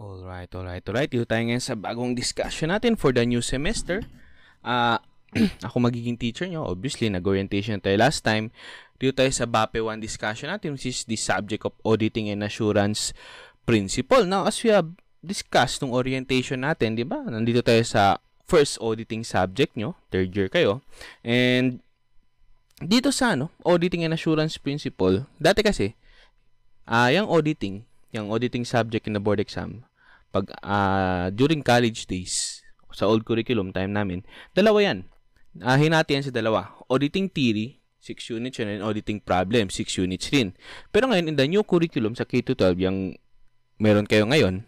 Alright, alright, alright. Dito tayo ngayon sa bagong discussion natin for the new semester. Uh, ako magiging teacher nyo. Obviously, nag-orientation tayo last time. Dito tayo sa BAPE 1 discussion natin which is the subject of auditing and assurance principle. Now, as we have discussed nung orientation natin, di ba? Nandito tayo sa first auditing subject nyo. Third year kayo. And dito sa ano, auditing and assurance principle, dati kasi, uh, yung auditing, yung auditing subject in the board exam, pag uh, during college days sa old curriculum time namin, dalawa yan. Uh, hinati yan sa dalawa. Auditing theory, 6 units yun, and auditing problem, 6 units rin. Pero ngayon, in the new curriculum sa K-12, yung meron kayo ngayon,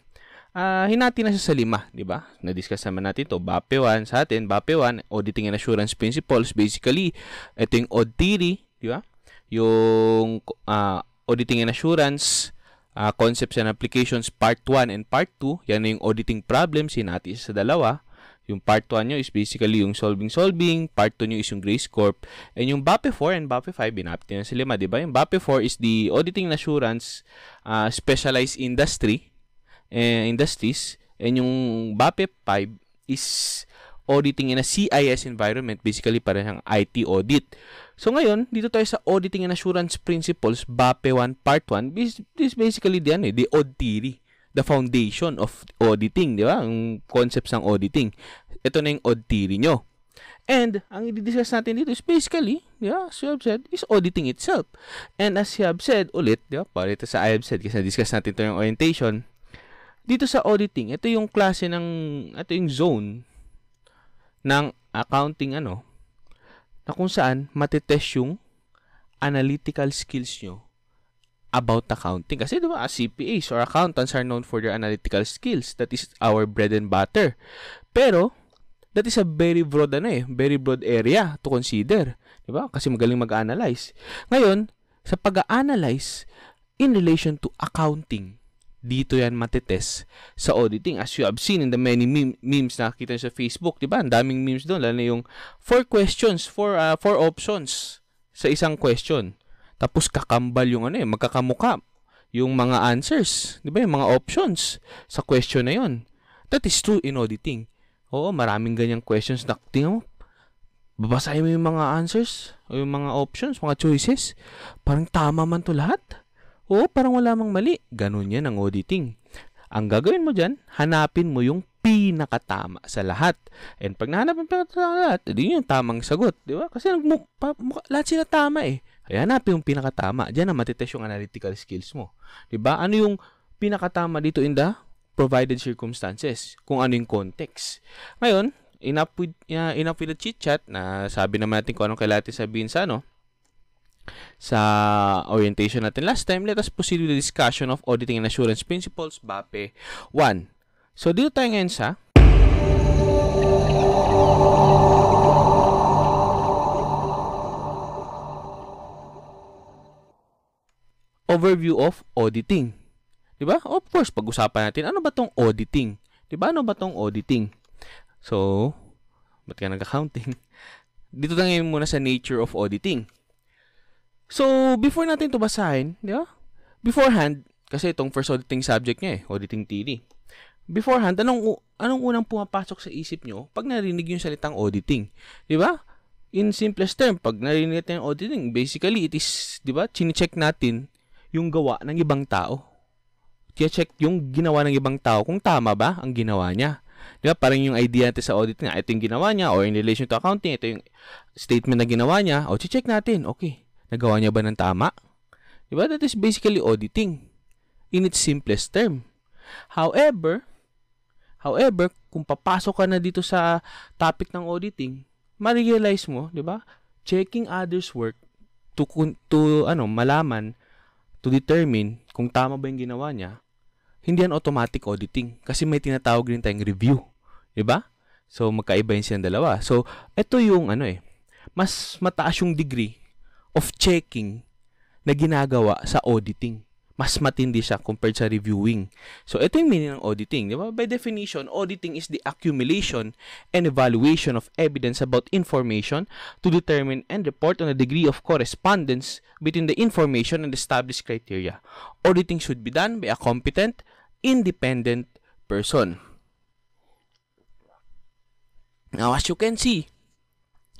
uh, hinati na siya sa lima, di ba? Na-discuss naman natin to BAPE 1 sa atin, BAPE 1, auditing and assurance principles, basically, ito yung odd theory, di ba? Yung uh, auditing and assurance, uh, Concepts and Applications Part 1 and Part 2. Yan yung auditing problems, natin sa dalawa. Yung Part 1 nyo is basically yung solving-solving, Part 2 nyo is yung Grace Corp. And yung BAPE 4 and BAPE 5, binapit na sila, di ba? Yung BAPE 4 is the Auditing and Assurance uh, Specialized Industry, eh, Industries. And yung BAPE 5 is auditing in a CIS environment, basically para parang IT audit. So ngayon, dito tayo sa Auditing and Assurance Principles, BAPE 1 Part 1. This, this basically the, ano, eh, the odd theory, the foundation of auditing, di ba? Ang concepts ng auditing. Ito na yung odd theory nyo. And ang i-discuss natin dito is basically, yeah, as you have said, is auditing itself. And as you have said, ulit, di ba? ito sa I have said, kasi na-discuss natin ito yung orientation. Dito sa auditing, ito yung klase ng, ito yung zone ng accounting ano, na kung saan matetest yung analytical skills nyo about accounting. Kasi diba, CPAs or accountants are known for their analytical skills. That is our bread and butter. Pero, that is a very broad ano eh, very broad area to consider. Diba? Kasi magaling mag-analyze. Ngayon, sa pag-analyze in relation to accounting, dito yan matetest sa auditing. As you have seen in the many meme- memes na nakikita nyo sa Facebook, di ba? Ang daming memes doon, lalo na yung four questions, four, uh, four options sa isang question. Tapos kakambal yung ano eh, magkakamukha yung mga answers, di ba? Yung mga options sa question na yun. That is true in auditing. Oo, maraming ganyang questions na tingnan mo, babasahin mo yung mga answers o yung mga options, mga choices. Parang tama man to lahat Oo, parang wala mang mali. Ganun yan ang auditing. Ang gagawin mo dyan, hanapin mo yung pinakatama sa lahat. And pag nahanap ang pinakatama sa lahat, hindi yung tamang sagot. Di ba? Kasi nagmu- pa- mukha, lahat sila tama eh. Kaya hanapin yung pinakatama. Diyan na matitest yung analytical skills mo. Di ba? Ano yung pinakatama dito in the provided circumstances? Kung ano yung context. Ngayon, enough with, uh, enough with the chit-chat na sabi naman natin kung anong kailangan sabihin sa ano, sa orientation natin last time, let us proceed with the discussion of Auditing and Assurance Principles, BAPE 1. So, dito tayo ngayon sa overview of auditing. 'Di ba? Of course, pag-usapan natin ano ba 'tong auditing? 'Di ba? Ano ba 'tong auditing? So, ba't ka nagka-counting? Dito tayo ngayon muna sa nature of auditing. So, before natin ito basahin, di ba? Beforehand, kasi itong first auditing subject niya eh, auditing theory. Beforehand, anong, anong unang pumapasok sa isip nyo pag narinig yung salitang auditing? Di ba? In simplest term, pag narinig natin yung auditing, basically, it is, di ba, chinecheck natin yung gawa ng ibang tao. Chinecheck yung ginawa ng ibang tao kung tama ba ang ginawa niya. Di ba? Parang yung idea natin sa audit nga, ito yung ginawa niya, or in relation to accounting, ito yung statement na ginawa niya, o check natin, okay, Nagawa niya ba ng tama? Diba? That is basically auditing in its simplest term. However, however, kung papasok ka na dito sa topic ng auditing, ma-realize mo, 'di ba? Checking others' work to to ano, malaman to determine kung tama ba 'yung ginawa niya. Hindi yan automatic auditing kasi may tinatawag din tayong review, 'di ba? So magkaiba 'yan siyang dalawa. So ito 'yung ano eh, mas mataas 'yung degree of checking na ginagawa sa auditing. Mas matindi siya compared sa reviewing. So, ito yung meaning ng auditing. Di ba? By definition, auditing is the accumulation and evaluation of evidence about information to determine and report on a degree of correspondence between the information and established criteria. Auditing should be done by a competent, independent person. Now, as you can see,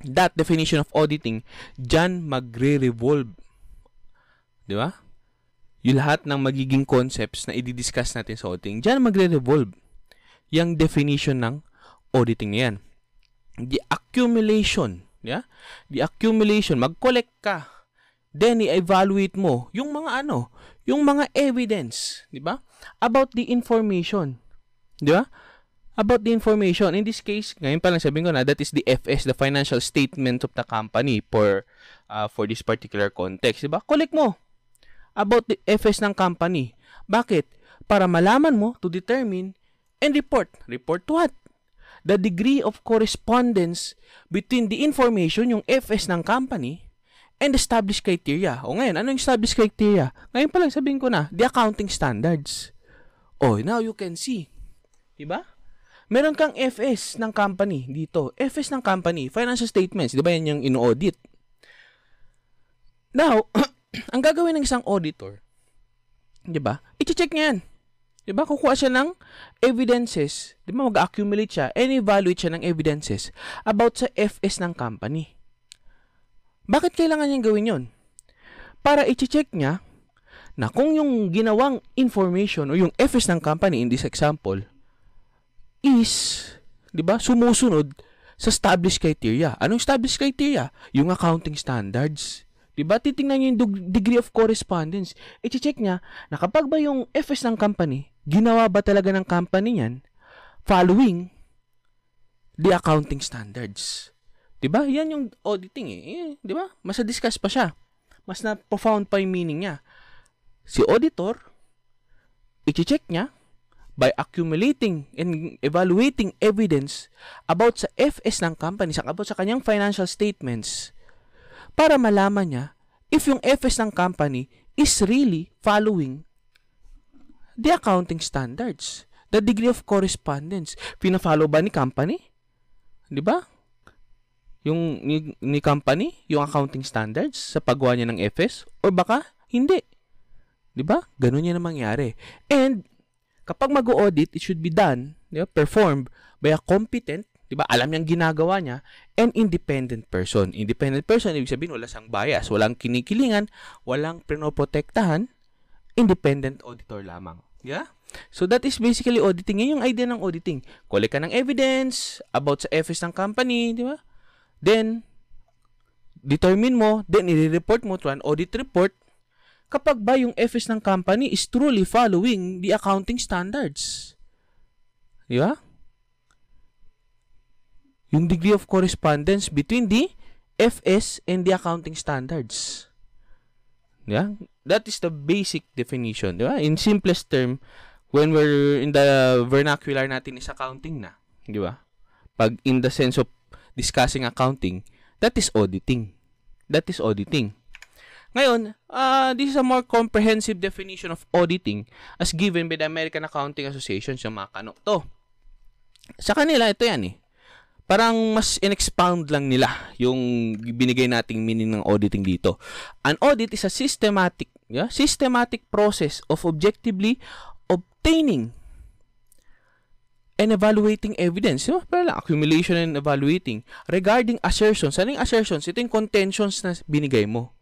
that definition of auditing, dyan magre-revolve. Di ba? Yung lahat ng magiging concepts na i-discuss natin sa auditing, dyan magre-revolve. Yung definition ng auditing na yan. The accumulation, yeah? The accumulation, mag-collect ka. Then, i-evaluate mo yung mga ano, yung mga evidence, di ba? About the information, di ba? about the information. In this case, ngayon pa lang sabihin ko na, that is the FS, the financial statement of the company for uh, for this particular context. 'di ba? Collect mo about the FS ng company. Bakit? Para malaman mo to determine and report. Report to what? The degree of correspondence between the information, yung FS ng company, and established criteria. O ngayon, ano yung established criteria? Ngayon pa lang sabihin ko na, the accounting standards. Oh, now you can see. 'Di ba? meron kang FS ng company dito. FS ng company, financial statements, 'di ba 'yan yung ino-audit. Now, ang gagawin ng isang auditor, 'di ba? I-check niya 'yan. 'Di ba? Kukuha siya ng evidences, 'di ba? Mag-accumulate siya and evaluate siya ng evidences about sa FS ng company. Bakit kailangan niya gawin 'yon? Para i-check niya na kung yung ginawang information o yung FS ng company in this example is, di ba, sumusunod sa established criteria. Anong established criteria? Yung accounting standards. 'Di ba? Titingnan niya yung degree of correspondence. I-check e, niya na kapag ba yung FS ng company, ginawa ba talaga ng company niyan following the accounting standards. 'Di ba? Yan yung auditing eh. eh 'di ba? Mas discuss pa siya. Mas na-profound pa yung meaning niya. Si auditor, i-check niya by accumulating and evaluating evidence about sa FS ng company, about sa kanyang financial statements, para malaman niya if yung FS ng company is really following the accounting standards, the degree of correspondence. Pinafollow ba ni company? 'Di ba? Yung ni, ni company, yung accounting standards sa paggawa niya ng FS or baka hindi. 'Di ba? Ganun 'yan ang mangyari. And kapag mag-audit, it should be done, di ba, performed by a competent, di ba, alam niyang ginagawa niya, and independent person. Independent person, ibig sabihin, wala siyang bias, walang kinikilingan, walang pinoprotektahan, independent auditor lamang. Yeah? So that is basically auditing. Yan yung idea ng auditing. Collect ka ng evidence about sa FS ng company, di ba? Then, determine mo, then i-report mo to an audit report kapag ba yung FS ng company is truly following the accounting standards. Di ba? Yung degree of correspondence between the FS and the accounting standards. Yeah? That is the basic definition, di ba? In simplest term, when we're in the vernacular natin is accounting na, di ba? Pag in the sense of discussing accounting, that is auditing. That is auditing. Ngayon, uh, this is a more comprehensive definition of auditing as given by the American Accounting Association sa mga kanok to. Sa kanila, ito yan eh. Parang mas in-expound lang nila yung binigay nating meaning ng auditing dito. An audit is a systematic, yeah, systematic process of objectively obtaining and evaluating evidence. Yung pala, accumulation and evaluating regarding assertions. Ano yung assertions? Ito yung contentions na binigay mo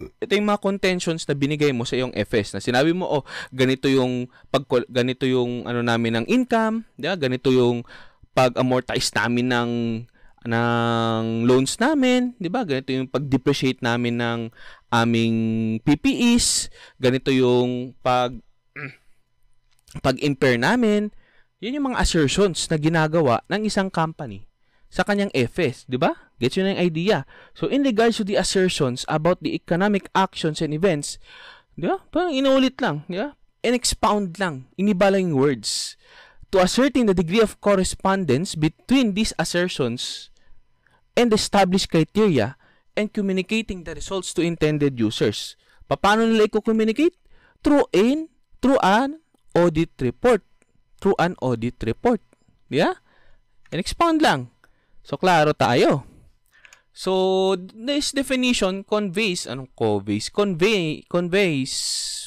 ito yung mga contentions na binigay mo sa iyong FS na sinabi mo oh ganito yung pag ganito yung ano namin ng income, 'di ba? ganito yung pag-amortize namin ng ng loans namin, 'di ba? Ganito yung pag-depreciate namin ng aming PPEs, ganito yung pag pag-impair namin. 'Yun yung mga assertions na ginagawa ng isang company sa kanyang FS, di ba? Gets yun ang idea. So, in regards to the assertions about the economic actions and events, di ba? Parang inuulit lang, di ba? And expound lang, iniba lang yung words. To ascertain the degree of correspondence between these assertions and established criteria and communicating the results to intended users. Paano nila i-communicate? Through an, through an audit report. Through an audit report. Di ba? And expound lang. So, klaro tayo. So, this definition conveys, anong conveys? Convey, conveys,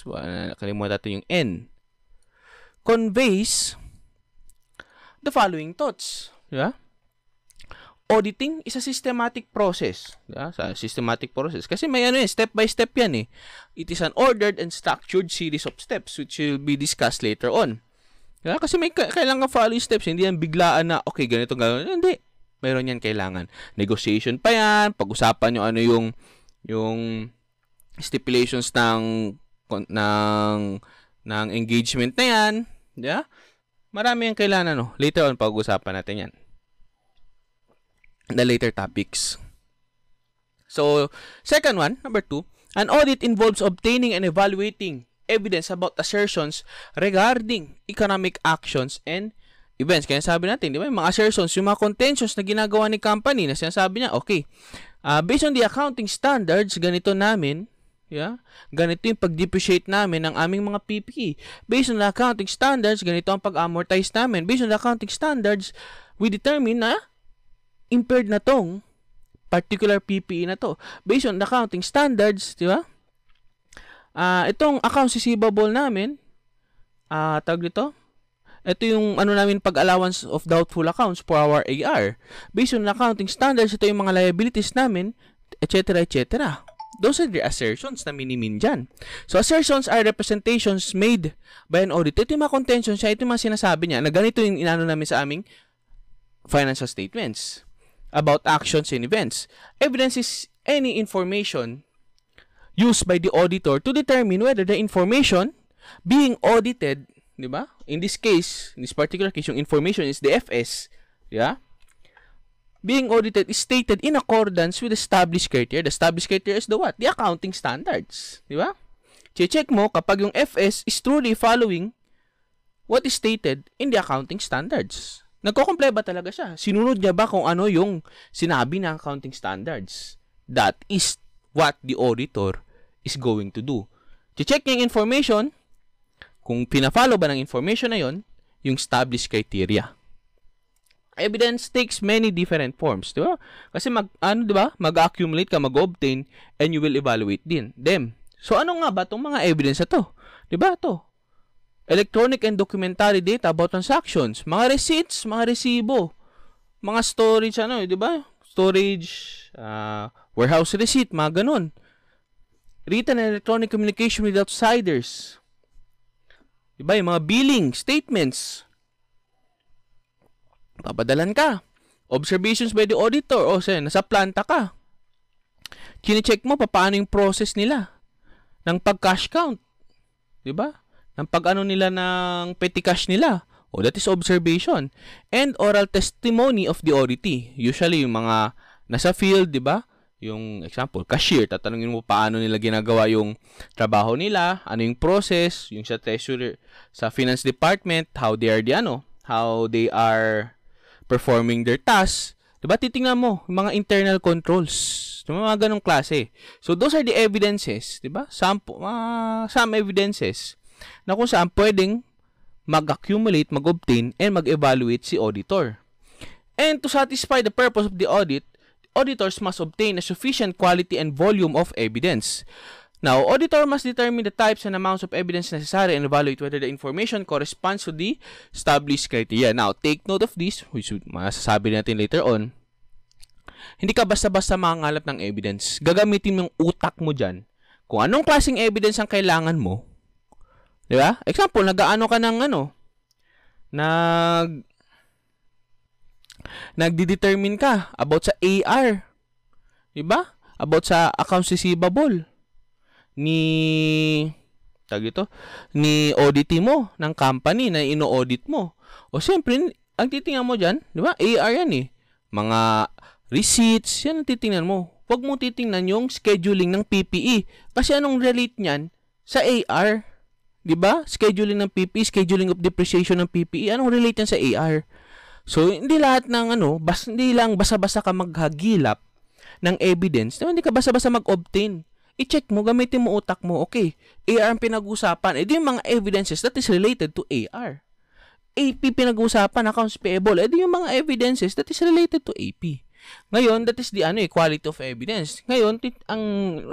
well, nakalimutan natin yung N. Conveys the following thoughts. Diba? Auditing is a systematic process. Diba? Sa systematic process. Kasi may ano eh, step by step yan eh. It is an ordered and structured series of steps which will be discussed later on. Diba? Kasi may kailangan follow steps. Hindi yan biglaan na, okay, ganito, ganito. Hindi Meron yan kailangan. Negotiation pa yan. Pag-usapan yung ano yung yung stipulations ng ng ng engagement na yan. Yeah? Marami yung kailangan. No? Later on, pag-usapan natin yan. The later topics. So, second one, number two, an audit involves obtaining and evaluating evidence about assertions regarding economic actions and events. Kaya sabi natin, di ba, yung mga assertions, yung mga contentions na ginagawa ni company na sinasabi niya, okay, uh, based on the accounting standards, ganito namin, yeah, ganito yung pag-depreciate namin ng aming mga PPE. Based on the accounting standards, ganito ang pag-amortize namin. Based on the accounting standards, we determine na impaired na tong particular PPE na to. Based on the accounting standards, di ba? Uh, itong accounts receivable namin, ah, uh, tawag dito, ito yung ano namin pag allowance of doubtful accounts for our AR. Based on accounting standards, ito yung mga liabilities namin, etc. etc. Those are the assertions na minimin dyan. So, assertions are representations made by an audit. Ito yung mga contention siya. Ito yung mga sinasabi niya na ganito yung inano namin sa aming financial statements about actions and events. Evidence is any information used by the auditor to determine whether the information being audited, di ba? in this case, in this particular case, yung information is the FS, yeah? Being audited is stated in accordance with established criteria. The established criteria is the what? The accounting standards, di ba? Che-check mo kapag yung FS is truly following what is stated in the accounting standards. Nagko-comply ba talaga siya? Sinunod niya ba kung ano yung sinabi ng accounting standards? That is what the auditor is going to do. Che-check niya yung information, kung pinafollow ba ng information na yon, yung established criteria. Evidence takes many different forms, di ba? Kasi mag, ano, di ba? Mag-accumulate ka, mag-obtain, and you will evaluate din them. So, ano nga ba itong mga evidence na to? Di ba to? Electronic and documentary data about transactions, mga receipts, mga resibo, mga storage, ano, di ba? Storage, uh, warehouse receipt, mga ganun. Written and electronic communication with outsiders, Diba? Yung mga billing, statements. Papadalan ka. Observations by the auditor. O, say, nasa planta ka. Kine-check mo pa paano yung process nila ng pag-cash count. Diba? Ng pag-ano nila ng petty cash nila. O, that is observation. And oral testimony of the auditee. Usually, yung mga nasa field, di ba? Yung example, cashier, tatanungin mo paano nila ginagawa yung trabaho nila, ano yung process, yung sa treasurer, sa finance department, how they are the ano, how they are performing their tasks. Diba? Titingnan mo, yung mga internal controls. Diba? Mga ganong klase. So, those are the evidences. Diba? Sample, uh, some evidences na kung saan pwedeng mag-accumulate, mag-obtain, and mag-evaluate si auditor. And to satisfy the purpose of the audit, auditors must obtain a sufficient quality and volume of evidence. Now, auditor must determine the types and amounts of evidence necessary and evaluate whether the information corresponds to the established criteria. Now, take note of this, which masasabi natin later on. Hindi ka basta-basta mangalap ng evidence. Gagamitin mo yung utak mo dyan. Kung anong klaseng evidence ang kailangan mo. Di ba? Example, nag-ano ka ng ano, nag nagdi-determine ka about sa AR. 'Di ba? About sa accounts receivable ni tag ito ni audit mo ng company na ino-audit mo. O siyempre, ang titingnan mo diyan, 'di ba? AR 'yan eh. Mga receipts, 'yan ang titingnan mo. Huwag mo titingnan yung scheduling ng PPE kasi anong relate niyan sa AR? 'di ba? Scheduling ng PPE, scheduling of depreciation ng PPE, anong relate yan sa AR? So, hindi lahat ng ano, bas, hindi lang basa-basa ka maghagilap ng evidence, no, hindi ka basa-basa mag-obtain. I-check mo, gamitin mo utak mo, okay, AR ang pinag-usapan. Eh, Ito yung mga evidences that is related to AR. AP pinag-usapan, accounts payable. Eh, Ito yung mga evidences that is related to AP. Ngayon, that is the ano, eh, quality of evidence. Ngayon, tit- ang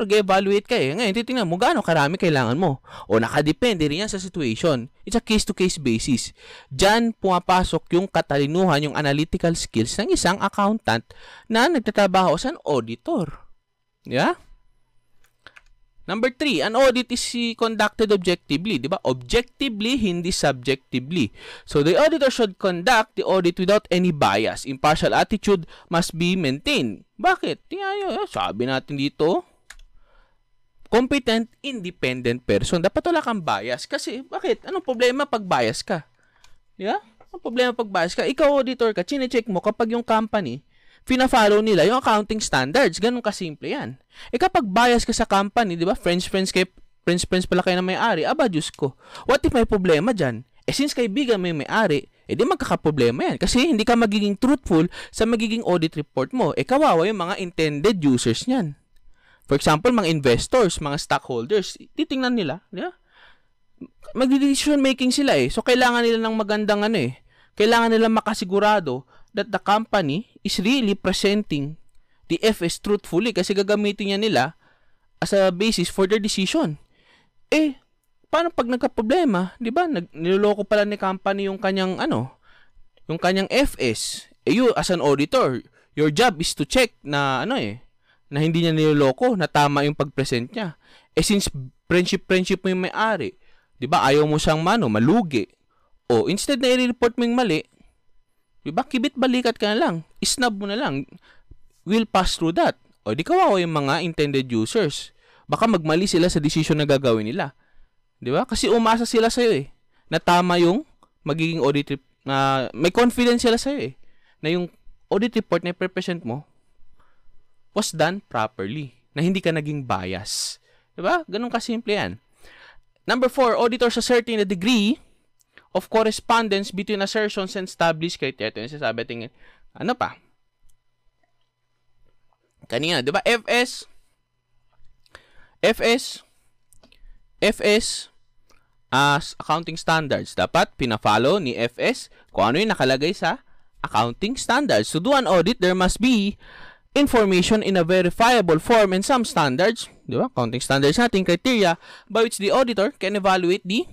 nag-evaluate ka eh. Ngayon, titingnan mo gaano karami kailangan mo. O nakadepende rin yan sa situation. It's a case-to-case basis. Diyan pumapasok yung katalinuhan, yung analytical skills ng isang accountant na nagtatrabaho sa auditor. Yeah? Number three, an audit is conducted objectively, di ba? Objectively, hindi subjectively. So, the auditor should conduct the audit without any bias. Impartial attitude must be maintained. Bakit? Tingnan nyo, eh, sabi natin dito, competent, independent person. Dapat wala kang bias. Kasi, bakit? Anong problema pag bias ka? Yeah? Anong problema pag bias ka? Ikaw auditor ka, chinecheck mo kapag yung company, fina-follow nila yung accounting standards. Ganun kasimple yan. E kapag bias ka sa company, di ba? Friends, friends kay friends, friends pala kayo na may-ari. Aba, Diyos ko. What if may problema dyan? Eh, since kaibigan may may-ari, eh di magkakaproblema yan. Kasi hindi ka magiging truthful sa magiging audit report mo. Eh, kawawa yung mga intended users niyan. For example, mga investors, mga stockholders, titingnan nila, di ba? Magde-decision making sila eh. So, kailangan nila ng magandang ano eh. Kailangan nila makasigurado that the company is really presenting the FS truthfully kasi gagamitin niya nila as a basis for their decision. Eh, paano pag nagka-problema, 'di ba? niloloko pala ni company yung kanyang ano, yung kanyang FS. Eh, you as an auditor, your job is to check na ano eh, na hindi niya niloloko, na tama yung pag-present niya. Eh since friendship friendship mo yung may-ari, 'di ba? Ayaw mo siyang mano, malugi. O instead na i-report mo yung mali, Diba? Kibit balikat ka na lang. Snub mo na lang. We'll pass through that. O di kawawa yung mga intended users. Baka magmali sila sa decision na gagawin nila. Di ba? Kasi umasa sila sa iyo eh. Na tama yung magiging audit report. Uh, may confidence sila sa iyo eh. Na yung audit report na i-present mo was done properly. Na hindi ka naging bias. Di ba? Ganun kasimple yan. Number four, auditors asserting the degree of correspondence between assertions and established criteria. Ito yung sinasabi tingin. Ano pa? Kanina, di ba? FS, FS, FS, as accounting standards. Dapat pinafollow ni FS kung ano yung nakalagay sa accounting standards. To do an audit, there must be information in a verifiable form and some standards, di ba? Accounting standards natin, criteria by which the auditor can evaluate the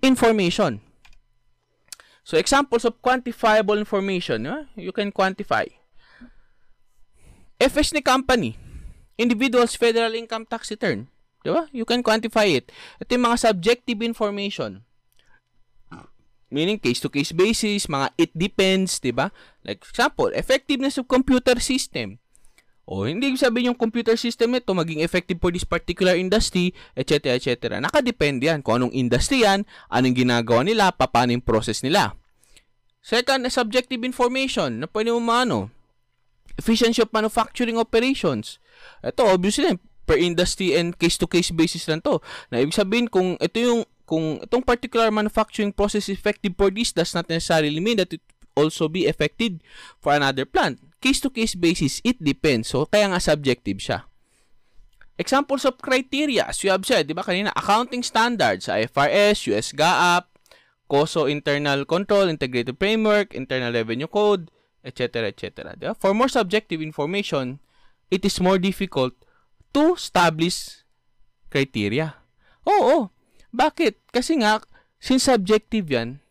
information. So examples of quantifiable information, yeah? you can quantify. FS ni company, individual's federal income tax return. Di ba? You can quantify it. Ito yung mga subjective information. Meaning, case to -case basis, mga it depends, di ba? Like, example, effectiveness of computer system. O hindi sabihin yung computer system ito maging effective for this particular industry, etc. etc. Nakadepende yan kung anong industry yan, anong ginagawa nila, paano yung process nila. Second, subjective information na pwede mo maano. Efficiency of manufacturing operations. Ito, obviously, per industry and case-to-case basis lang to. Na ibig sabihin kung ito yung kung itong particular manufacturing process effective for this does not necessarily mean that it also be effective for another plant case-to-case basis, it depends. So, kaya nga subjective siya. Examples of criteria, as you have said, di ba kanina, accounting standards, IFRS, US GAAP, COSO Internal Control, Integrated Framework, Internal Revenue Code, etc. etc. Diba? For more subjective information, it is more difficult to establish criteria. Oo, oo. Bakit? Kasi nga, since subjective yan,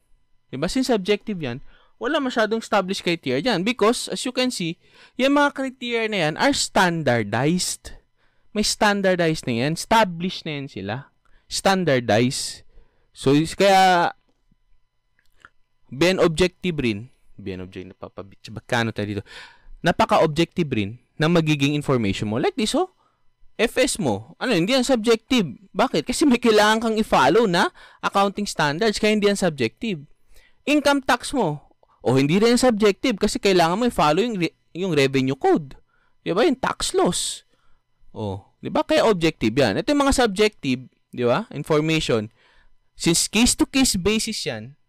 di ba? Since subjective yan, wala masyadong established criteria dyan. Because, as you can see, yung mga criteria na yan are standardized. May standardized na yan. Established na yan sila. Standardized. So, kaya, ben objective rin. Ben objective, napapabit. Bakano tayo dito. Napaka-objective rin na magiging information mo. Like this, oh. FS mo, ano, hindi yan subjective. Bakit? Kasi may kailangan kang i-follow na accounting standards, kaya hindi yan subjective. Income tax mo, o hindi rin subjective kasi kailangan mo i-follow yung, re- yung revenue code. Di ba? Yung tax laws. O, di ba? Kaya objective yan. Ito yung mga subjective, di ba? Information. Since case-to-case basis yan,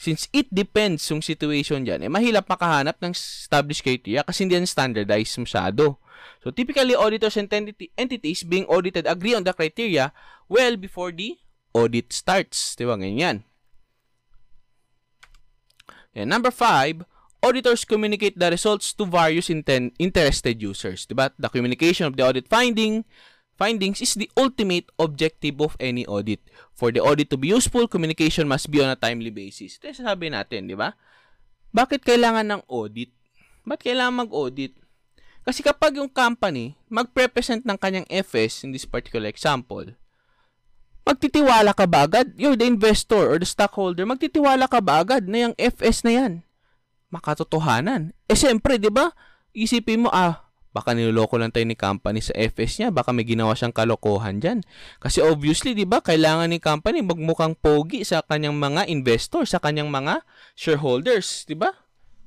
since it depends yung situation dyan, eh, mahilap makahanap ng established criteria kasi hindi yan standardized masyado. So, typically, auditors and entity, entities being audited agree on the criteria well before the audit starts. Di ba? Ganyan. And eh, number five, auditors communicate the results to various inten- interested users. Diba? The communication of the audit finding findings is the ultimate objective of any audit. For the audit to be useful, communication must be on a timely basis. Ito yung sabi natin, di ba? Bakit kailangan ng audit? Bakit kailangan mag-audit? Kasi kapag yung company mag present ng kanyang FS in this particular example, magtitiwala ka ba agad? You're the investor or the stockholder, magtitiwala ka ba agad na yung FS na yan? Makatotohanan. Eh, syempre, di ba? Isipin mo, ah, baka niloloko lang tayo ni company sa FS niya, baka may ginawa siyang kalokohan dyan. Kasi obviously, di ba, kailangan ni company magmukhang pogi sa kanyang mga investor, sa kanyang mga shareholders, di ba?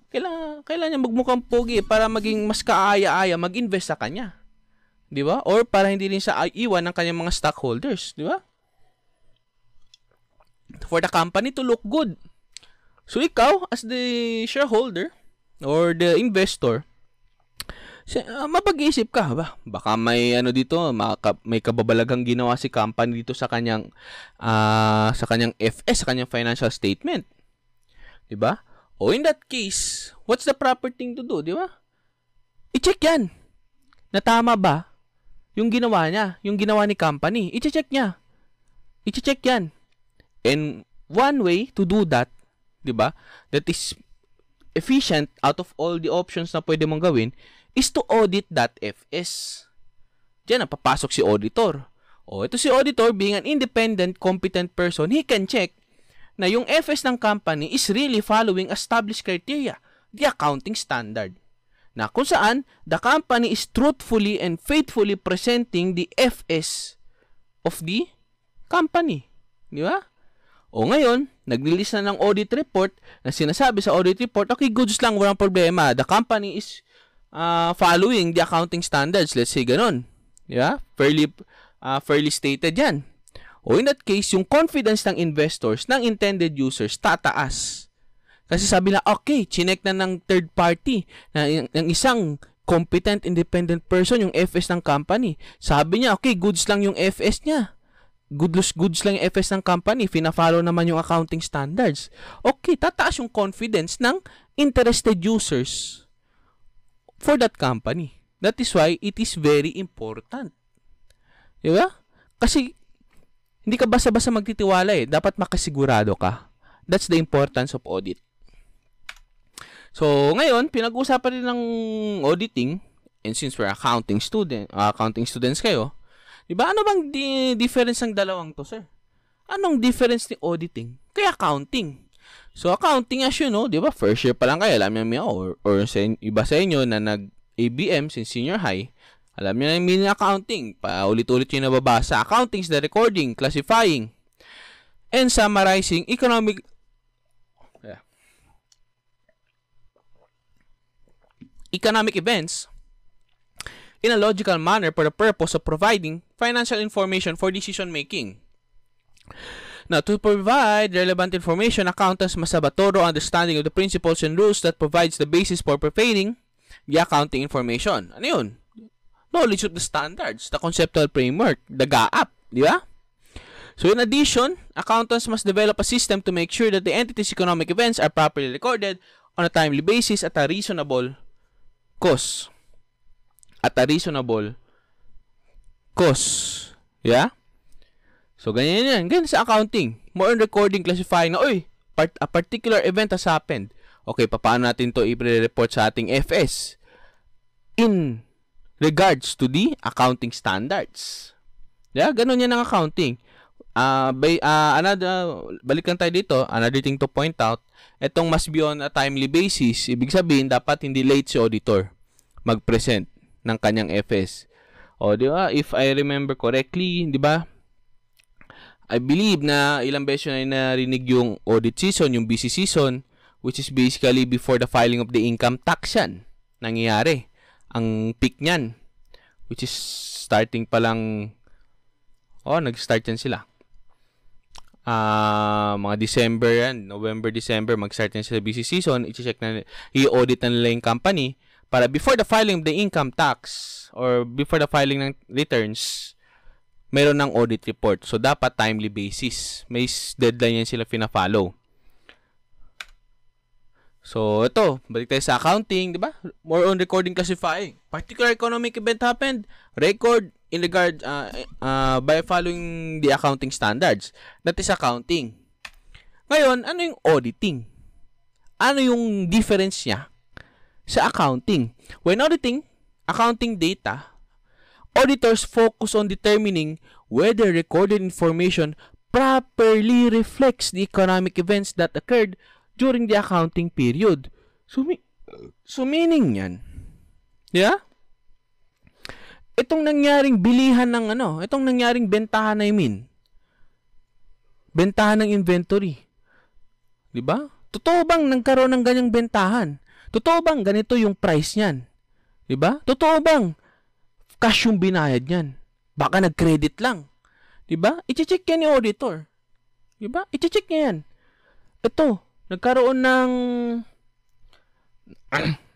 Kailangan, kailangan niya magmukhang pogi para maging mas kaaya-aya mag-invest sa kanya. Di ba? Or para hindi rin siya iwan ng kanyang mga stockholders, di ba? for the company to look good. So ikaw as the shareholder or the investor, ah, mapag-isip ka ba? Baka may ano dito, may kababalaghang ginawa si company dito sa kanyang uh, sa kanyang FS, sa kanyang financial statement. 'Di ba? O in that case, what's the proper thing to do, 'di ba? I-check 'yan. Natama ba yung ginawa niya, yung ginawa ni company? I-check niya. I-check 'yan. And one way to do that, 'di ba? That is efficient out of all the options na pwede mong gawin is to audit that FS. Diyan ang papasok si auditor. O, ito si auditor, being an independent, competent person, he can check na yung FS ng company is really following established criteria, the accounting standard, na kung saan the company is truthfully and faithfully presenting the FS of the company. Di ba? O ngayon, nag na ng audit report na sinasabi sa audit report, okay, goods lang, walang problema. The company is uh, following the accounting standards. Let's say ganun. Di ba? Fairly, uh, fairly stated yan. O in that case, yung confidence ng investors, ng intended users, tataas. Kasi sabi na, okay, chinek na ng third party, na, ng isang competent independent person, yung FS ng company. Sabi niya, okay, goods lang yung FS niya good goods lang yung FS ng company, fina-follow naman yung accounting standards. Okay, tataas yung confidence ng interested users for that company. That is why it is very important. Di ba? Kasi hindi ka basta-basta magtitiwala eh. Dapat makasigurado ka. That's the importance of audit. So, ngayon, pinag-uusapan rin ng auditing and since we're accounting student, accounting students kayo, Diba? Ano bang di- difference ng dalawang to, sir? Anong difference ni auditing? kay accounting. So, accounting as you know, di ba? First year pa lang kayo, alam niyo or, or sa, iba sa inyo na nag-ABM since senior high, alam niyo na yung meaning accounting. Paulit-ulit yung nababasa. Accounting is the recording, classifying, and summarizing economic... Yeah. Economic events in a logical manner for the purpose of providing financial information for decision making. Now, to provide relevant information, accountants must have a thorough understanding of the principles and rules that provides the basis for preparing the accounting information. Ano yun? Knowledge of the standards, the conceptual framework, the GAAP, di ba? So in addition, accountants must develop a system to make sure that the entity's economic events are properly recorded on a timely basis at a reasonable cost. At a reasonable cost. Yeah? So, ganyan yan. Ganyan sa accounting. More on recording, classifying na, uy, part, a particular event has happened. Okay, paano natin to i-report sa ating FS? In regards to the accounting standards. Yeah, ganun yan ang accounting. Uh, ah, by, uh, ah, another, uh, ah, balikan tayo dito, another thing to point out, itong must be on a timely basis, ibig sabihin, dapat hindi late si auditor mag-present ng kanyang FS. O, oh, di ba? If I remember correctly, di ba? I believe na ilang beses na narinig yung audit season, yung busy season, which is basically before the filing of the income tax yan. Nangyayari. Ang peak niyan, which is starting pa lang, oh, nag-start yan sila. Uh, mga December yan, November, December, mag-start yan sila busy season, i-check na, i-audit na nila yung company para before the filing of the income tax, or before the filing ng returns, meron ng audit report. So, dapat timely basis. May deadline yan sila fina-follow. So, ito, balik tayo sa accounting, di ba? More on recording classifying. Particular economic event happened. Record in regard uh, uh, by following the accounting standards. That is accounting. Ngayon, ano yung auditing? Ano yung difference niya sa accounting? When auditing, accounting data, auditors focus on determining whether recorded information properly reflects the economic events that occurred during the accounting period. So, mi- so meaning yan. Yeah? Itong nangyaring bilihan ng ano, itong nangyaring bentahan na I mean. Bentahan ng inventory. 'Di ba? Totoo bang nagkaroon ng ganyang bentahan? Totoo bang ganito yung price niyan? 'Di ba? Totoo bang cash yung binayad niyan? Baka nag-credit lang. 'Di ba? Iche-check yan ni auditor. 'Di ba? Iche-check niya yan. Ito, nagkaroon ng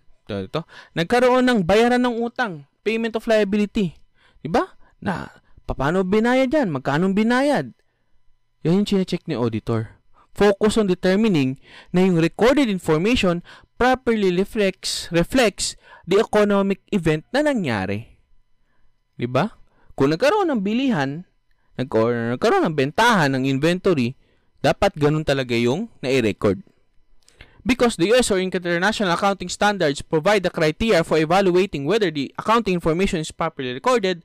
ito, nagkaroon ng bayaran ng utang, payment of liability. 'Di ba? Na paano binayad yan? Magkano binayad? Yan yung chine-check ni auditor. Focus on determining na yung recorded information properly reflects reflects the economic event na nangyari. 'Di ba? Kung nagkaroon ng bilihan, nag or nagkaroon ng bentahan ng inventory, dapat ganun talaga yung na record Because the US or international accounting standards provide the criteria for evaluating whether the accounting information is properly recorded,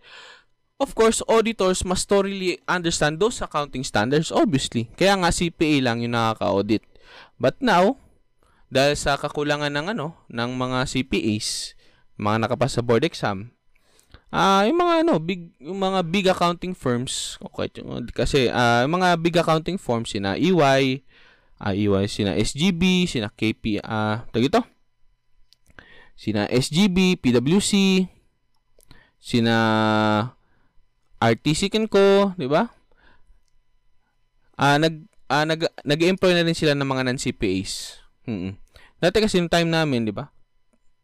Of course, auditors must thoroughly understand those accounting standards, obviously. Kaya nga CPA lang yung nakaka-audit. But now, dahil sa kakulangan ng ano ng mga CPAs, mga nakapasa sa board exam. Ah, uh, yung mga ano, big yung mga big accounting firms, okay, kasi uh, yung mga big accounting firms sina EY, uh, ah, EY sina SGB, sina KP, ah, uh, ito. Sina SGB, PWC, sina RTC Kenco, 'di ba? Ah, uh, nag uh, nag nag-employ na rin sila ng mga non-CPAs. Mm. Dati kasi yung time namin, di ba?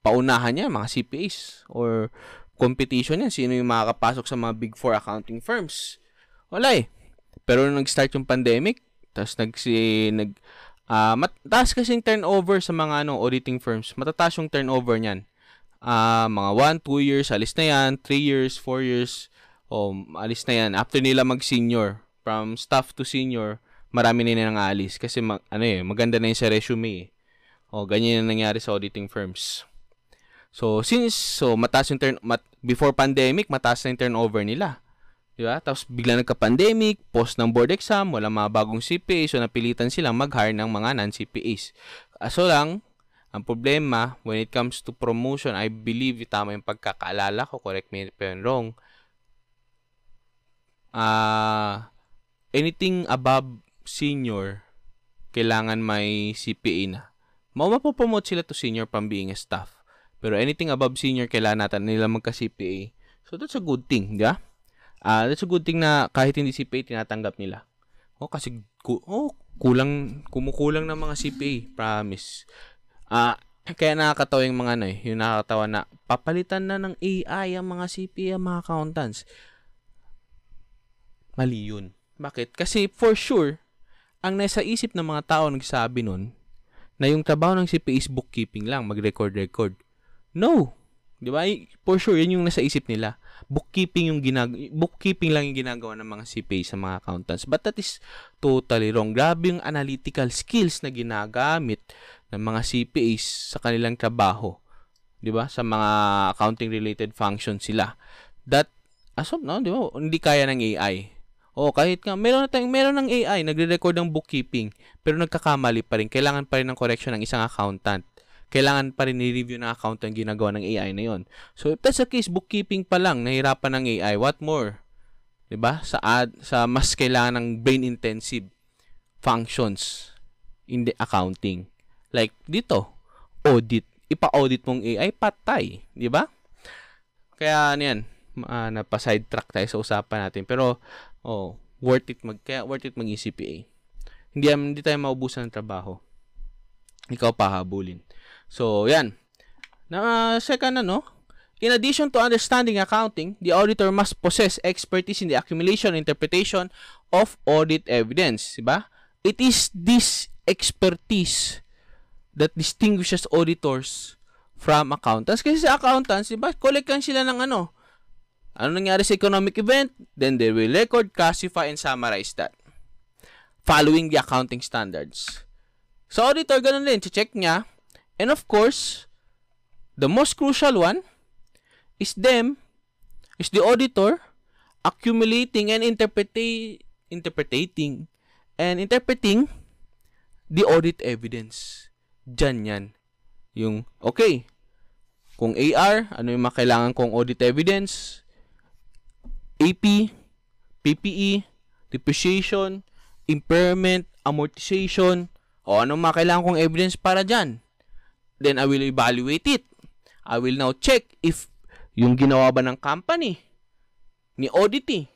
Paunahan yan, mga CPAs or competition yan. Sino yung makakapasok sa mga big four accounting firms? Wala eh. Pero nung nag-start yung pandemic, tapos nag, si, nag uh, ah, mataas kasi yung turnover sa mga ano, auditing firms. Matataas yung turnover niyan. Uh, mga 1, 2 years, alis na yan. 3 years, 4 years, um, alis na yan. After nila mag-senior, from staff to senior, marami na nang alis. Kasi mag, ano eh, maganda na yung sa resume eh. Oh, ganyan yung nangyari sa auditing firms. So, since, so, mataas yung turn, mat, before pandemic, mataas na yung turnover nila. Di ba? Tapos, bigla nagka-pandemic, post ng board exam, wala mga bagong CPA, so napilitan silang mag-hire ng mga non-CPAs. So lang, ang problema, when it comes to promotion, I believe, tama yung pagkakaalala ko, correct me if I'm wrong, uh, anything above senior, kailangan may CPA na. Mamapopromote sila to senior from being a staff. Pero anything above senior, kailangan natin nila magka-CPA. So, that's a good thing, ga? Uh, ah, that's a good thing na kahit hindi CPA, tinatanggap nila. Oh, kasi ku- oh, kulang, kumukulang ng mga CPA. Promise. Ah, uh, kaya nakakatawa yung mga ano eh, yung nakakatawa na papalitan na ng AI ang mga CPA, ang mga accountants. Mali yun. Bakit? Kasi for sure, ang nasa isip ng mga tao nagsabi nun, na yung trabaho ng CPA is bookkeeping lang, mag-record-record. No! Di ba? For sure, yun yung nasa isip nila. Bookkeeping yung ginag bookkeeping lang yung ginagawa ng mga CPA sa mga accountants. But that is totally wrong. Grabe yung analytical skills na ginagamit ng mga CPAs sa kanilang trabaho. 'Di ba? Sa mga accounting related functions sila. That as of now, di ba? Hindi kaya ng AI. Oh, kahit nga meron na tayong meron ng AI nagre-record ng bookkeeping, pero nagkakamali pa rin. Kailangan pa rin ng correction ng isang accountant. Kailangan pa rin ni-review ng accountant ang ginagawa ng AI na 'yon. So, if that's the case, bookkeeping pa lang nahirapan ng AI, what more? 'Di ba? Sa ad, sa mas kailangan ng brain intensive functions in the accounting. Like dito, audit. Ipa-audit mong AI patay, 'di ba? Kaya ano 'yan, uh, napaside track tayo sa usapan natin. Pero Oh, worth it mag kaya worth it mag CPA. Eh. Hindi um, hindi tayo maubusan ng trabaho. Ikaw pa habulin. So, 'yan. Na uh, second ano, In addition to understanding accounting, the auditor must possess expertise in the accumulation and interpretation of audit evidence, 'di ba? It is this expertise that distinguishes auditors from accountants kasi sa accountants, 'di ba? Collect sila ng ano, ano nangyari sa economic event? Then they will record, classify, and summarize that. Following the accounting standards. So, auditor, ganun din. Check niya. And of course, the most crucial one is them, is the auditor, accumulating and interpreting, interpreting, and interpreting the audit evidence. Diyan yan. Yung, okay, kung AR, ano yung makailangan kailangan kong audit evidence, AP, PPE, depreciation, impairment, amortization, o ano mga kailangan kong evidence para dyan. Then I will evaluate it. I will now check if yung ginawa ba ng company ni audit eh.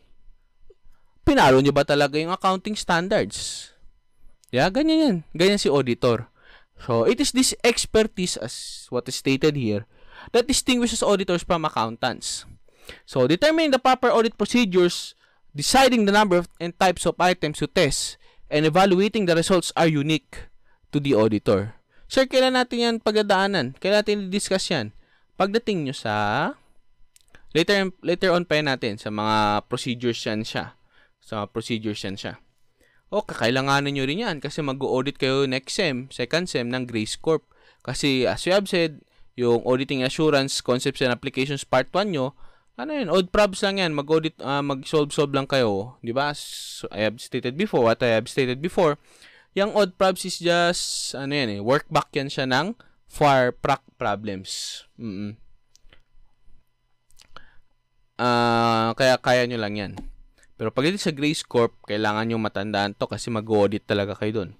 pinalo niyo ba talaga yung accounting standards? Yeah, ganyan yan. Ganyan si auditor. So, it is this expertise as what is stated here that distinguishes auditors from accountants. So, determining the proper audit procedures, deciding the number of and types of items to test, and evaluating the results are unique to the auditor. Sir, kailan natin yan pagdadaanan? Kailan natin i-discuss yan? Pagdating nyo sa... Later, later on pa yan natin sa mga procedures yan siya. Sa procedures yan siya. O, kakailanganin nyo rin yan kasi mag-audit kayo next SEM, second SEM ng Grace Corp. Kasi as we have said, yung auditing assurance concepts and applications part 1 nyo, ano yun, odd probs lang yan. Mag-audit, uh, mag-solve-solve lang kayo. Di ba? So, I have stated before, what I have stated before. Yung odd probs is just, ano yan eh, work back yan siya ng for prac problems. Mm -mm. Uh, kaya kaya nyo lang yan. Pero pag sa Grace Corp, kailangan nyo matandaan to kasi mag-audit talaga kayo dun.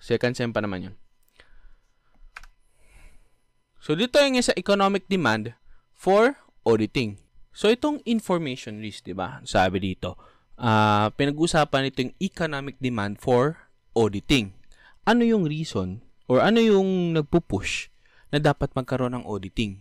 Second sem pa naman yun. So, dito yung sa economic demand for auditing. So itong information list, 'di ba? Sabi dito, uh, pinag-usapan ito yung economic demand for auditing. Ano yung reason or ano yung nagpupush na dapat magkaroon ng auditing?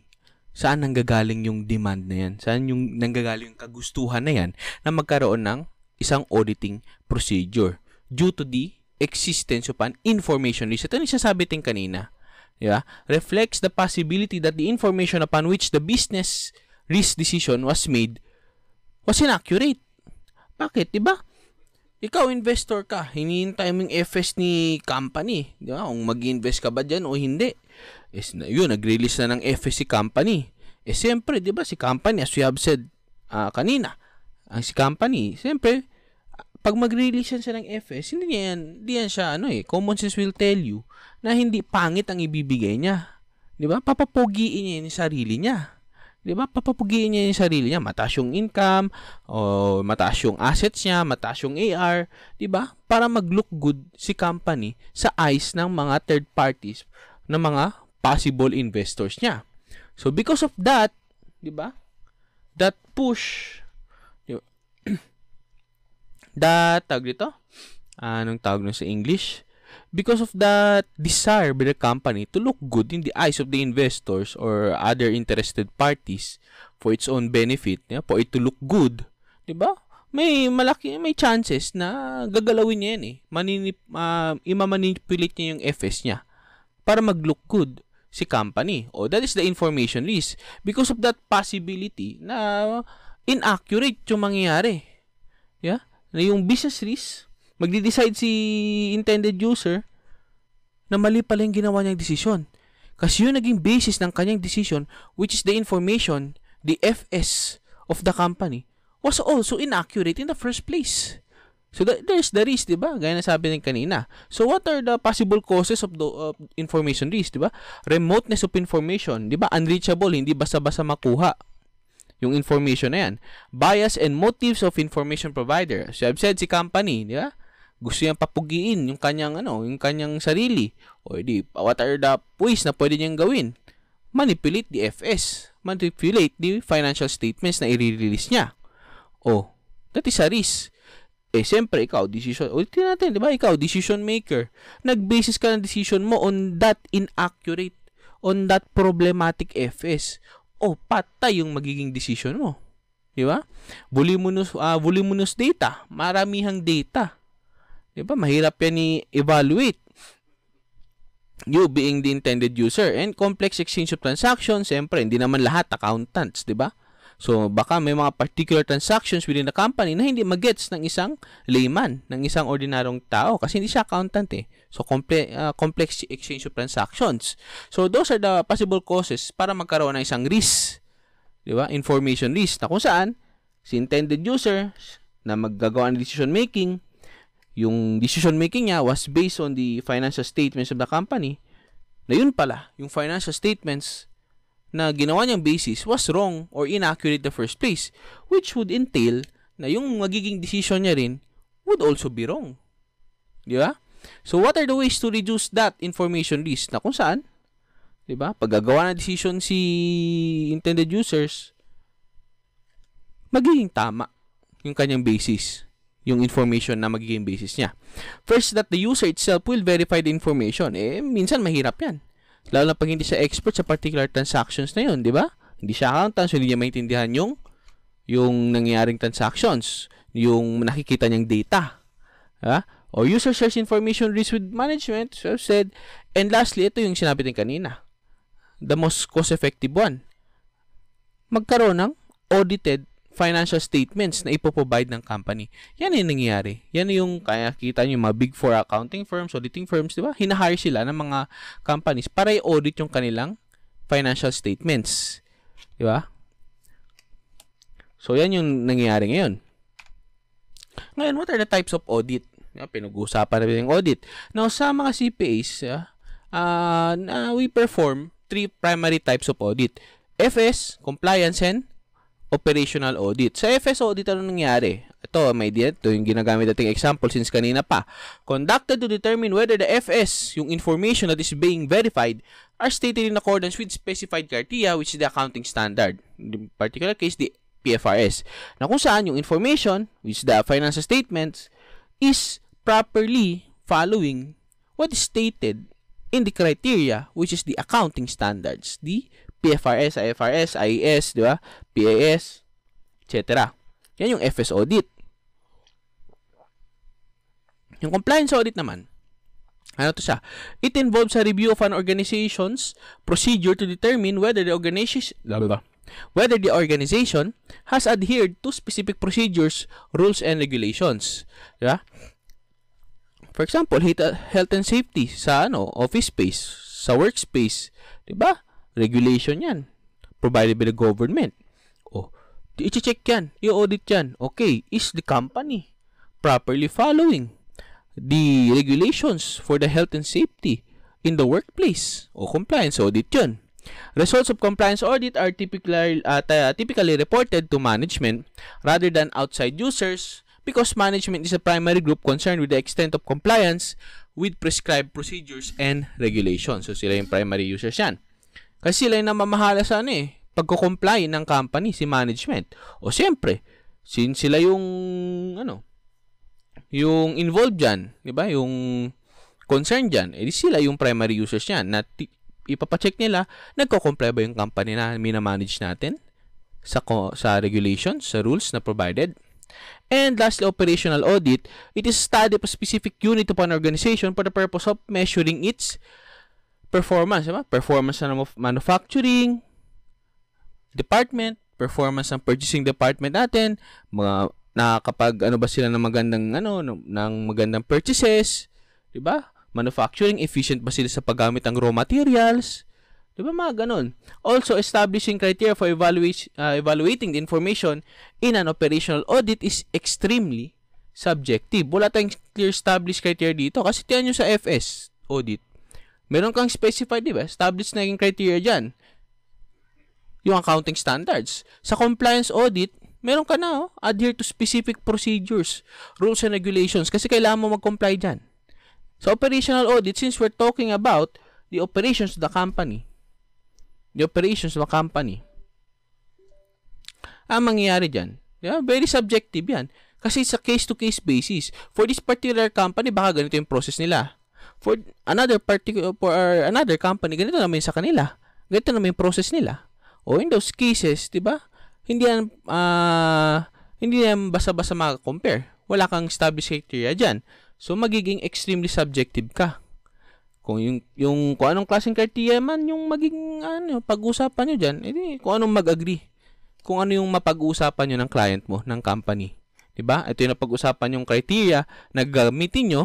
Saan nanggagaling yung demand na yan? Saan yung nanggagaling yung kagustuhan na yan na magkaroon ng isang auditing procedure due to the existence of an information risk. Ito yung sasabitin kanina. Yeah? Reflects the possibility that the information upon which the business risk decision was made was inaccurate. Bakit? Diba? Ikaw, investor ka. Hinihintay mo yung FS ni company. Di ba? Kung mag-invest ka ba dyan o hindi. Is, yun, nag-release na ng FS si company. Eh, siyempre, di ba, si company, as we have said uh, kanina, ang si company, siyempre, pag mag-release yan siya ng FS, hindi niya yan, hindi yan siya, ano eh, common sense will tell you na hindi pangit ang ibibigay niya. Di ba? Papapogiin niya yung sarili niya. 'di ba? Papapugiin niya 'yung sarili niya, mataas 'yung income, o mataas 'yung assets niya, mataas 'yung AR, 'di ba? Para mag-look good si company sa eyes ng mga third parties ng mga possible investors niya. So because of that, 'di ba? That push diba? that tag dito. Ah, anong tawag nung sa English? because of that desire by the company to look good in the eyes of the investors or other interested parties for its own benefit, yeah, for it to look good, 'di ba? May malaki may chances na gagalawin niya 'yan eh. Maninip uh, ah, imamanipulate niya yung FS niya para mag-look good si company. Oh, that is the information list because of that possibility na inaccurate yung mangyayari. Yeah? Na yung business risk magde-decide si intended user na mali pala yung ginawa niyang desisyon. Kasi yun naging basis ng kanyang decision which is the information, the FS of the company was also inaccurate in the first place. So that, there's the risk, 'di ba? Gaya na sabi ng kanina. So what are the possible causes of the uh, information risk, 'di ba? Remoteness of information, 'di ba? Unreachable, hindi basta-basta makuha yung information na yan. Bias and motives of information provider. So I've said si company, 'di ba? gusto niyang papugiin yung kanyang ano, yung kanyang sarili. O edi, what are the ways na pwede niyang gawin? Manipulate the FS. Manipulate the financial statements na i-release niya. O, that is a risk. Eh, siyempre, ikaw, decision, ulitin natin, di ba? Ikaw, decision maker. Nag-basis ka ng decision mo on that inaccurate, on that problematic FS. O, patay yung magiging decision mo. Di ba? Voluminous, uh, voluminous data. Maramihang data 'Di ba? Mahirap 'yan i-evaluate. You being the intended user and complex exchange of transactions, siyempre hindi naman lahat accountants, 'di ba? So baka may mga particular transactions within the company na hindi magets ng isang layman, ng isang ordinaryong tao kasi hindi siya accountant eh. So comple- uh, ah, complex exchange of transactions. So those are the possible causes para magkaroon ng isang risk. 'Di ba? Information risk na kung saan si intended user na maggagawa ng decision making yung decision making niya was based on the financial statements of the company, na yun pala, yung financial statements na ginawa niyang basis was wrong or inaccurate the first place, which would entail na yung magiging decision niya rin would also be wrong. Di ba? So, what are the ways to reduce that information risk na kung saan? Di ba? Pag ng decision si intended users, magiging tama yung kanyang basis yung information na magiging basis niya. First, that the user itself will verify the information. Eh, minsan mahirap yan. Lalo na pag hindi siya expert sa particular transactions na yun, di ba? Hindi siya accountant, so hindi niya maintindihan yung yung nangyaring transactions, yung nakikita niyang data. Ha? Or user shares information risk with management, so I've said. And lastly, ito yung sinabi din kanina. The most cost-effective one. Magkaroon ng audited financial statements na ipoprovide ng company. Yan yung nangyayari. Yan yung kaya kita nyo, mga big four accounting firms, auditing firms, di ba? Hinahire sila ng mga companies para i-audit yung kanilang financial statements. Di ba? So, yan yung nangyayari ngayon. Ngayon, what are the types of audit? pinag-uusapan natin yung audit. Now, sa mga CPAs, uh, ah, uh, we perform three primary types of audit. FS, compliance, and operational audit. Sa FS audit, ano nangyari? Ito, may idea. Ito yung ginagamit nating example since kanina pa. Conducted to determine whether the FS, yung information that is being verified, are stated in accordance with specified criteria which is the accounting standard. In particular case, the PFRS. Na kung saan yung information, which is the financial statements, is properly following what is stated in the criteria which is the accounting standards, the PFRS, IFRS, IES, di ba? PAS, etc. Yan yung FS audit. Yung compliance audit naman, ano to siya? It involves a review of an organization's procedure to determine whether the organization whether the organization has adhered to specific procedures, rules, and regulations. Diba? For example, health and safety sa ano, office space, sa workspace, 'di ba? Regulation yan. Provided by the government. O, oh, i-check yan. I-audit yan. Okay, is the company properly following the regulations for the health and safety in the workplace? O, oh, compliance audit yun. Results of compliance audit are typically, uh, typically reported to management rather than outside users because management is a primary group concerned with the extent of compliance with prescribed procedures and regulations. So sila yung primary users yan. Kasi sila yung namamahala sa ano eh, pagko-comply ng company, si management. O siyempre, since sila yung ano, yung involved diyan, 'di ba? Yung concern diyan, edi eh, sila yung primary users niyan na t- ipapacheck nila nagko-comply ba yung company na minamanage natin sa co- sa regulations, sa rules na provided. And lastly, operational audit, it is study of a specific unit of an organization for the purpose of measuring its performance, diba? Performance ng manufacturing department, performance ng purchasing department natin, mga nakakapag ano ba sila ng magandang ano ng magandang purchases, 'di ba? Manufacturing efficient ba sila sa paggamit ng raw materials? 'Di ba mga ganun? Also establishing criteria for evaluate, uh, evaluating the information in an operational audit is extremely subjective. Wala tayong clear established criteria dito kasi tiyan nyo sa FS audit. Meron kang specified, di ba? Established na yung criteria dyan. Yung accounting standards. Sa compliance audit, meron ka na, oh, adhere to specific procedures, rules and regulations, kasi kailangan mo mag-comply dyan. Sa operational audit, since we're talking about the operations of the company, the operations of the company, ang mangyayari dyan, yeah, very subjective yan. Kasi sa case-to-case -case basis, for this particular company, baka ganito yung process nila for another particular for another company, ganito naman sa kanila. Ganito naman yung process nila. O in those cases, 'di ba? Hindi yan uh, hindi yan basta-basta compare Wala kang established criteria diyan. So magiging extremely subjective ka. Kung yung yung kung anong klaseng criteria man yung maging ano, pag-usapan niyo diyan, edi kung anong mag-agree. Kung ano yung mapag-uusapan niyo ng client mo, ng company. 'Di ba? Ito yung pag usapan yung criteria na gamitin niyo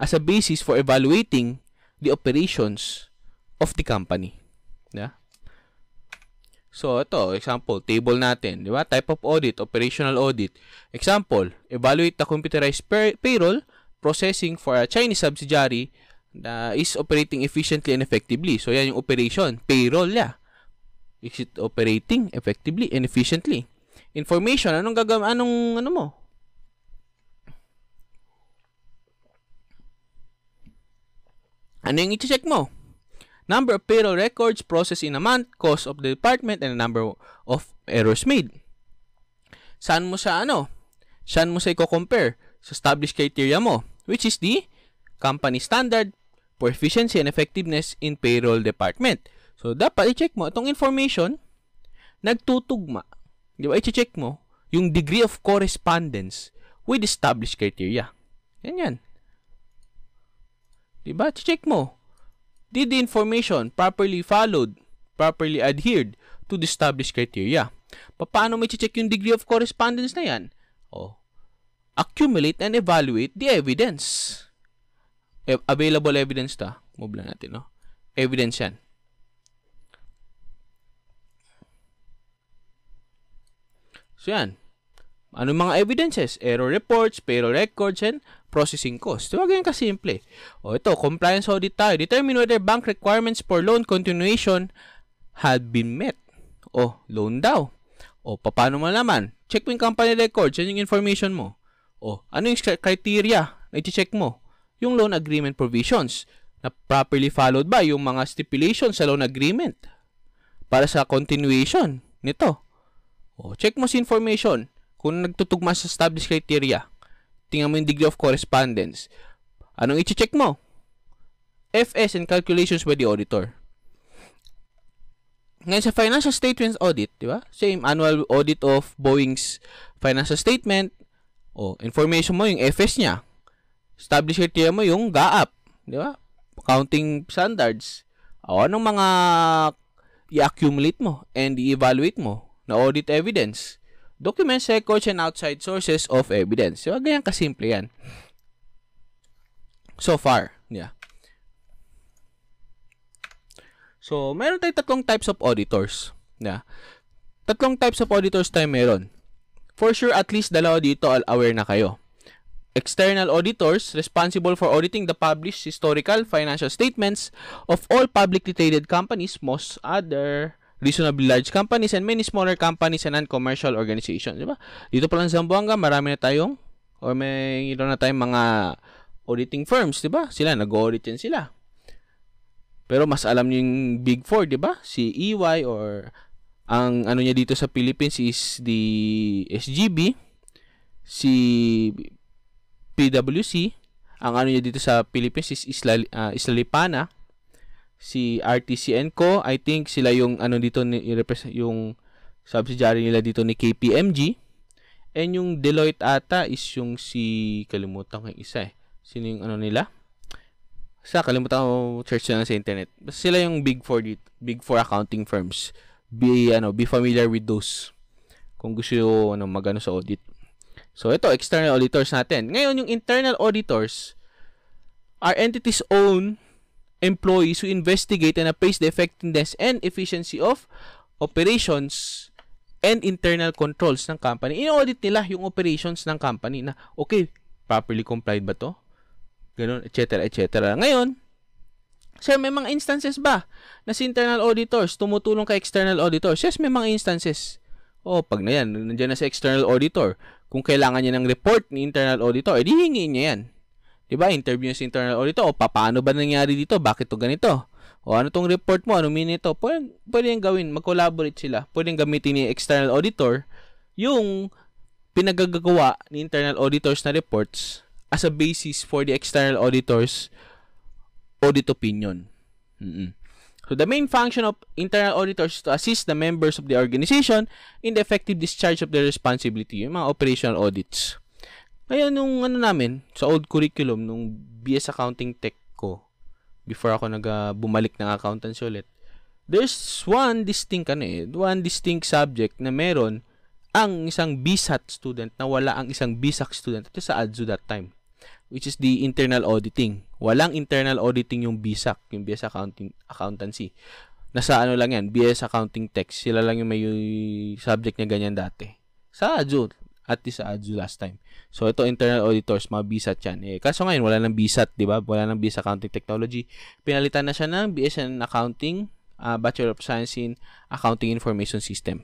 as a basis for evaluating the operations of the company. Yeah? So, ito, example, table natin. Di ba? Type of audit, operational audit. Example, evaluate the computerized pay payroll processing for a Chinese subsidiary na is operating efficiently and effectively. So, yan yung operation. Payroll, yeah. Is it operating effectively and efficiently? Information, anong gagam anong ano mo? Ano yung i-check mo? Number of payroll records processed in a month, cost of the department, and the number of errors made. Saan mo sa ano? Saan mo sa i-compare? Sa established criteria mo, which is the company standard for efficiency and effectiveness in payroll department. So, dapat i-check mo itong information nagtutugma. Di ba? I-check mo yung degree of correspondence with established criteria. Yan yan. Diba? Check mo. Did the information properly followed, properly adhered to the established criteria? Paano mo i check yung degree of correspondence na yan? Oh. accumulate and evaluate the evidence. E available evidence ta. Move lang natin, no? Evidence yan. So, yan. Ano mga evidences? Error reports, payroll records, and processing cost. Diba ganyan kasimple? O ito, compliance audit tayo. Determine whether bank requirements for loan continuation had been met. O, loan daw. O, paano mo naman? Check mo yung company records. Yan yung information mo. O, ano yung criteria na iti-check mo? Yung loan agreement provisions na properly followed by yung mga stipulations sa loan agreement para sa continuation nito. O, check mo si information kung nagtutugma sa established criteria tingnan mo yung degree of correspondence. Anong i-check mo? FS and calculations by the auditor. Ngayon sa financial statements audit, di ba? Same annual audit of Boeing's financial statement. O, information mo yung FS niya. Establish criteria mo yung GAAP, di ba? Accounting standards. O, anong mga i-accumulate mo and i-evaluate mo na audit evidence documents, records, and outside sources of evidence. So, ganyan kasimple yan. So far, yeah. So, meron tayong tatlong types of auditors. Yeah. Tatlong types of auditors tayo meron. For sure, at least dalawa dito aware na kayo. External auditors responsible for auditing the published historical financial statements of all publicly traded companies, most other reasonably large companies and many smaller companies and non-commercial organizations, di ba? Dito lang sa Zamboanga, marami na tayong or may ito na tayong mga auditing firms, di ba? Sila nag-audit yan sila. Pero mas alam niyo yung Big Four, di ba? Si EY or ang ano niya dito sa Philippines is the SGB, si PWC, ang ano niya dito sa Philippines is Isla, uh, ah, Isla si RTCN ko. I think sila yung ano dito ni, yung subsidiary nila dito ni KPMG. And yung Deloitte ata is yung si kalimutan ko isa eh. Sino yung ano nila? Sa kalimutan ko search na sa internet. Basta sila yung big four dito, big four accounting firms. Be ano, be familiar with those kung gusto nyo ano, magano sa audit. So ito external auditors natin. Ngayon yung internal auditors are entities own employees who investigate and appraise the effectiveness and efficiency of operations and internal controls ng company. In-audit nila yung operations ng company na, okay, properly complied ba to? Ganun, etc. etc. Ngayon, Sir, may mga instances ba na si internal auditors tumutulong kay external auditors? Yes, may mga instances. O, oh, pag na yan, nandiyan na si external auditor. Kung kailangan niya ng report ni internal auditor, edi eh, hingiin niya yan. 'Di ba? Interview sa internal auditor o oh, paano ba nangyari dito? Bakit 'to ganito? O ano tong report mo? Ano meaning ito? Pwede, pwede yung gawin. Mag-collaborate sila. Pwede gamitin ni external auditor yung pinagagawa ni internal auditors na reports as a basis for the external auditors audit opinion. Mm-mm. So the main function of internal auditors is to assist the members of the organization in the effective discharge of their responsibility, yung mga operational audits. Kaya nung ano namin, sa old curriculum, nung BS Accounting Tech ko, before ako nag bumalik ng accountancy ulit, there's one distinct ano eh, one distinct subject na meron ang isang BSAT student na wala ang isang BSAC student ito sa ADZU that time which is the internal auditing. Walang internal auditing yung BSAC, yung BS Accounting Accountancy. Nasa ano lang yan, BS Accounting Text. Sila lang yung may subject niya ganyan dati. Sa ADZU at least sa ADSU last time. So ito internal auditors, mga BSAT yan. Eh, kaso ngayon wala nang BSAT, 'di ba? Wala nang BSAT Accounting Technology. Pinalitan na siya ng BSN Accounting, uh, Bachelor of Science in Accounting Information System.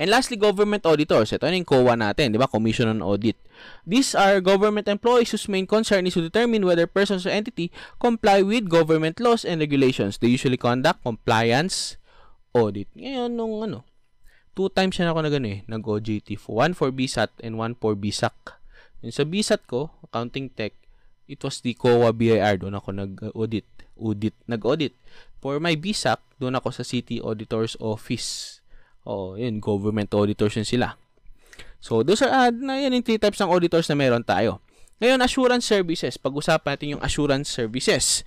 And lastly, government auditors. Ito yung COA natin, di ba? Commission on Audit. These are government employees whose main concern is to determine whether persons or entity comply with government laws and regulations. They usually conduct compliance audit. Ngayon, nung ano, two times na ako na gano'n eh, nag-OJT. One for BSAT and one for BSAC. Yung sa BSAT ko, accounting tech, it was the COA BIR, doon ako nag-audit. Audit, nag-audit. For my BSAC, doon ako sa City Auditor's Office. O, yun, government auditors yun sila. So, those are, uh, na yan yung three types ng auditors na meron tayo. Ngayon, assurance services. Pag-usapan natin yung assurance services.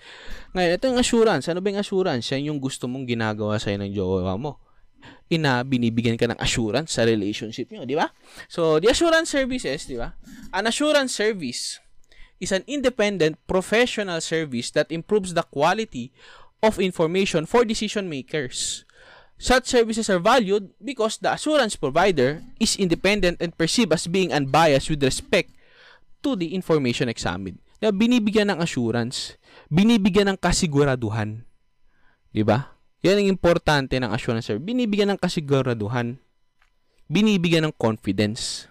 Ngayon, ito yung assurance. Ano ba yung assurance? Yan yung gusto mong ginagawa sa'yo ng jowa mo ina binibigyan ka ng assurance sa relationship nyo, di ba? So, the assurance services, di ba? An assurance service is an independent professional service that improves the quality of information for decision makers. Such services are valued because the assurance provider is independent and perceived as being unbiased with respect to the information examined. Na Binibigyan ng assurance, binibigyan ng kasiguraduhan. 'Di ba? Yan ang importante ng assurance survey. Binibigyan ng kasiguraduhan. Binibigyan ng confidence.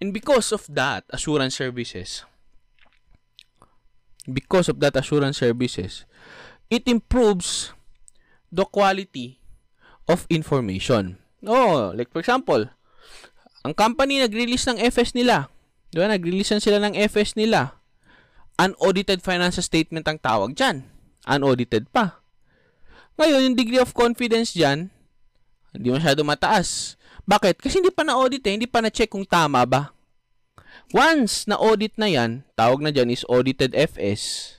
And because of that, assurance services, because of that assurance services, it improves the quality of information. Oh, like for example, ang company nag-release ng FS nila. Diba? Nag-release sila ng FS nila unaudited financial statement ang tawag dyan. Unaudited pa. Ngayon, yung degree of confidence dyan, hindi masyado mataas. Bakit? Kasi hindi pa na-audit eh. Hindi pa na-check kung tama ba. Once na-audit na yan, tawag na dyan is audited FS.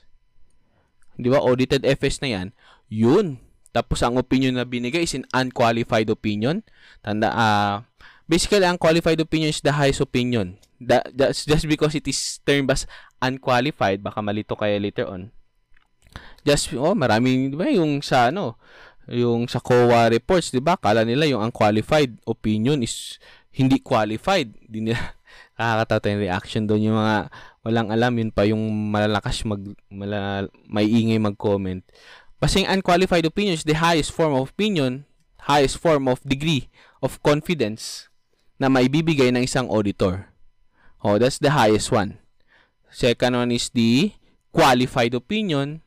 Di ba? Audited FS na yan. Yun. Tapos ang opinion na binigay is an unqualified opinion. Tanda, ah, uh, basically, unqualified opinion is the highest opinion. That, just because it is termed as unqualified, baka malito kayo later on. Just, oh, maraming, di ba, yung sa, ano, yung sa COA reports, di ba, kala nila yung unqualified opinion is hindi qualified. Di nila, nakakatawa yung reaction doon yung mga walang alam yun pa yung malalakas mag malal, ingay mag-comment kasi unqualified opinion is the highest form of opinion highest form of degree of confidence na maibibigay ng isang auditor Oh, that's the highest one. Second one is the qualified opinion.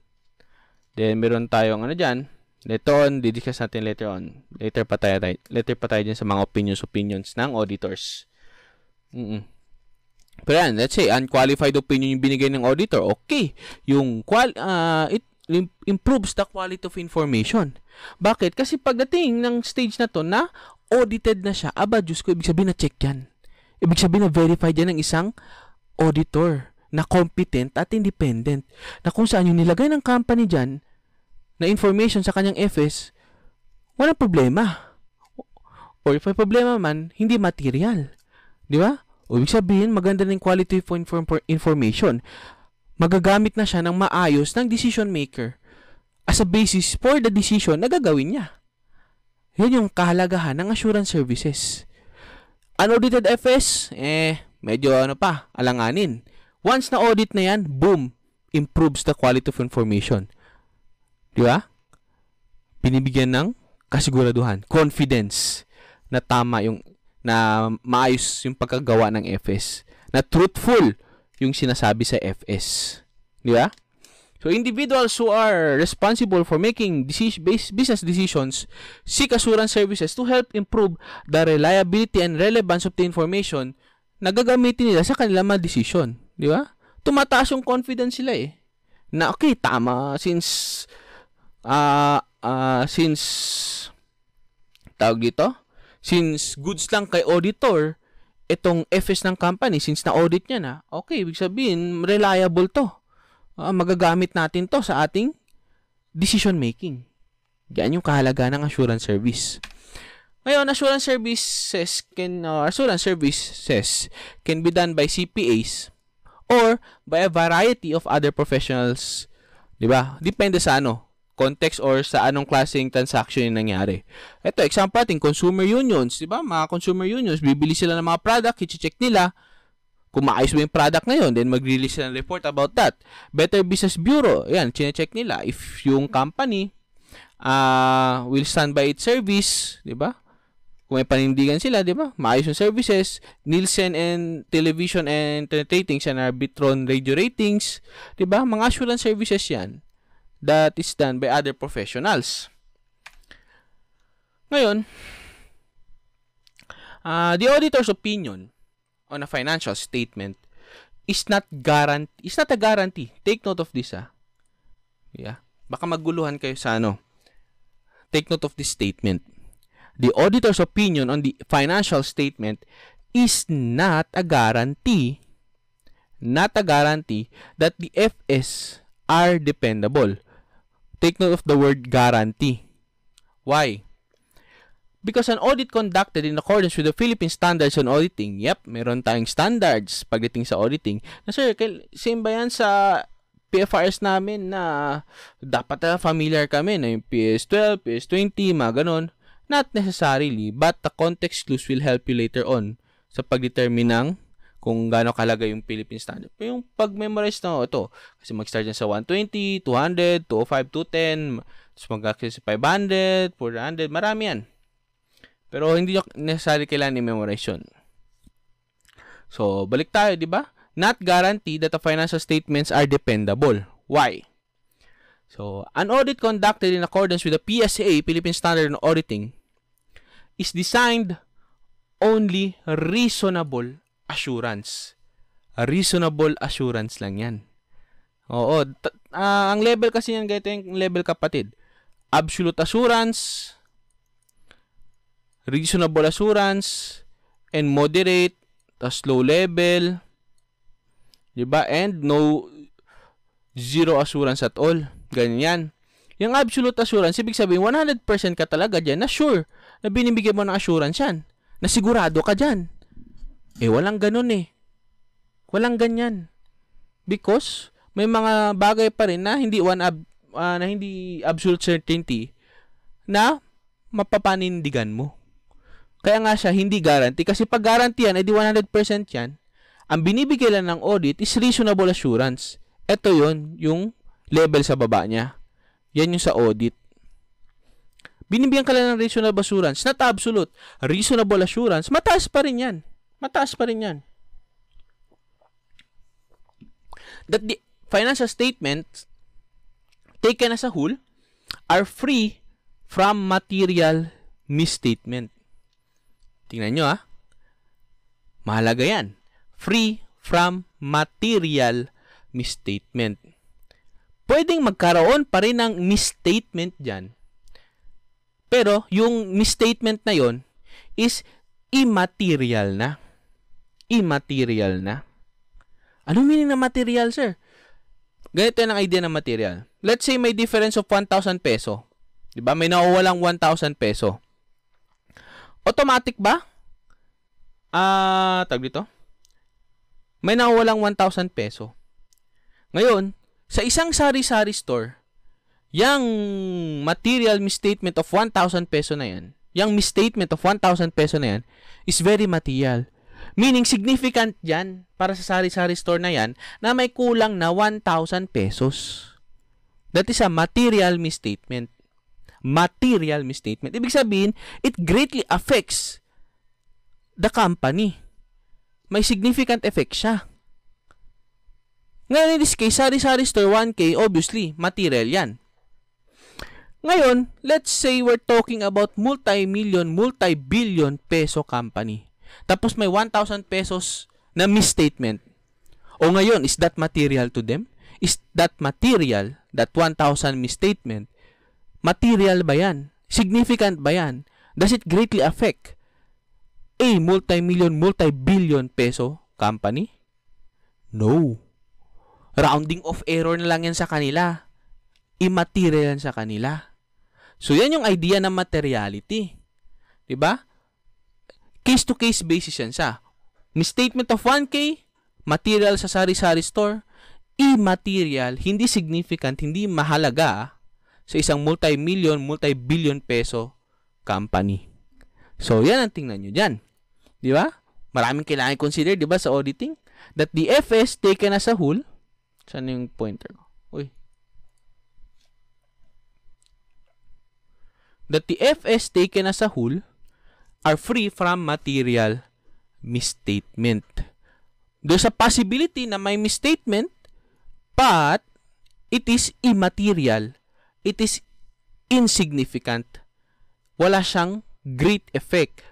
Then, meron tayong ano diyan. Later on, didiscuss natin later on. Later pa tayo, later pa tayo dyan sa mga opinions-opinions ng auditors. Mm-mm. Pero yan, let's say, unqualified opinion yung binigay ng auditor. Okay. Yung qual, uh, it improves the quality of information. Bakit? Kasi pagdating ng stage na to na audited na siya, aba, Diyos ko, ibig sabihin na check yan. Ibig sabihin na verified yan ng isang auditor na competent at independent na kung saan yung nilagay ng company dyan na information sa kanyang FS, walang problema. Or if may problema man, hindi material. Di ba? O ibig sabihin, maganda na yung quality for information. Magagamit na siya ng maayos ng decision maker as a basis for the decision na gagawin niya. Yan yung kahalagahan ng assurance services. Unaudited ano FS, eh, medyo ano pa, alanganin. Once na audit na yan, boom, improves the quality of information. Di ba? Binibigyan ng kasiguraduhan, confidence na tama yung na maayos yung pagkagawa ng FS, na truthful yung sinasabi sa FS. Di ba? So individuals who are responsible for making decision, business decisions seek assurance services to help improve the reliability and relevance of the information na gagamitin nila sa kanilang mga decision. Di ba? Tumataas yung confidence sila eh. Na okay, tama. Since, uh, uh, since, tawag dito, since goods lang kay auditor, itong FS ng company, since na-audit niya na, okay, ibig sabihin, reliable to uh, magagamit natin to sa ating decision making. Yan yung kahalaga ng assurance service. Ngayon, assurance services can uh, assurance services can be done by CPAs or by a variety of other professionals, 'di ba? Depende sa ano, context or sa anong klaseng transaction yung nangyari. Ito, example natin, consumer unions, 'di ba? Mga consumer unions, bibili sila ng mga product, i-check nila, kung maayos ba yung product ngayon, then mag-release ng report about that. Better Business Bureau, yan, chine-check nila if yung company uh, will stand by its service, di ba? Kung may panindigan sila, di ba? Maayos yung services. Nielsen and Television and Internet Ratings and Arbitron Radio Ratings, di ba? Mga assurance services yan that is done by other professionals. Ngayon, uh, the auditor's opinion on a financial statement is not guarantee is not a guarantee. Take note of this ah. Yeah. Baka maguluhan kayo sa ano. Take note of this statement. The auditor's opinion on the financial statement is not a guarantee not a guarantee that the FS are dependable. Take note of the word guarantee. Why? Because an audit conducted in accordance with the Philippine Standards on Auditing, yep, meron tayong standards pagdating sa auditing. Na sir, same ba yan sa PFRS namin na dapat na familiar kami na yung PS12, PS20, mga ganun. Not necessarily, but the context clues will help you later on sa pagdetermine ng kung gaano kalaga yung Philippine Standard. Pero yung pag-memorize na oh, ito, kasi mag-start yan sa 120, 200, 205, 210, tapos mag sa 500, 400, marami yan. Pero hindi nyo necessarily kailangan i memorization So, balik tayo, di ba? Not guaranteed that the financial statements are dependable. Why? So, an audit conducted in accordance with the PSA, Philippine Standard on Auditing, is designed only reasonable assurance. A reasonable assurance lang yan. Oo. Uh, ang level kasi yan, ganito yung level kapatid. Absolute assurance, reasonable assurance, and moderate, tas low level, di ba? And no zero assurance at all. Ganyan. Yung absolute assurance, ibig sabihin 100% ka talaga diyan na sure na binibigyan mo ng assurance yan. Na sigurado ka diyan Eh, walang ganoon eh. Walang ganyan. Because may mga bagay pa rin na hindi one ab, uh, na hindi absolute certainty na mapapanindigan mo. Kaya nga siya hindi guarantee kasi pag guarantee yan, edi 100% yan. Ang binibigay lang ng audit is reasonable assurance. Ito yon yung level sa baba niya. Yan yung sa audit. Binibigyan ka lang ng reasonable assurance, not absolute. Reasonable assurance, mataas pa rin yan. Mataas pa rin yan. That the financial statements taken as a whole are free from material misstatement. Tingnan nyo ah. Mahalaga yan. Free from material misstatement. Pwedeng magkaroon pa rin ng misstatement dyan. Pero yung misstatement na yon is immaterial na. Immaterial na. Ano meaning na material, sir? Ganito yung idea ng material. Let's say may difference of 1,000 peso. Diba? May nakuha 1,000 peso automatic ba? Ah, uh, tag dito. May nawalang 1,000 peso. Ngayon, sa isang sari-sari store, yung material misstatement of 1,000 peso na yan, yung misstatement of 1,000 peso na yan, is very material. Meaning, significant yan para sa sari-sari store na yan na may kulang na 1,000 pesos. That is a material misstatement material misstatement. Ibig sabihin, it greatly affects the company. May significant effect siya. Ngayon, in this case, sari-sari store 1K, obviously, material yan. Ngayon, let's say we're talking about multi-million, multi-billion peso company. Tapos may 1,000 pesos na misstatement. O ngayon, is that material to them? Is that material, that 1,000 misstatement, Material ba yan? Significant ba yan? Does it greatly affect a multi-million, multi-billion peso company? No. Rounding of error na lang yan sa kanila. Immaterial yan sa kanila. So, yan yung idea ng materiality. Diba? Case-to-case basis yan sa misstatement of 1K, material sa sari-sari store, immaterial, hindi significant, hindi mahalaga, So, isang multi-million, multi-billion peso company. So, yan ang tingnan nyo dyan. Di ba? Maraming kailangan consider, di ba, sa auditing? That the FS taken as a whole, saan yung pointer ko? Uy. That the FS taken as a whole are free from material misstatement. There's a possibility na may misstatement but it is immaterial it is insignificant. Wala siyang great effect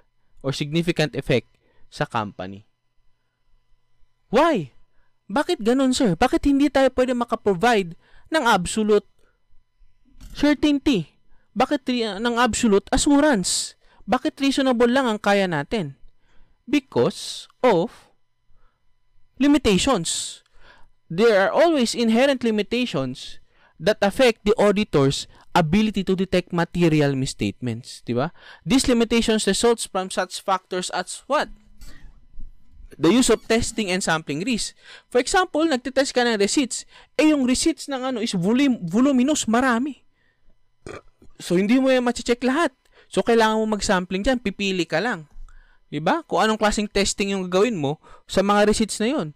or significant effect sa company. Why? Bakit ganun, sir? Bakit hindi tayo pwede makaprovide ng absolute certainty? Bakit uh, ng absolute assurance? Bakit reasonable lang ang kaya natin? Because of limitations. There are always inherent limitations that affect the auditor's ability to detect material misstatements, di ba? These limitations results from such factors as what? The use of testing and sampling risk. For example, nagtetest ka ng receipts, eh yung receipts ng ano is volum- voluminous, marami. So, hindi mo yan mache-check lahat. So, kailangan mo mag-sampling dyan, pipili ka lang. Di ba? Kung anong klaseng testing yung gagawin mo sa mga receipts na yon.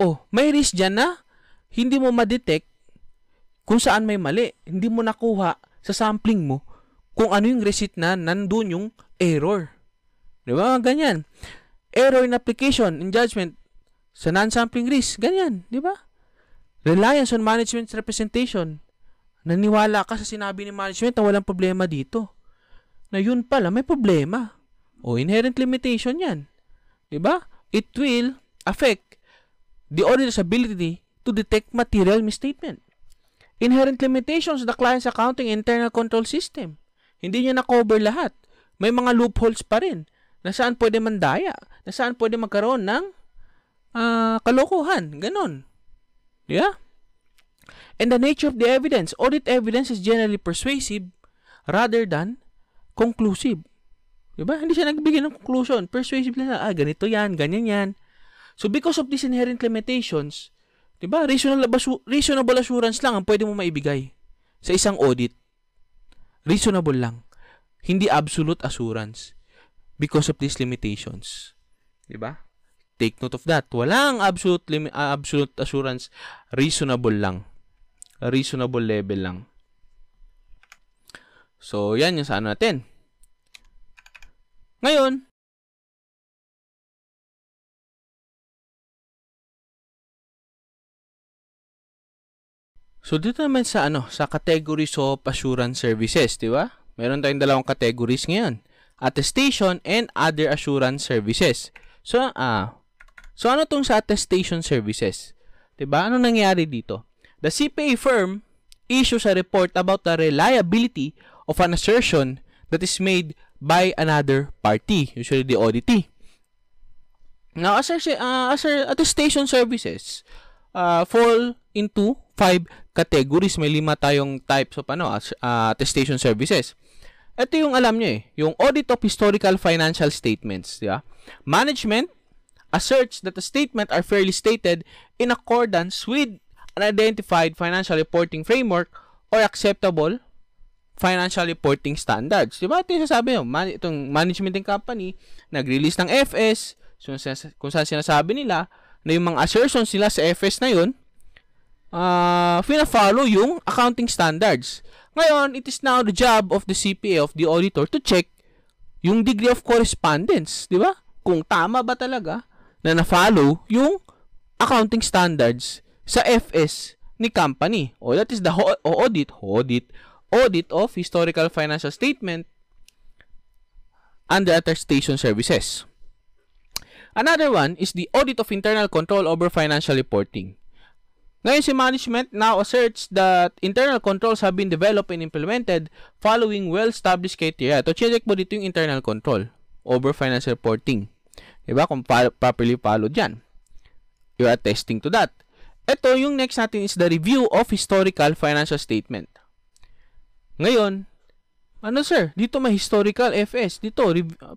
Oh, may risk dyan na hindi mo ma-detect kung saan may mali. Hindi mo nakuha sa sampling mo kung ano yung receipt na nandun yung error. Di ba? Ganyan. Error in application, in judgment, sa non-sampling risk, ganyan. Di ba? Reliance on management's representation. Naniwala ka sa sinabi ni management na walang problema dito. Na yun pala, may problema. O inherent limitation yan. Di ba? It will affect the auditor's ability to detect material misstatement. Inherent limitations the client's accounting internal control system. Hindi niya na-cover lahat. May mga loopholes pa rin Nasaan saan pwede mandaya, Nasaan saan pwede magkaroon ng uh, kalokohan. Ganon. Yeah? And the nature of the evidence. Audit evidence is generally persuasive rather than conclusive. Diba? Hindi siya nagbigay ng conclusion. Persuasive lang, ah, ganito yan, ganyan yan. So, because of these inherent limitations, 'Di ba? Reasonable reasonable assurance lang ang pwede mo maibigay sa isang audit. Reasonable lang. Hindi absolute assurance because of these limitations. 'Di ba? Take note of that. Walang absolute lim- uh, ah, absolute assurance, reasonable lang. Reasonable level lang. So, 'yan yung sa ano natin. Ngayon, So dito naman sa ano, sa categories of assurance services, 'di ba? Meron tayong dalawang categories ngayon. Attestation and other assurance services. So ah uh, So ano tong sa attestation services? 'Di ba? Ano nangyari dito? The CPA firm issues a report about the reliability of an assertion that is made by another party, usually the auditee. Now, assert, uh, ah, assert, attestation services uh, fall into five categories. May lima tayong types of ano, uh, attestation services. Ito yung alam nyo eh, yung audit of historical financial statements. Di ba? Management asserts that the statement are fairly stated in accordance with an identified financial reporting framework or acceptable financial reporting standards. Diba? Ito yung sasabi nyo, man, itong management ng company, nag-release ng FS, so, kung saan sinasabi nila, na yung mga assertions nila sa FS na yun, uh, fina-follow yung accounting standards. Ngayon, it is now the job of the CPA, of the auditor, to check yung degree of correspondence, di ba? Kung tama ba talaga na na-follow yung accounting standards sa FS ni company. O that is the ho- audit, audit, audit of historical financial statement under attestation services. Another one is the audit of internal control over financial reporting. Ngayon si management now asserts that internal controls have been developed and implemented following well-established criteria. To check mo dito yung internal control over financial reporting. Diba? Kung properly followed yan. You are testing to that. Ito, yung next natin is the review of historical financial statement. Ngayon, ano sir? Dito may historical FS. Dito,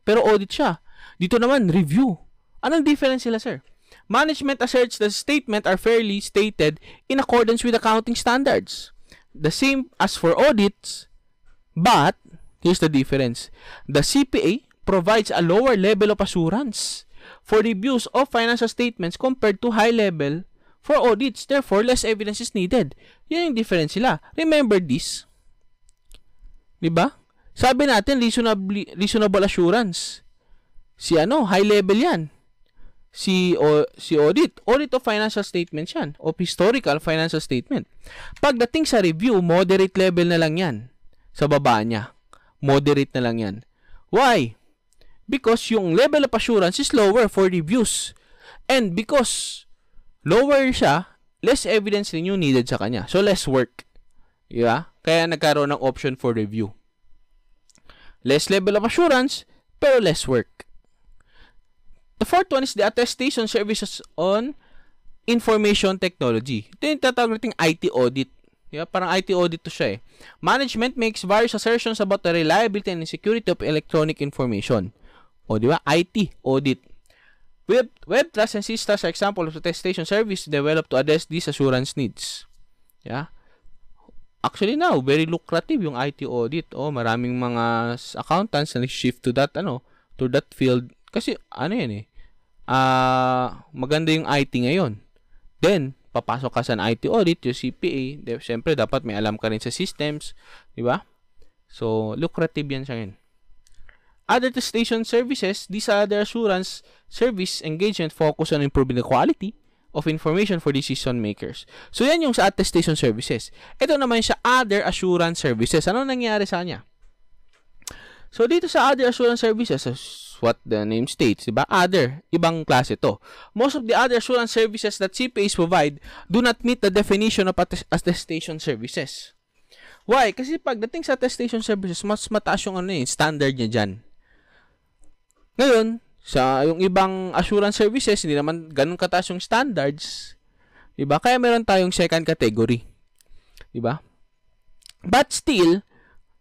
pero audit siya. Dito naman, review. Anong difference sila sir? Management asserts the statement are fairly stated in accordance with accounting standards. The same as for audits, but here's the difference. The CPA provides a lower level of assurance for reviews of financial statements compared to high level for audits. Therefore, less evidence is needed. Yan yung difference sila. Remember this. Diba? Sabi natin, reasonable, reasonable assurance. Si ano, high level yan si o, si audit. Audit of financial statements 'yan, of historical financial statement. Pagdating sa review, moderate level na lang 'yan sa baba niya. Moderate na lang 'yan. Why? Because yung level of assurance is lower for reviews. And because lower siya, less evidence rin yung needed sa kanya. So, less work. di Yeah? Kaya nagkaroon ng option for review. Less level of assurance, pero less work. The fourth one is the attestation services on information technology. Ito yung tatawag natin IT audit. Yeah, parang IT audit to siya eh. Management makes various assertions about the reliability and security of electronic information. O di ba? IT audit. Web, web trust and SysTrust are example of attestation service developed to address these assurance needs. Yeah. Actually now, very lucrative yung IT audit. Oh, maraming mga accountants na shift to that ano, to that field kasi ano yan eh uh, maganda yung IT ngayon. Then, papasok ka sa IT audit, yung CPA, de, syempre dapat may alam ka rin sa systems, di ba? So, lucrative yan sa ngayon. Other station services, these are the assurance service engagement focus on improving the quality of information for decision makers. So, yan yung sa attestation services. Ito naman sa other assurance services. Ano nangyari sa kanya? So, dito sa other assurance services, what the name states, diba? Other, ibang klase to. Most of the other assurance services that CPAs provide do not meet the definition of attestation services. Why? Kasi pagdating sa attestation services, mas mataas yung ano yun, eh, standard niya dyan. Ngayon, sa yung ibang assurance services, hindi naman ganun kataas yung standards. Diba? Kaya meron tayong second category. Diba? But still,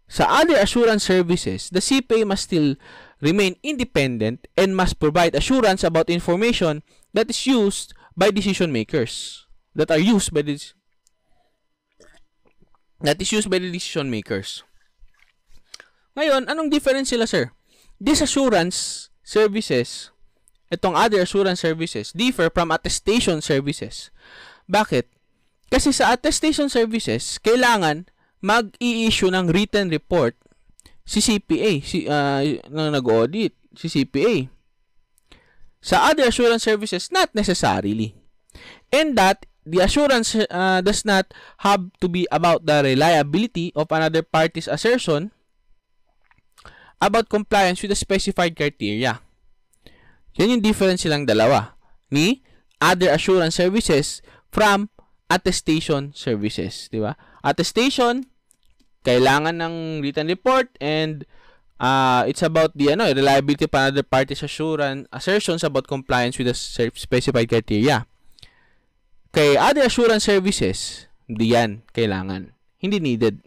sa other assurance services, the CPA must still remain independent and must provide assurance about information that is used by decision makers that are used by the that is used by the decision makers. Ngayon, anong difference sila, sir? These assurance services, itong other assurance services, differ from attestation services. Bakit? Kasi sa attestation services, kailangan mag-i-issue ng written report si CPA, si, uh, nag-audit, si CPA. Sa other assurance services, not necessarily. And that the assurance uh, does not have to be about the reliability of another party's assertion about compliance with the specified criteria. Yan yung difference silang dalawa ni other assurance services from attestation services, di ba? attestation, kailangan ng written report and uh, it's about the ano, reliability of another party's assurance assertions about compliance with the specified criteria. Kay other assurance services, hindi yan kailangan. Hindi needed.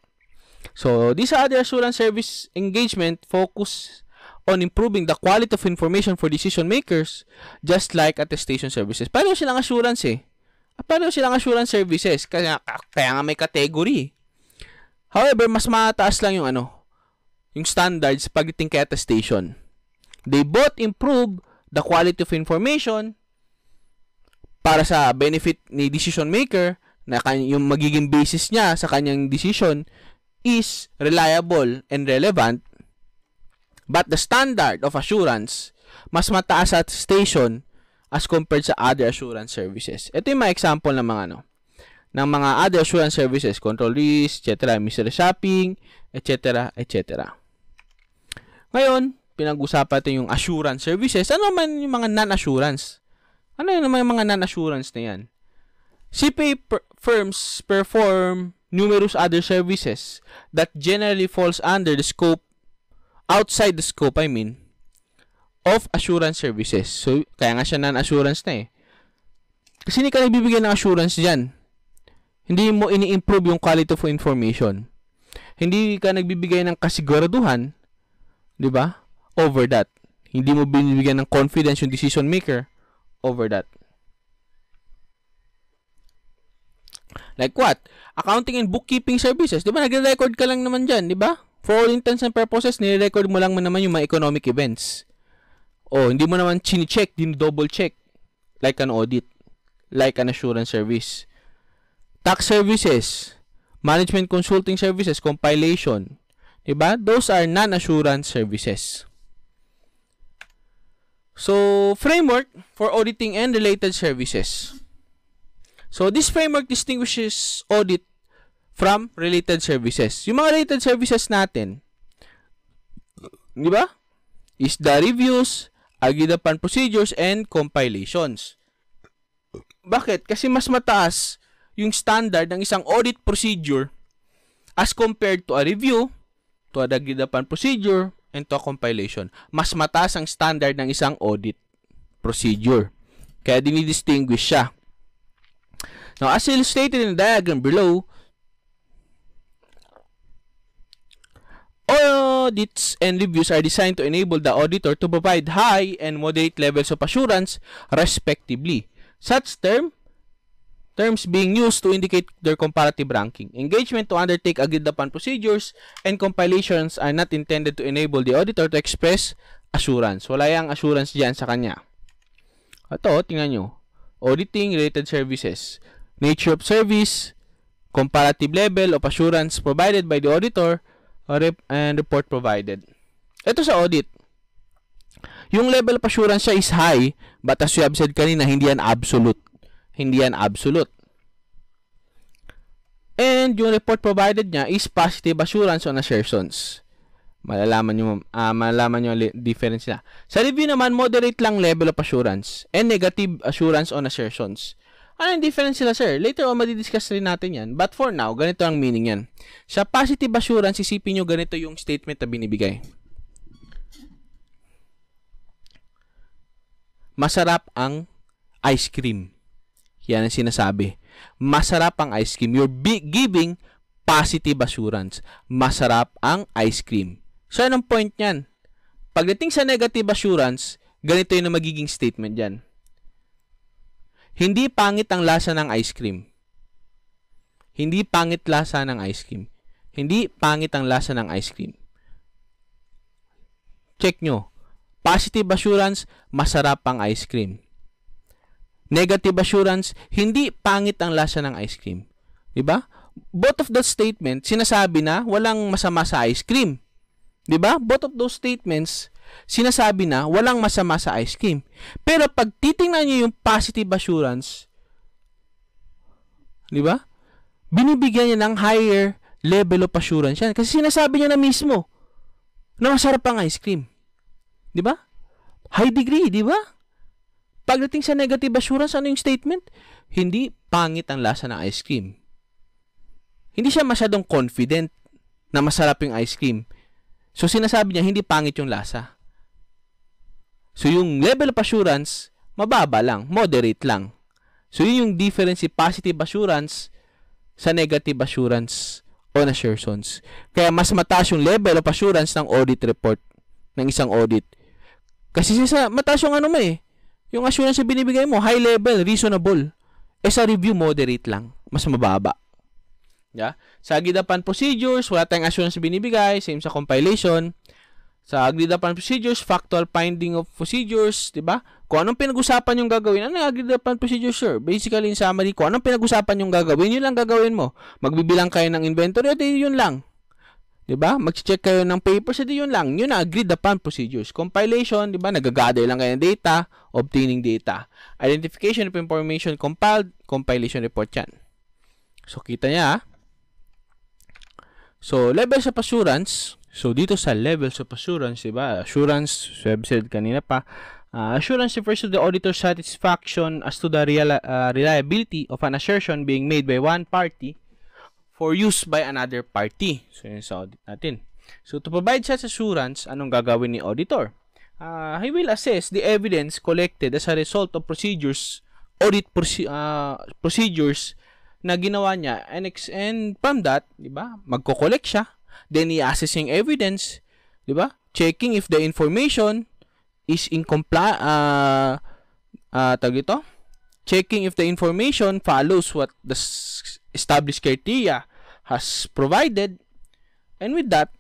So, these other assurance service engagement focus on improving the quality of information for decision makers just like attestation services. Pareho silang assurance eh. Pareho silang assurance services. Kaya, kaya nga may category. However, mas mataas lang yung ano, yung standards pagdating kay attestation. They both improve the quality of information para sa benefit ni decision maker na yung magiging basis niya sa kanyang decision is reliable and relevant but the standard of assurance mas mataas at station as compared sa other assurance services. Ito yung mga example ng mga ano, ng mga other assurance services, control risk, etc., mystery shopping, etc., etc. Ngayon, pinag-usapan natin yung assurance services. Ano man yung mga non-assurance? Ano yun naman ano yung mga non-assurance na yan? CPA per- firms perform numerous other services that generally falls under the scope, outside the scope, I mean, of assurance services. So, kaya nga siya non-assurance na eh. Kasi hindi ka nagbibigay ng assurance dyan. Hindi mo ini-improve yung quality of information. Hindi ka nagbibigay ng kasiguraduhan, di ba? Over that. Hindi mo binibigyan ng confidence yung decision maker over that. Like what? Accounting and bookkeeping services. Di ba, nagre-record ka lang naman dyan, di ba? For all intents and purposes, nire-record mo lang naman yung mga economic events. Oh, hindi mo naman chini-check, din double check like an audit, like an assurance service. Tax services, management consulting services, compilation, 'di ba? Those are non-assurance services. So, framework for auditing and related services. So, this framework distinguishes audit from related services. Yung mga related services natin, 'di ba? Is the reviews, Agidapan procedures and compilations. Bakit? Kasi mas mataas yung standard ng isang audit procedure as compared to a review, to a Agidapan procedure, and to a compilation. Mas mataas ang standard ng isang audit procedure. Kaya dinidistinguish siya. Now, as illustrated in the diagram below, audits and reviews are designed to enable the auditor to provide high and moderate levels of assurance, respectively. Such term terms being used to indicate their comparative ranking. Engagement to undertake agreed upon procedures and compilations are not intended to enable the auditor to express assurance. Wala yung assurance diyan sa kanya. Ito, tingnan nyo. Auditing related services. Nature of service, comparative level of assurance provided by the auditor, Uh, rep and report provided. Ito sa audit. Yung level of assurance siya is high, but as you have said kanina, hindi yan absolute. Hindi yan absolute. And yung report provided niya is positive assurance on assertions. Malalaman niyo uh, ah, malalaman niyo ang difference na. Sa review naman, moderate lang level of assurance and negative assurance on assertions. Ano yung difference sila, sir? Later on, madidiscuss rin natin yan. But for now, ganito ang meaning yan. Sa positive assurance, isipin nyo ganito yung statement na binibigay. Masarap ang ice cream. Yan ang sinasabi. Masarap ang ice cream. You're giving positive assurance. Masarap ang ice cream. So, anong point niyan? Pagdating sa negative assurance, ganito yung magiging statement dyan hindi pangit ang lasa ng ice cream. Hindi pangit lasa ng ice cream. Hindi pangit ang lasa ng ice cream. Check nyo. Positive assurance, masarap ang ice cream. Negative assurance, hindi pangit ang lasa ng ice cream. 'Di ba? Both of those statements, sinasabi na walang masama sa ice cream. 'Di ba? Both of those statements, sinasabi na walang masama sa ice cream. Pero pag titingnan niyo yung positive assurance, di ba? Binibigyan niya ng higher level of assurance yan. Kasi sinasabi niya na mismo na masarap ang ice cream. Di ba? High degree, di ba? Pagdating sa negative assurance, ano yung statement? Hindi pangit ang lasa ng ice cream. Hindi siya masyadong confident na masarap yung ice cream. So sinasabi niya, hindi pangit yung lasa. So yung level of assurance, mababa lang, moderate lang. So yun yung difference si positive assurance sa negative assurance on assurance. Kaya mas mataas yung level of assurance ng audit report ng isang audit. Kasi sa mataas yung ano mo eh. Yung assurance na binibigay mo, high level, reasonable. Eh sa review, moderate lang. Mas mababa. Yeah? Sa gidapan procedures, wala tayong assurance na binibigay. Same sa compilation. Sa agreed upon procedures, factual finding of procedures, di ba? Kung anong pinag-usapan yung gagawin, ano yung agreed upon procedures, sir? Basically, in summary, kung anong pinag-usapan yung gagawin, yun lang gagawin mo. Magbibilang kayo ng inventory, at yun lang. Di ba? Mag-check kayo ng papers, at yun lang. Yun na, agreed upon procedures. Compilation, di ba? Nagagather lang kayo ng data, obtaining data. Identification of information compiled, compilation report yan. So, kita niya, ah. So, level of assurance, So, dito sa levels of assurance, diba? Assurance, said kanina pa, uh, assurance refers to the auditor's satisfaction as to the real, uh, ah, reliability of an assertion being made by one party for use by another party. So, yun sa audit natin. So, to provide such assurance, anong gagawin ni auditor? Uh, he will assess the evidence collected as a result of procedures, audit proce uh, procedures na ginawa niya. And, and from that, di ba, magko-collect siya Then, i-assessing evidence, di ba? Checking if the information is in comply, uh, uh, tag ito? Checking if the information follows what the established criteria has provided. And with that,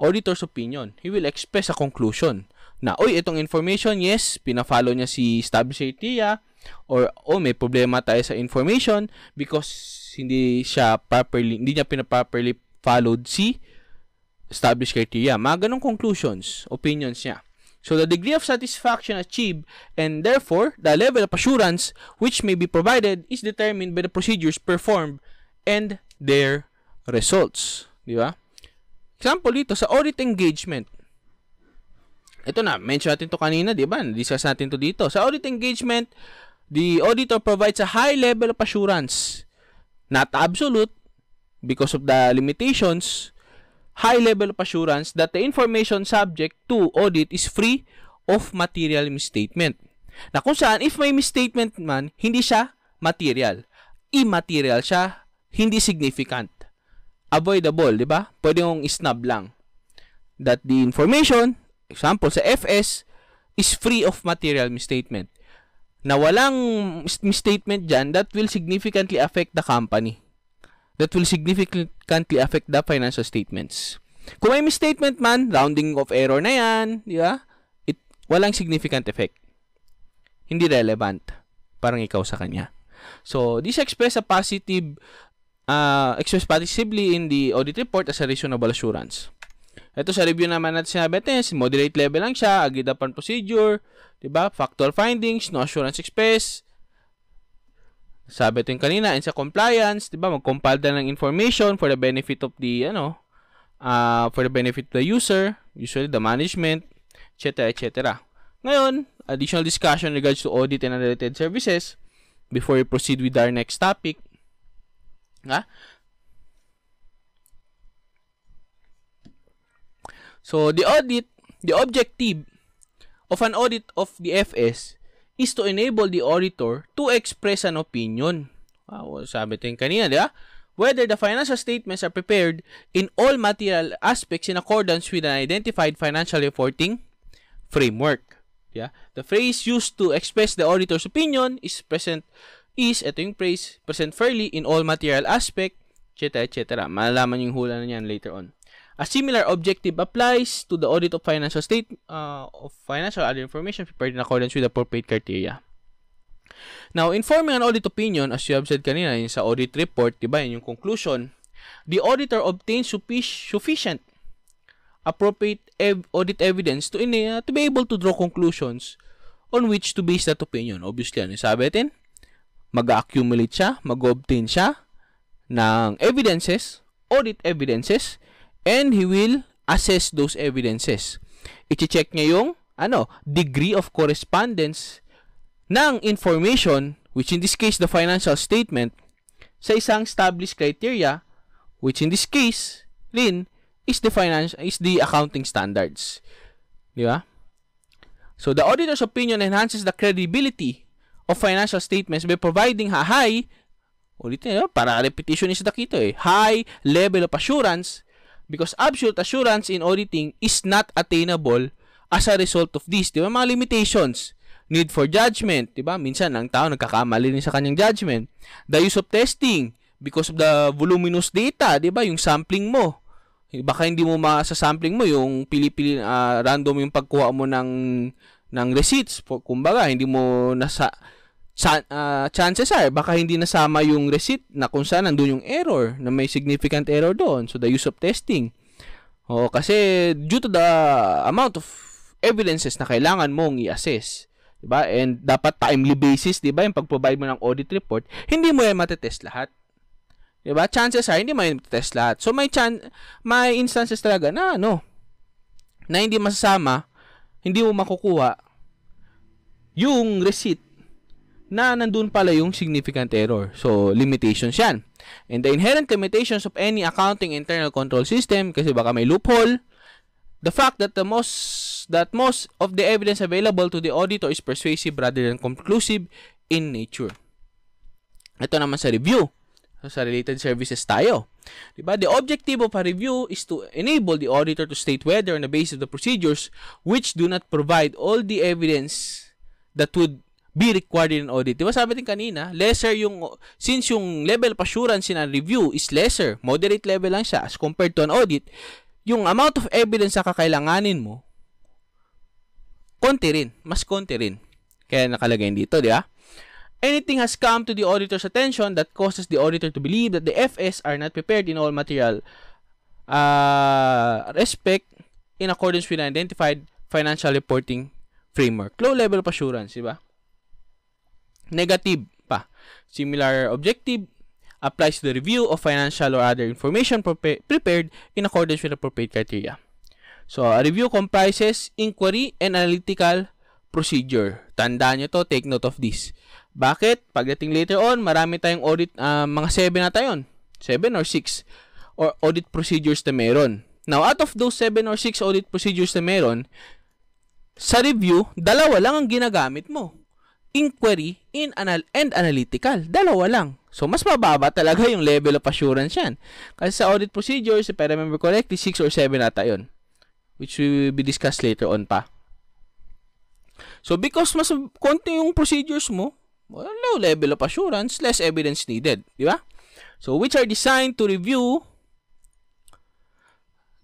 auditor's opinion, he will express a conclusion na, oy, itong information, yes, pinafollow niya si established criteria, or, oh, may problema tayo sa information because hindi siya properly, hindi niya pinaproperly followed C, established criteria. Mga ganong conclusions, opinions niya. So, the degree of satisfaction achieved and therefore the level of assurance which may be provided is determined by the procedures performed and their results. Di ba? Example dito, sa audit engagement. Ito na, mention natin to kanina, di ba? Discuss natin to dito. Sa audit engagement, the auditor provides a high level of assurance. Not absolute, because of the limitations, high level of assurance that the information subject to audit is free of material misstatement. Na kung saan, if may misstatement man, hindi siya material. Immaterial siya, hindi significant. Avoidable, di ba? Pwede mong snub lang. That the information, example sa FS, is free of material misstatement. Na walang misstatement dyan that will significantly affect the company that will significantly affect the financial statements. Kung may misstatement man, rounding of error na yan, di ba? It, walang significant effect. Hindi relevant. Parang ikaw sa kanya. So, this express a positive, uh, express positively in the audit report as a reasonable assurance. Ito sa review naman natin sinabi natin, moderate level lang siya, agreed upon procedure, di ba? Factual findings, no assurance express, sabi ito yung kanina, and sa compliance, di ba, mag-compile na ng information for the benefit of the, ano, uh, for the benefit of the user, usually the management, etc., etc. Ngayon, additional discussion regards to audit and related services before we proceed with our next topic. Ha? So, the audit, the objective of an audit of the FS is to enable the auditor to express an opinion. Ah, wow, sabi ito yung kanina, di ba? Whether the financial statements are prepared in all material aspects in accordance with an identified financial reporting framework. Yeah? The phrase used to express the auditor's opinion is present is, ito yung phrase, present fairly in all material aspect, etc. etc. Malalaman yung hula na niyan later on. A similar objective applies to the audit of financial state uh, of financial other information prepared in accordance with the appropriate criteria. Now, in forming an audit opinion, as you have said kanina, in sa audit report, diba, yun yung conclusion, the auditor obtains sufficient appropriate ev- audit evidence to, uh, to be able to draw conclusions on which to base that opinion. Obviously, ano yung sabi natin? Mag-accumulate siya, mag-obtain siya ng evidences, audit evidences, and he will assess those evidences. Iche-check niya yung ano, degree of correspondence ng information, which in this case, the financial statement, sa isang established criteria, which in this case, Lin, is the finance is the accounting standards. Di ba? So the auditor's opinion enhances the credibility of financial statements by providing a high ulit na eh, para repetition is the eh, high level of assurance Because absolute assurance in auditing is not attainable as a result of this. Di ba? Mga limitations. Need for judgment. Di ba? Minsan, ang tao nagkakamali rin sa kanyang judgment. The use of testing because of the voluminous data. Di ba? Yung sampling mo. Baka hindi mo masasampling mo yung pili uh, ah, random yung pagkuha mo ng ng receipts. Kumbaga, hindi mo nasa Ah, chances are, baka hindi nasama yung receipt na kung saan nandun yung error, na may significant error doon. So, the use of testing. O, kasi due to the amount of evidences na kailangan mong i-assess, 'di ba? And dapat timely basis, 'di ba? Yung pag-provide mo ng audit report, hindi mo yan matetest lahat. 'Di ba? Chances are hindi mo yan matetest lahat. So may chan may instances talaga na ano na hindi masasama, hindi mo makukuha yung receipt na nandun pala yung significant error. So, limitations yan. And the inherent limitations of any accounting internal control system, kasi baka may loophole, the fact that the most that most of the evidence available to the auditor is persuasive rather than conclusive in nature. Ito naman sa review. So, sa related services tayo. Diba? The objective of a review is to enable the auditor to state whether on the basis of the procedures which do not provide all the evidence that would be required in an audit. Diba sabi din kanina, lesser yung, since yung level of assurance in a review is lesser, moderate level lang siya as compared to an audit, yung amount of evidence na kakailanganin mo, konti rin, mas konti rin. Kaya nakalagay dito, di ba? Anything has come to the auditor's attention that causes the auditor to believe that the FS are not prepared in all material uh, respect in accordance with an identified financial reporting framework. Low level of assurance, di ba? negative pa. Similar objective applies to the review of financial or other information prepared in accordance with appropriate criteria. So, a review comprises inquiry and analytical procedure. Tandaan nyo to, take note of this. Bakit? Pagdating later on, marami tayong audit, uh, mga 7 na tayon. 7 or 6 or audit procedures na meron. Now, out of those 7 or 6 audit procedures na meron, sa review, dalawa lang ang ginagamit mo inquiry in anal and analytical. Dalawa lang. So, mas mababa talaga yung level of assurance yan. Kasi sa audit procedures, if I remember correctly, 6 or 7 ata yun. Which we will be discussed later on pa. So, because mas konti yung procedures mo, well, low level of assurance, less evidence needed. Di ba? So, which are designed to review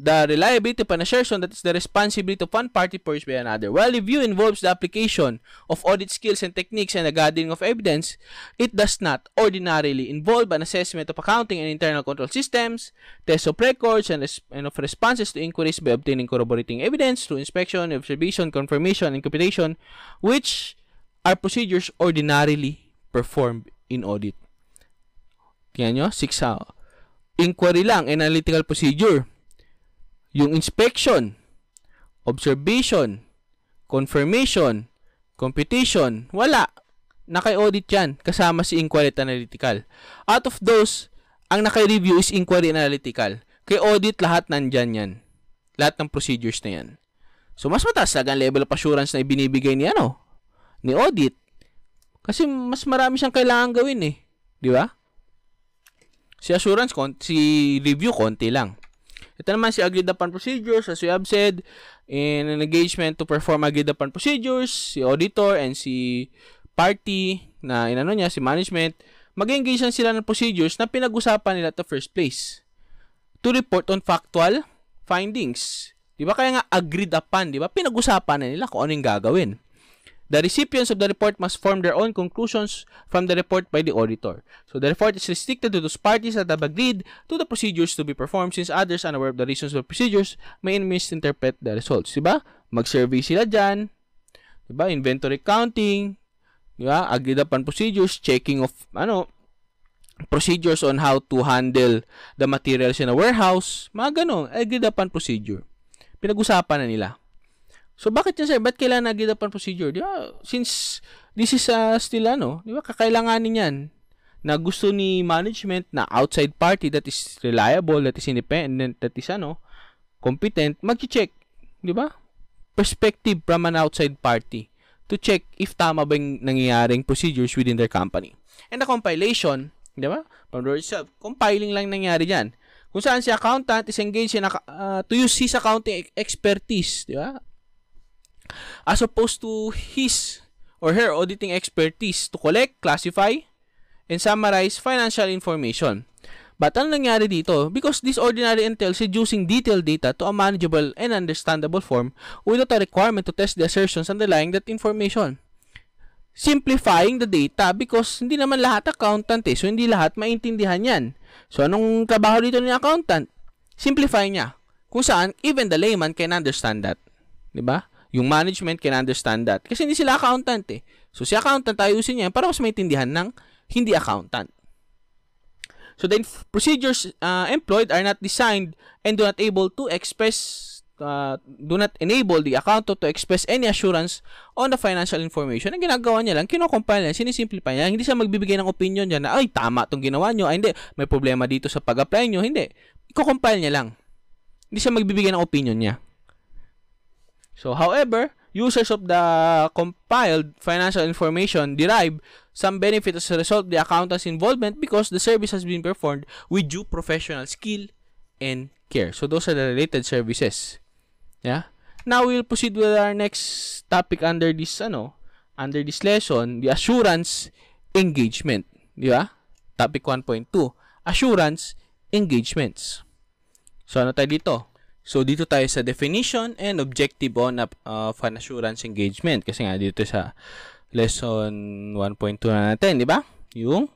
the reliability penetration, that is the responsibility of one party first by another. While review involves the application of audit skills and techniques and the gathering of evidence, it does not ordinarily involve an assessment of accounting and internal control systems, tests of records, and, and of responses to inquiries by obtaining corroborating evidence through inspection, observation, confirmation, and computation, which are procedures ordinarily performed in audit. Tingnan nyo, 6 ah, inquiry lang, analytical procedure yung inspection, observation, confirmation, competition, wala. Naka-audit yan kasama si inquiry analytical. Out of those, ang naka-review is inquiry analytical. Kay audit lahat nandyan yan. Lahat ng procedures na yan. So, mas mataas ang level of assurance na ibinibigay ni ano, ni audit. Kasi mas marami siyang kailangan gawin eh. Di ba? Si assurance, si review, konti lang. Ito naman si agreed upon procedures as we have said in an engagement to perform agreed upon procedures, si auditor and si party na inano niya, si management, mag-engage sila ng procedures na pinag-usapan nila to first place. To report on factual findings. Di ba? Kaya nga agreed upon, di ba? Pinag-usapan na nila kung ano yung gagawin. The recipients of the report must form their own conclusions from the report by the auditor. So the report is restricted to those parties that have agreed to the procedures to be performed since others unaware of the reasons for procedures may misinterpret the results. Diba? Mag-survey sila dyan. Diba? Inventory counting. Diba? Agreed upon procedures. Checking of, ano, procedures on how to handle the materials in a warehouse. Mga ganun. Agreed upon procedure. Pinag-usapan na nila. So bakit yun sir? Ba't kailangan nag-dapan procedure? Di ba? Since this is uh, still ano, di ba? Kakailanganin yan na gusto ni management na outside party that is reliable, that is independent, that is ano, competent, mag-check. Di ba? Perspective from an outside party to check if tama ba yung nangyayaring procedures within their company. And the compilation, di ba? From the itself, compiling lang nangyari dyan. Kung saan si accountant is engaged in, uh, to use his accounting expertise, di ba? as opposed to his or her auditing expertise to collect, classify, and summarize financial information. But ano nangyari dito? Because this ordinary entails reducing detailed data to a manageable and understandable form without a requirement to test the assertions underlying that information. Simplifying the data because hindi naman lahat accountant eh. So, hindi lahat maintindihan yan. So, anong trabaho dito ni accountant? Simplify niya. Kung saan, even the layman can understand that. ba? Diba? Yung management can understand that. Kasi hindi sila accountant eh. So si accountant ayusin niya para mas maintindihan ng hindi accountant. So the procedures uh, employed are not designed and do not able to express uh, do not enable the accountant to express any assurance on the financial information. Ang ginagawa niya lang, kinocompile niya, sinisimplify niya. Hindi siya magbibigay ng opinion niya na, ay, tama itong ginawa niyo. Ay, ah, hindi, may problema dito sa pag-apply niyo. Hindi. Iko-compile niya lang. Hindi siya magbibigay ng opinion niya. So, however, users of the compiled financial information derive some benefit as a result of the accountant's involvement because the service has been performed with due professional skill and care. So, those are the related services. Yeah? Now, we'll proceed with our next topic under this, ano, under this lesson, the assurance engagement. Di ba? Topic 1.2, assurance engagements. So, ano tayo dito? So, dito tayo sa definition and objective on uh, fund assurance engagement. Kasi nga, dito sa lesson 1.2 na natin, di ba? Yung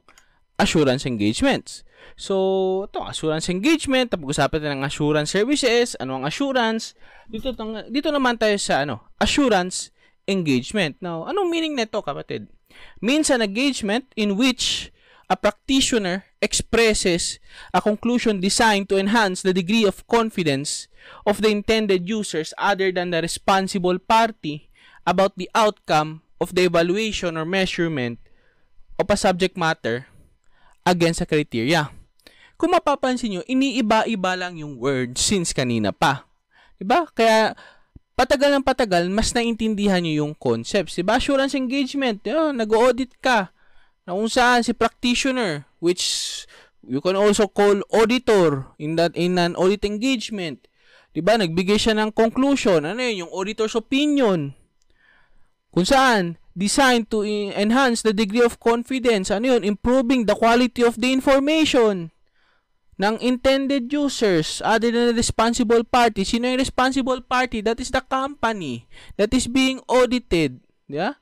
assurance engagements. So, ito, assurance engagement. Tapos, usapan natin ng assurance services. Ano ang assurance? Dito, dito naman tayo sa ano, assurance engagement. Now, anong meaning nito, kapatid? Means an engagement in which a practitioner expresses a conclusion designed to enhance the degree of confidence of the intended users other than the responsible party about the outcome of the evaluation or measurement of a subject matter against a criteria. Kung mapapansin nyo, iniiba-iba lang yung word since kanina pa. Diba? Kaya patagal ng patagal, mas naintindihan nyo yung concepts. Diba? Assurance engagement, oh, nag-audit ka na kung saan si practitioner which you can also call auditor in that in an audit engagement 'di ba nagbigay siya ng conclusion ano yun yung auditor's opinion kung saan designed to enhance the degree of confidence ano yun improving the quality of the information ng intended users other than the responsible party sino yung responsible party that is the company that is being audited yeah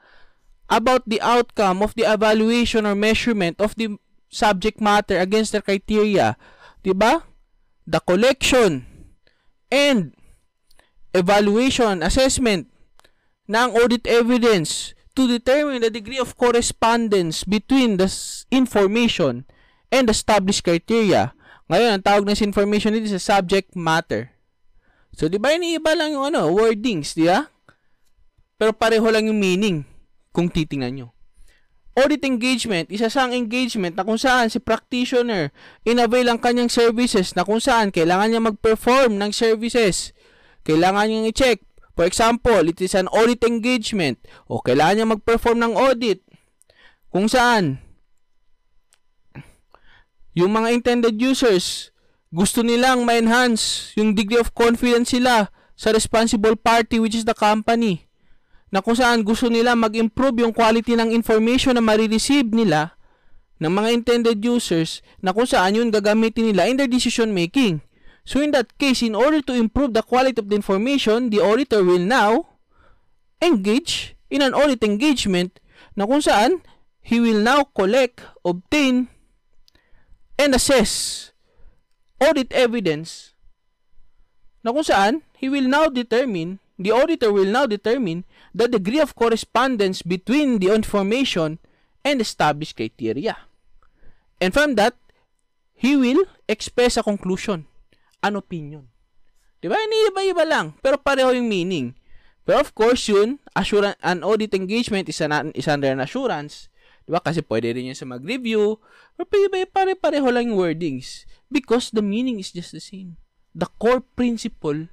about the outcome of the evaluation or measurement of the subject matter against the criteria. 'di ba? The collection and evaluation, assessment ng audit evidence to determine the degree of correspondence between the information and established criteria. Ngayon, ang tawag na sa information dito sa subject matter. So, di ba iniiba lang yung ano, wordings, di ba? Pero pareho lang yung meaning kung titingnan nyo. Audit engagement, isa siyang engagement na kung saan si practitioner inavail ang kanyang services na kung saan kailangan niya mag-perform ng services. Kailangan niya i-check. For example, it is an audit engagement o kailangan niya mag-perform ng audit kung saan yung mga intended users gusto nilang ma-enhance yung degree of confidence sila sa responsible party which is the company na kung saan gusto nila mag-improve yung quality ng information na marireceive nila ng mga intended users na kung saan yun gagamitin nila in their decision making. So in that case, in order to improve the quality of the information, the auditor will now engage in an audit engagement na kung saan he will now collect, obtain, and assess audit evidence na kung saan he will now determine, the auditor will now determine the degree of correspondence between the information and established criteria. And from that, he will express a conclusion, an opinion. Diba? Iniiba-iba iba lang, pero pareho yung meaning. Pero of course yun, assurance, an audit engagement is, an, is under an assurance. Diba? Kasi pwede rin yun sa mag-review. Pero pare-pareho lang yung wordings. Because the meaning is just the same. The core principle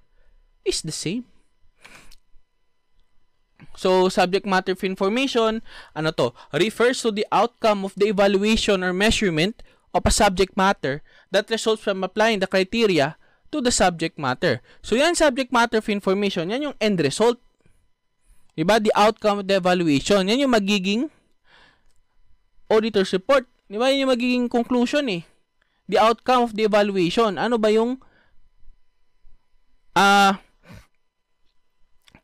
is the same. So, subject matter information, ano to, refers to the outcome of the evaluation or measurement of a subject matter that results from applying the criteria to the subject matter. So, yan subject matter of information, yan yung end result. Diba? The outcome of the evaluation. Yan yung magiging auditor's report. Diba? Yan yung magiging conclusion eh. The outcome of the evaluation. Ano ba yung ah uh,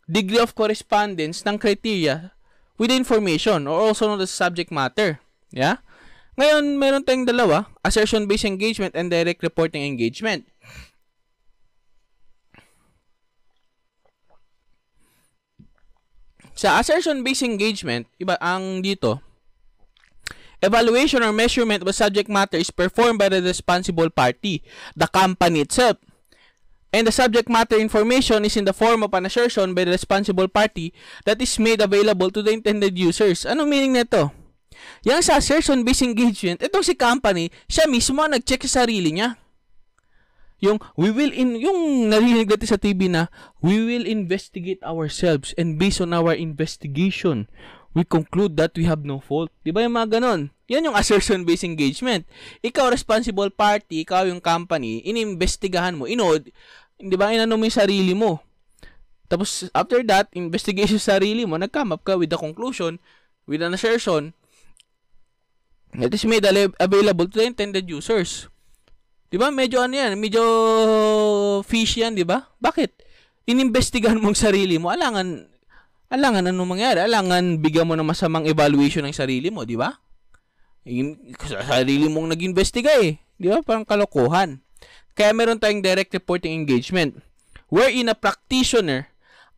degree of correspondence ng criteria with the information or also known as subject matter. Yeah? Ngayon, meron tayong dalawa, assertion-based engagement and direct reporting engagement. Sa assertion-based engagement, iba ang dito, evaluation or measurement of subject matter is performed by the responsible party, the company itself, and the subject matter information is in the form of an assertion by the responsible party that is made available to the intended users. Ano meaning nito? Yang sa assertion-based engagement, itong si company, siya mismo ang nag-check sa sarili niya. Yung we will in yung narinig natin sa TV na we will investigate ourselves and based on our investigation we conclude that we have no fault. 'Di ba yung mga ganun? Yan yung assertion-based engagement. Ikaw responsible party, ikaw yung company, inimbestigahan mo, inod, 'Di ba? Inano mo 'yung sarili mo. Tapos after that, investigation sa sarili mo, nag-come up ka with a conclusion, with an assertion it is made available to the intended users. 'Di ba? Medyo ano 'yan, medyo fish 'yan, 'di ba? Bakit? Inimbestigahan mo ang sarili mo. Alangan alangan ano mangyari? Alangan bigyan mo ng masamang evaluation ng sarili mo, 'di ba? Sa sarili mong nag-investiga eh. Di ba? Parang kalokohan. Kaya meron tayong direct reporting engagement, wherein a practitioner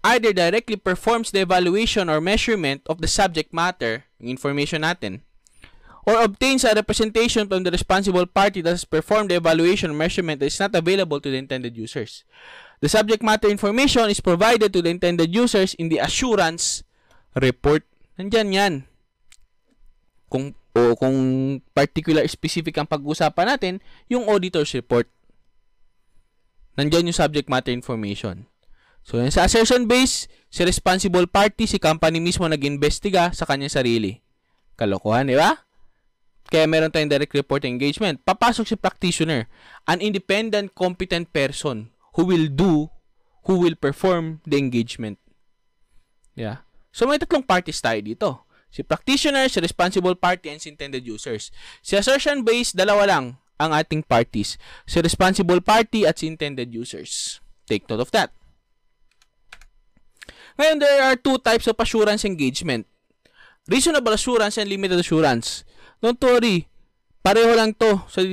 either directly performs the evaluation or measurement of the subject matter, information natin, or obtains a representation from the responsible party that has performed the evaluation or measurement that is not available to the intended users. The subject matter information is provided to the intended users in the assurance report. Nandyan yan. Kung, o kung particular specific ang pag-uusapan natin, yung auditor's report nandiyan yung subject matter information. So, yun, sa assertion base, si responsible party, si company mismo nag-investiga sa kanyang sarili. Kalokohan, di ba? Kaya meron tayong direct report engagement. Papasok si practitioner, an independent, competent person who will do, who will perform the engagement. Yeah. So, may tatlong parties tayo dito. Si practitioner, si responsible party, and si intended users. Si assertion based, dalawa lang ang ating parties, si responsible party at si intended users. Take note of that. Ngayon, there are two types of assurance engagement. Reasonable assurance and limited assurance. Don't worry, pareho lang to. So,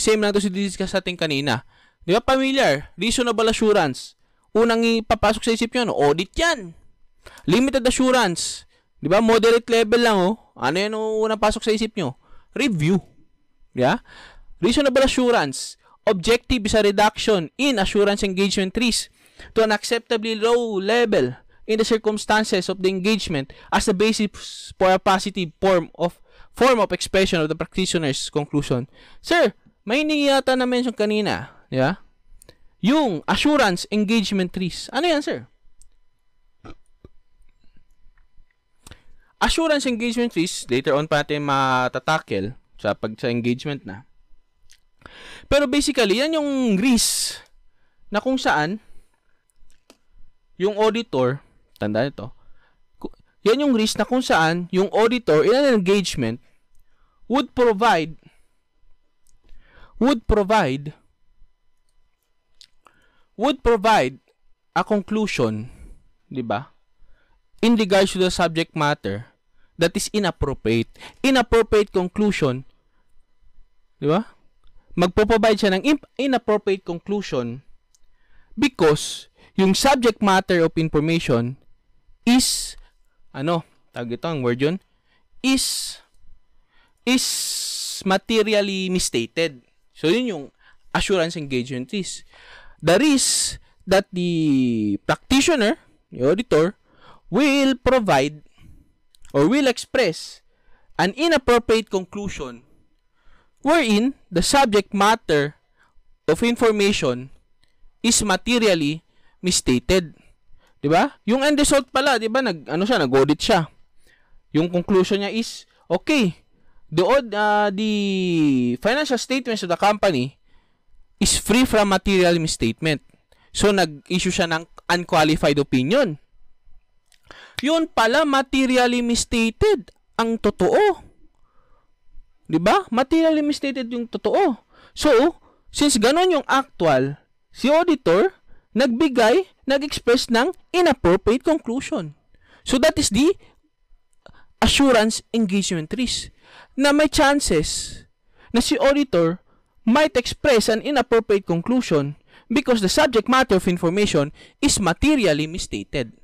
same lang to si discuss natin kanina. Di ba familiar? Reasonable assurance. Unang ipapasok sa isip nyo, no? audit yan. Limited assurance. Di ba? Moderate level lang, oh. Ano yan oh, unang pasok sa isip nyo? Review. Yeah? Reasonable assurance. Objective is a reduction in assurance engagement risk to an acceptably low level in the circumstances of the engagement as the basis for a positive form of form of expression of the practitioner's conclusion. Sir, may hindi yata na mention kanina, di ba? Yung assurance engagement risk. Ano yan, sir? Assurance engagement risk, later on pa natin matatakel sa pag sa engagement na. Pero basically, yan yung risk na kung saan yung auditor, tanda nito, yan yung risk na kung saan yung auditor in an engagement would provide would provide would provide a conclusion, 'di ba? In regards to the subject matter that is inappropriate. Inappropriate conclusion, 'di ba? magpo-provide siya ng inappropriate conclusion because yung subject matter of information is ano, tawag ito ang word yun, is is materially misstated. So yun yung assurance engagement is. The risk that the practitioner, the auditor, will provide or will express an inappropriate conclusion wherein the subject matter of information is materially misstated. 'Di ba? Yung end result pala, 'di ba, nag ano siya, nag-audit siya. Yung conclusion niya is okay. The uh, the financial statements of the company is free from material misstatement. So nag-issue siya ng unqualified opinion. Yun pala materially misstated ang totoo. 'Di ba? Materially misstated yung totoo. So, since ganun yung actual, si auditor nagbigay, nag-express ng inappropriate conclusion. So that is the assurance engagement risk na may chances na si auditor might express an inappropriate conclusion because the subject matter of information is materially misstated.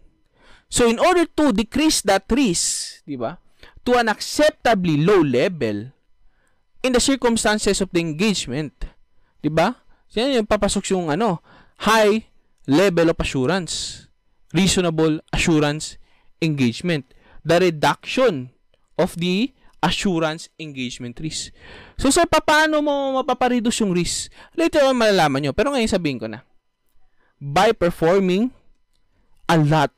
So in order to decrease that risk, di ba, to an acceptably low level, in the circumstances of the engagement. 'Di ba? Yan yung papasok yung ano, high level of assurance, reasonable assurance engagement, the reduction of the assurance engagement risk. So, so paano mo mapapareduce yung risk? Later on, malalaman nyo. Pero ngayon sabihin ko na. By performing a lot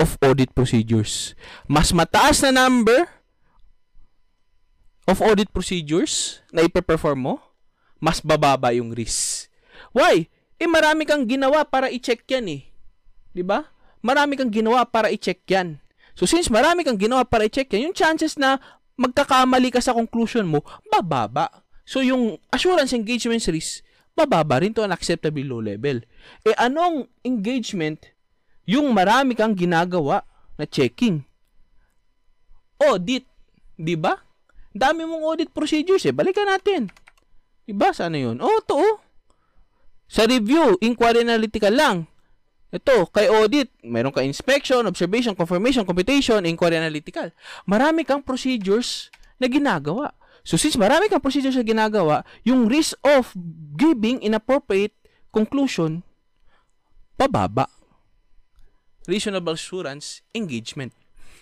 of audit procedures. Mas mataas na number, of audit procedures na ipe-perform mo, mas bababa yung risk. Why? Eh marami kang ginawa para i-check yan eh. 'Di ba? Marami kang ginawa para i-check yan. So since marami kang ginawa para i-check yan, yung chances na magkakamali ka sa conclusion mo, bababa. So yung assurance engagement risk, bababa rin to an acceptable low level. Eh anong engagement yung marami kang ginagawa na checking? Audit, 'di ba? Dami mong audit procedures eh. Balikan natin. Diba? Sa ano yun? Oo, oh, to. Sa review, inquiry analytical lang. Ito, kay audit, meron ka inspection, observation, confirmation, computation, inquiry analytical. Marami kang procedures na ginagawa. So since marami kang procedures na ginagawa, yung risk of giving inappropriate conclusion, pababa. Reasonable assurance engagement.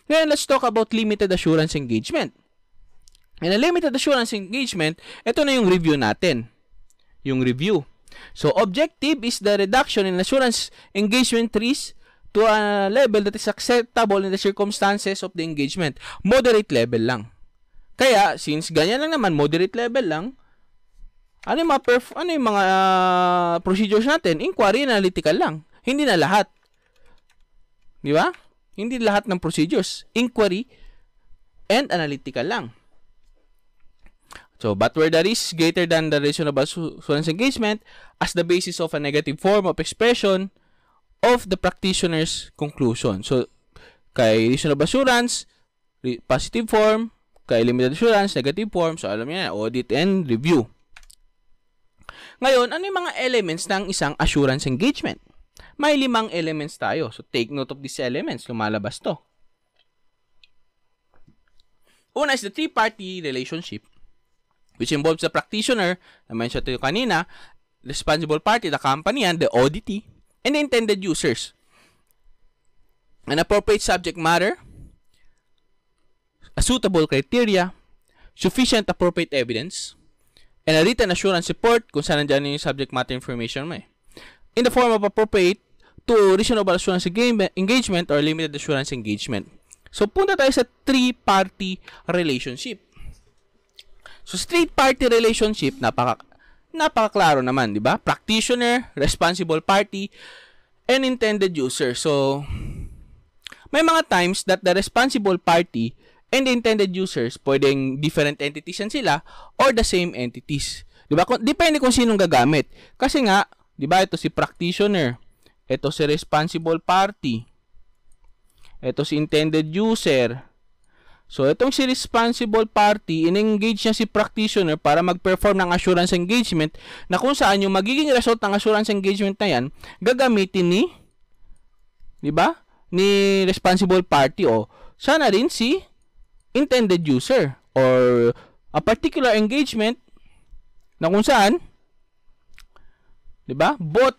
Ngayon, let's talk about limited assurance engagement. And a limited assurance engagement, ito na yung review natin. Yung review. So, objective is the reduction in assurance engagement risk to a level that is acceptable in the circumstances of the engagement. Moderate level lang. Kaya, since ganyan lang naman, moderate level lang, ano yung mga, perf- ano yung mga uh, procedures natin? Inquiry analytical lang. Hindi na lahat. Di ba? Hindi lahat ng procedures. Inquiry and analytical lang. So, but where the risk is greater than the reasonable student's engagement as the basis of a negative form of expression of the practitioner's conclusion. So, kay reasonable assurance, positive form, kay limited assurance, negative form. So, alam niya na, audit and review. Ngayon, ano yung mga elements ng isang assurance engagement? May limang elements tayo. So, take note of these elements. Lumalabas to. Una is the three-party relationship which involves the practitioner, na-mention ko kanina, responsible party, the company and the auditee, and the intended users. An appropriate subject matter, a suitable criteria, sufficient appropriate evidence, and a written assurance report kung saan nandiyan yung subject matter information mo eh. In the form of appropriate to reasonable assurance engagement or limited assurance engagement. So, punta tayo sa three-party relationship. So straight party relationship napaka napakaklaro naman, 'di ba? Practitioner, responsible party, and intended user. So may mga times that the responsible party and the intended users pwedeng different entities yan sila or the same entities. 'Di ba? Depende kung sinong gagamit. Kasi nga, 'di ba, ito si practitioner, ito si responsible party, ito si intended user, So, itong si responsible party, in-engage niya si practitioner para mag-perform ng assurance engagement na kung saan yung magiging result ng assurance engagement na yan, gagamitin ni, di ba? Ni responsible party o sana rin si intended user or a particular engagement na kung saan, di ba? Both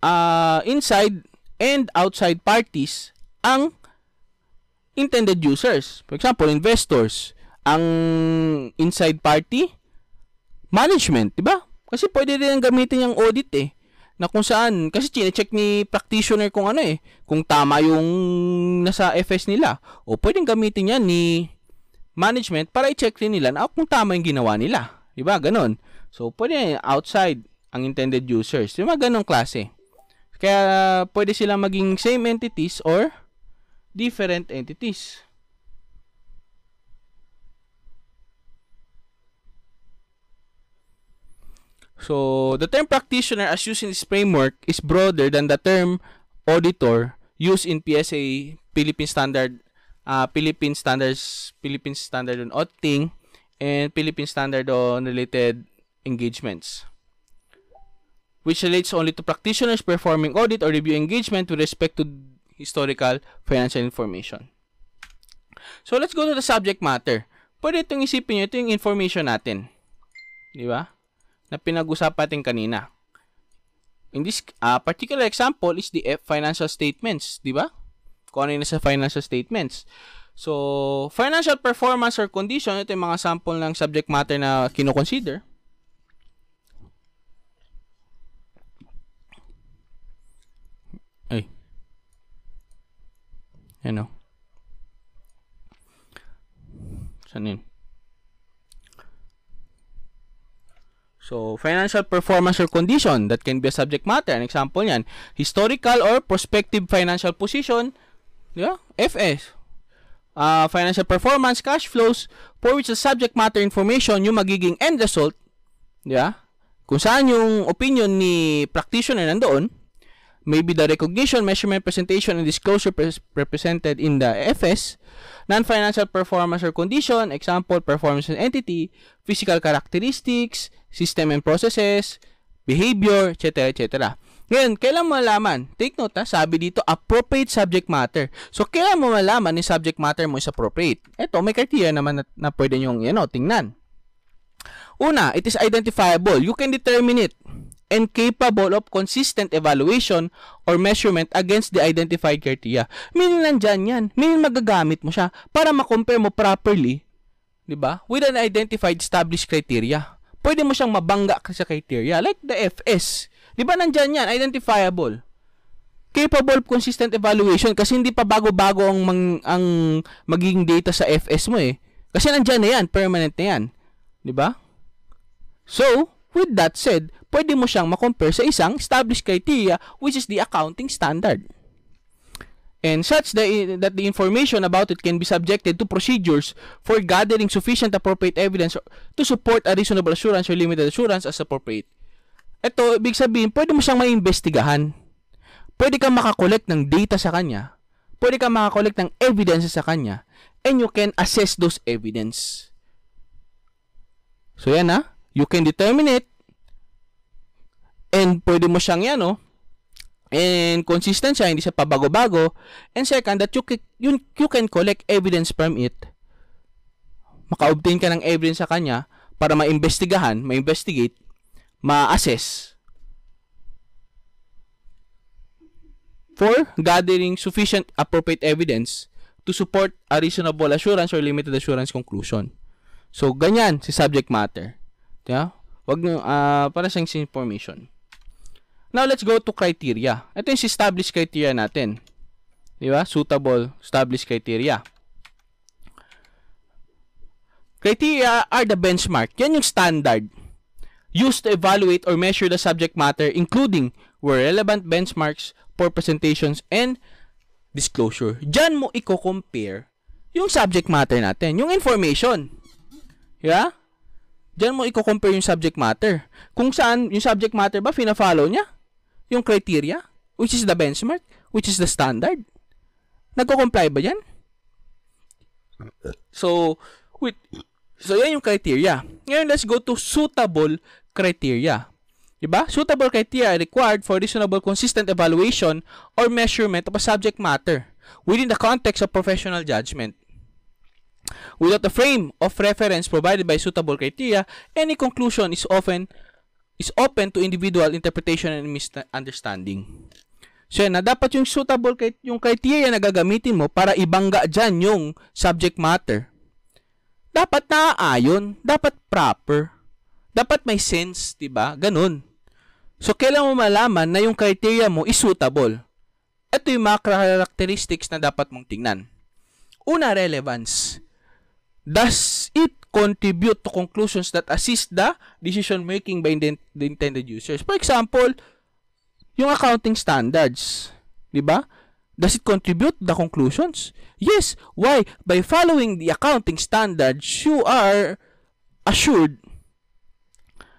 uh, inside and outside parties ang intended users. For example, investors. Ang inside party, management, di ba? Kasi pwede rin gamitin yung audit eh na kung saan kasi chine-check ni practitioner kung ano eh kung tama yung nasa FS nila o pwedeng gamitin yan ni management para i-check rin nila na ah, kung tama yung ginawa nila di ba ganon so pwede outside ang intended users di ba ganong klase kaya pwede sila maging same entities or different entities. So, the term practitioner as used in this framework is broader than the term auditor used in PSA Philippine Standard uh, Philippine Standards Philippine Standard on Auditing and Philippine Standard on related engagements which relates only to practitioners performing audit or review engagement with respect to historical financial information. So, let's go to the subject matter. Pwede itong isipin nyo, ito yung information natin. Di ba? Na pinag-usapan natin kanina. In this uh, particular example is the financial statements, di ba? Kung ano yung nasa financial statements. So, financial performance or condition, ito yung mga sample ng subject matter na kinoconsider. consider Ano? o. So, financial performance or condition that can be a subject matter. An example niyan, historical or prospective financial position, di ba? FS. Uh, financial performance, cash flows, for which the subject matter information, yung magiging end result, di ba? Kung saan yung opinion ni practitioner nandoon, may be the recognition, measurement, presentation, and disclosure pres- represented in the FS, non-financial performance or condition, example, performance and entity, physical characteristics, system and processes, behavior, etc., etc. Ngayon, kailan mo malaman? Take note ha, sabi dito, appropriate subject matter. So, kailan mo malaman ni subject matter mo is appropriate? Ito, may criteria naman na, na pwede nyong, you know, tingnan. Una, it is identifiable. You can determine it and capable of consistent evaluation or measurement against the identified criteria. Meaning nandyan yan. Meaning magagamit mo siya para makompare mo properly, di ba, with an identified established criteria. Pwede mo siyang mabangga sa criteria like the FS. Di ba nandyan yan, identifiable. Capable of consistent evaluation kasi hindi pa bago-bago ang, mang, ang magiging data sa FS mo eh. Kasi nandyan na yan, permanent na yan. Di ba? So, With that said, pwede mo siyang makompare sa isang established criteria which is the accounting standard. And such that the information about it can be subjected to procedures for gathering sufficient appropriate evidence to support a reasonable assurance or limited assurance as appropriate. Ito, ibig sabihin, pwede mo siyang maimbestigahan. Pwede kang makakolekt ng data sa kanya. Pwede kang makakolekt ng evidence sa kanya. And you can assess those evidence. So, yan ha you can determine it and pwede mo siyang yan, no? Oh. and consistent siya, hindi siya pabago-bago. And second, that you, you, you can collect evidence from it. Maka-obtain ka ng evidence sa kanya para maimbestigahan, ma-investigate, ma-assess. For gathering sufficient appropriate evidence to support a reasonable assurance or limited assurance conclusion. So, ganyan si subject matter. Yeah? Wag nyo, uh, ah, para sa information. Now, let's go to criteria. Ito yung established criteria natin. Di ba? Suitable established criteria. Criteria are the benchmark. Yan yung standard used to evaluate or measure the subject matter including were relevant benchmarks for presentations and disclosure. Diyan mo iko compare yung subject matter natin, yung information. Yeah? Diyan mo i-compare yung subject matter. Kung saan yung subject matter ba fina-follow niya? Yung criteria, which is the benchmark, which is the standard. Nagko-comply ba 'yan? So, with So, yan yung criteria. Ngayon, let's go to suitable criteria. Diba? Suitable criteria required for reasonable consistent evaluation or measurement of a subject matter within the context of professional judgment. Without the frame of reference provided by suitable criteria, any conclusion is often is open to individual interpretation and misunderstanding. So yan, na dapat yung suitable yung criteria na gagamitin mo para ibangga diyan yung subject matter. Dapat naaayon, dapat proper, dapat may sense, 'di ba? Ganun. So kailan mo malaman na yung criteria mo is suitable? Ito yung mga characteristics na dapat mong tingnan. Una, relevance does it contribute to conclusions that assist the decision making by the intended users? For example, yung accounting standards, 'di ba? Does it contribute the conclusions? Yes. Why? By following the accounting standards, you are assured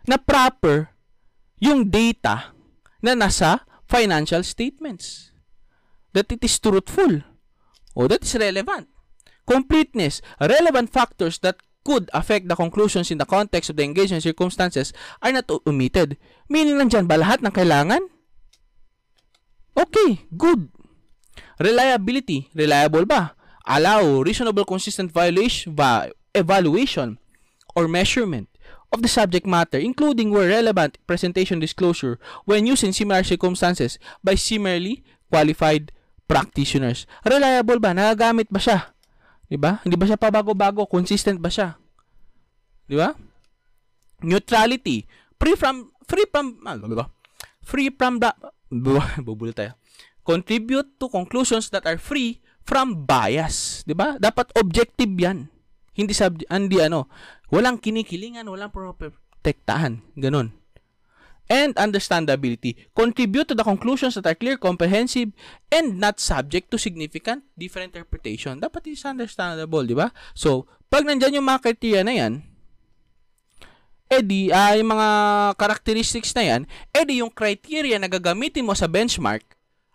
na proper yung data na nasa financial statements. That it is truthful. O oh, that is relevant completeness, relevant factors that could affect the conclusions in the context of the engagement circumstances are not omitted. Meaning, nandyan ba lahat ng kailangan? Okay, good. Reliability, reliable ba? Allow reasonable consistent violation, evaluation or measurement of the subject matter, including where relevant presentation disclosure when used in similar circumstances by similarly qualified practitioners. Reliable ba? Nagagamit ba siya? 'Di ba? Hindi ba siya pabago-bago? Consistent ba siya? 'Di ba? Neutrality, free from free from ah, ano ba? Free from bla, bubulol tayo. Contribute to conclusions that are free from bias, 'di ba? Dapat objective 'yan. Hindi sub hindi ano, walang kinikilingan, walang protektahan, ganun and understandability contribute to the conclusions that are clear, comprehensive, and not subject to significant different interpretation. Dapat is understandable, di ba? So, pag nandyan yung mga criteria na yan, eh di, uh, yung mga characteristics na yan, eh di yung criteria na gagamitin mo sa benchmark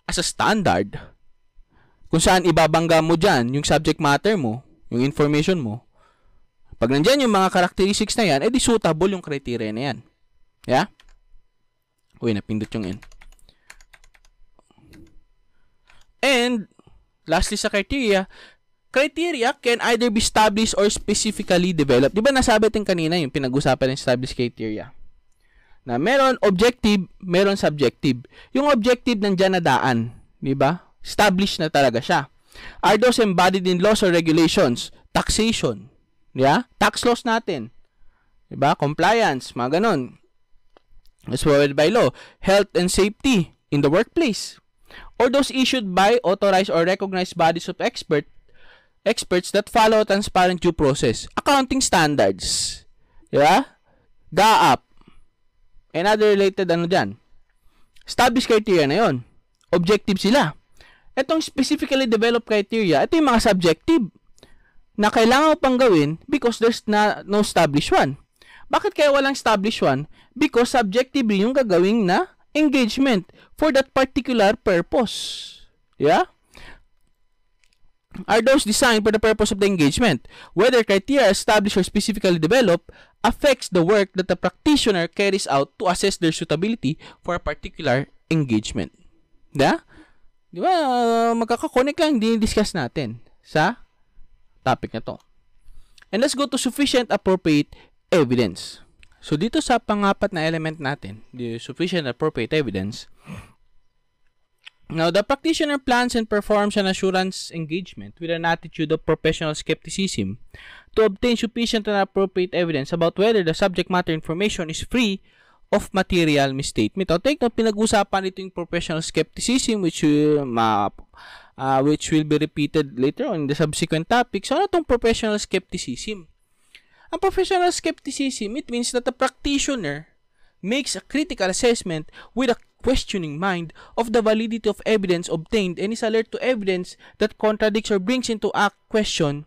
as a standard, kung saan ibabangga mo dyan yung subject matter mo, yung information mo, pag nandyan yung mga characteristics na yan, eh di suitable yung criteria na yan. Yeah? Uy, napindot yung N. And, lastly sa criteria, criteria can either be established or specifically developed. Di ba nasabi natin kanina yung pinag-usapan ng established criteria? Na meron objective, meron subjective. Yung objective ng na daan, di ba? Established na talaga siya. Are those embodied in laws or regulations? Taxation. Yeah? Tax laws natin. Di ba? Compliance, mga ganun as provided by law, health and safety in the workplace, or those issued by authorized or recognized bodies of expert experts that follow transparent due process, accounting standards, yeah, ba? GAAP, and other related ano dyan. Established criteria na yon. Objective sila. Itong specifically developed criteria, ito yung mga subjective na kailangan mo pang gawin because there's na, no established one. Bakit kaya walang established one? Because subjectively yung gagawing na engagement for that particular purpose. Yeah? Are those designed for the purpose of the engagement? Whether criteria established or specifically developed affects the work that the practitioner carries out to assess their suitability for a particular engagement. Yeah? Di ba? Uh, magkakakonek lang dinidiscuss natin sa topic na to. And let's go to sufficient, appropriate, evidence. So dito sa pangapat na element natin, the sufficient appropriate evidence. Now, the practitioner plans and performs an assurance engagement with an attitude of professional skepticism to obtain sufficient and appropriate evidence about whether the subject matter information is free of material misstatement. O, take note, pinag-usapan ito yung professional skepticism which will, uh, uh, which will be repeated later on in the subsequent topic. So, ano itong professional skepticism? Ang professional skepticism, it means that the practitioner makes a critical assessment with a questioning mind of the validity of evidence obtained and is alert to evidence that contradicts or brings into a question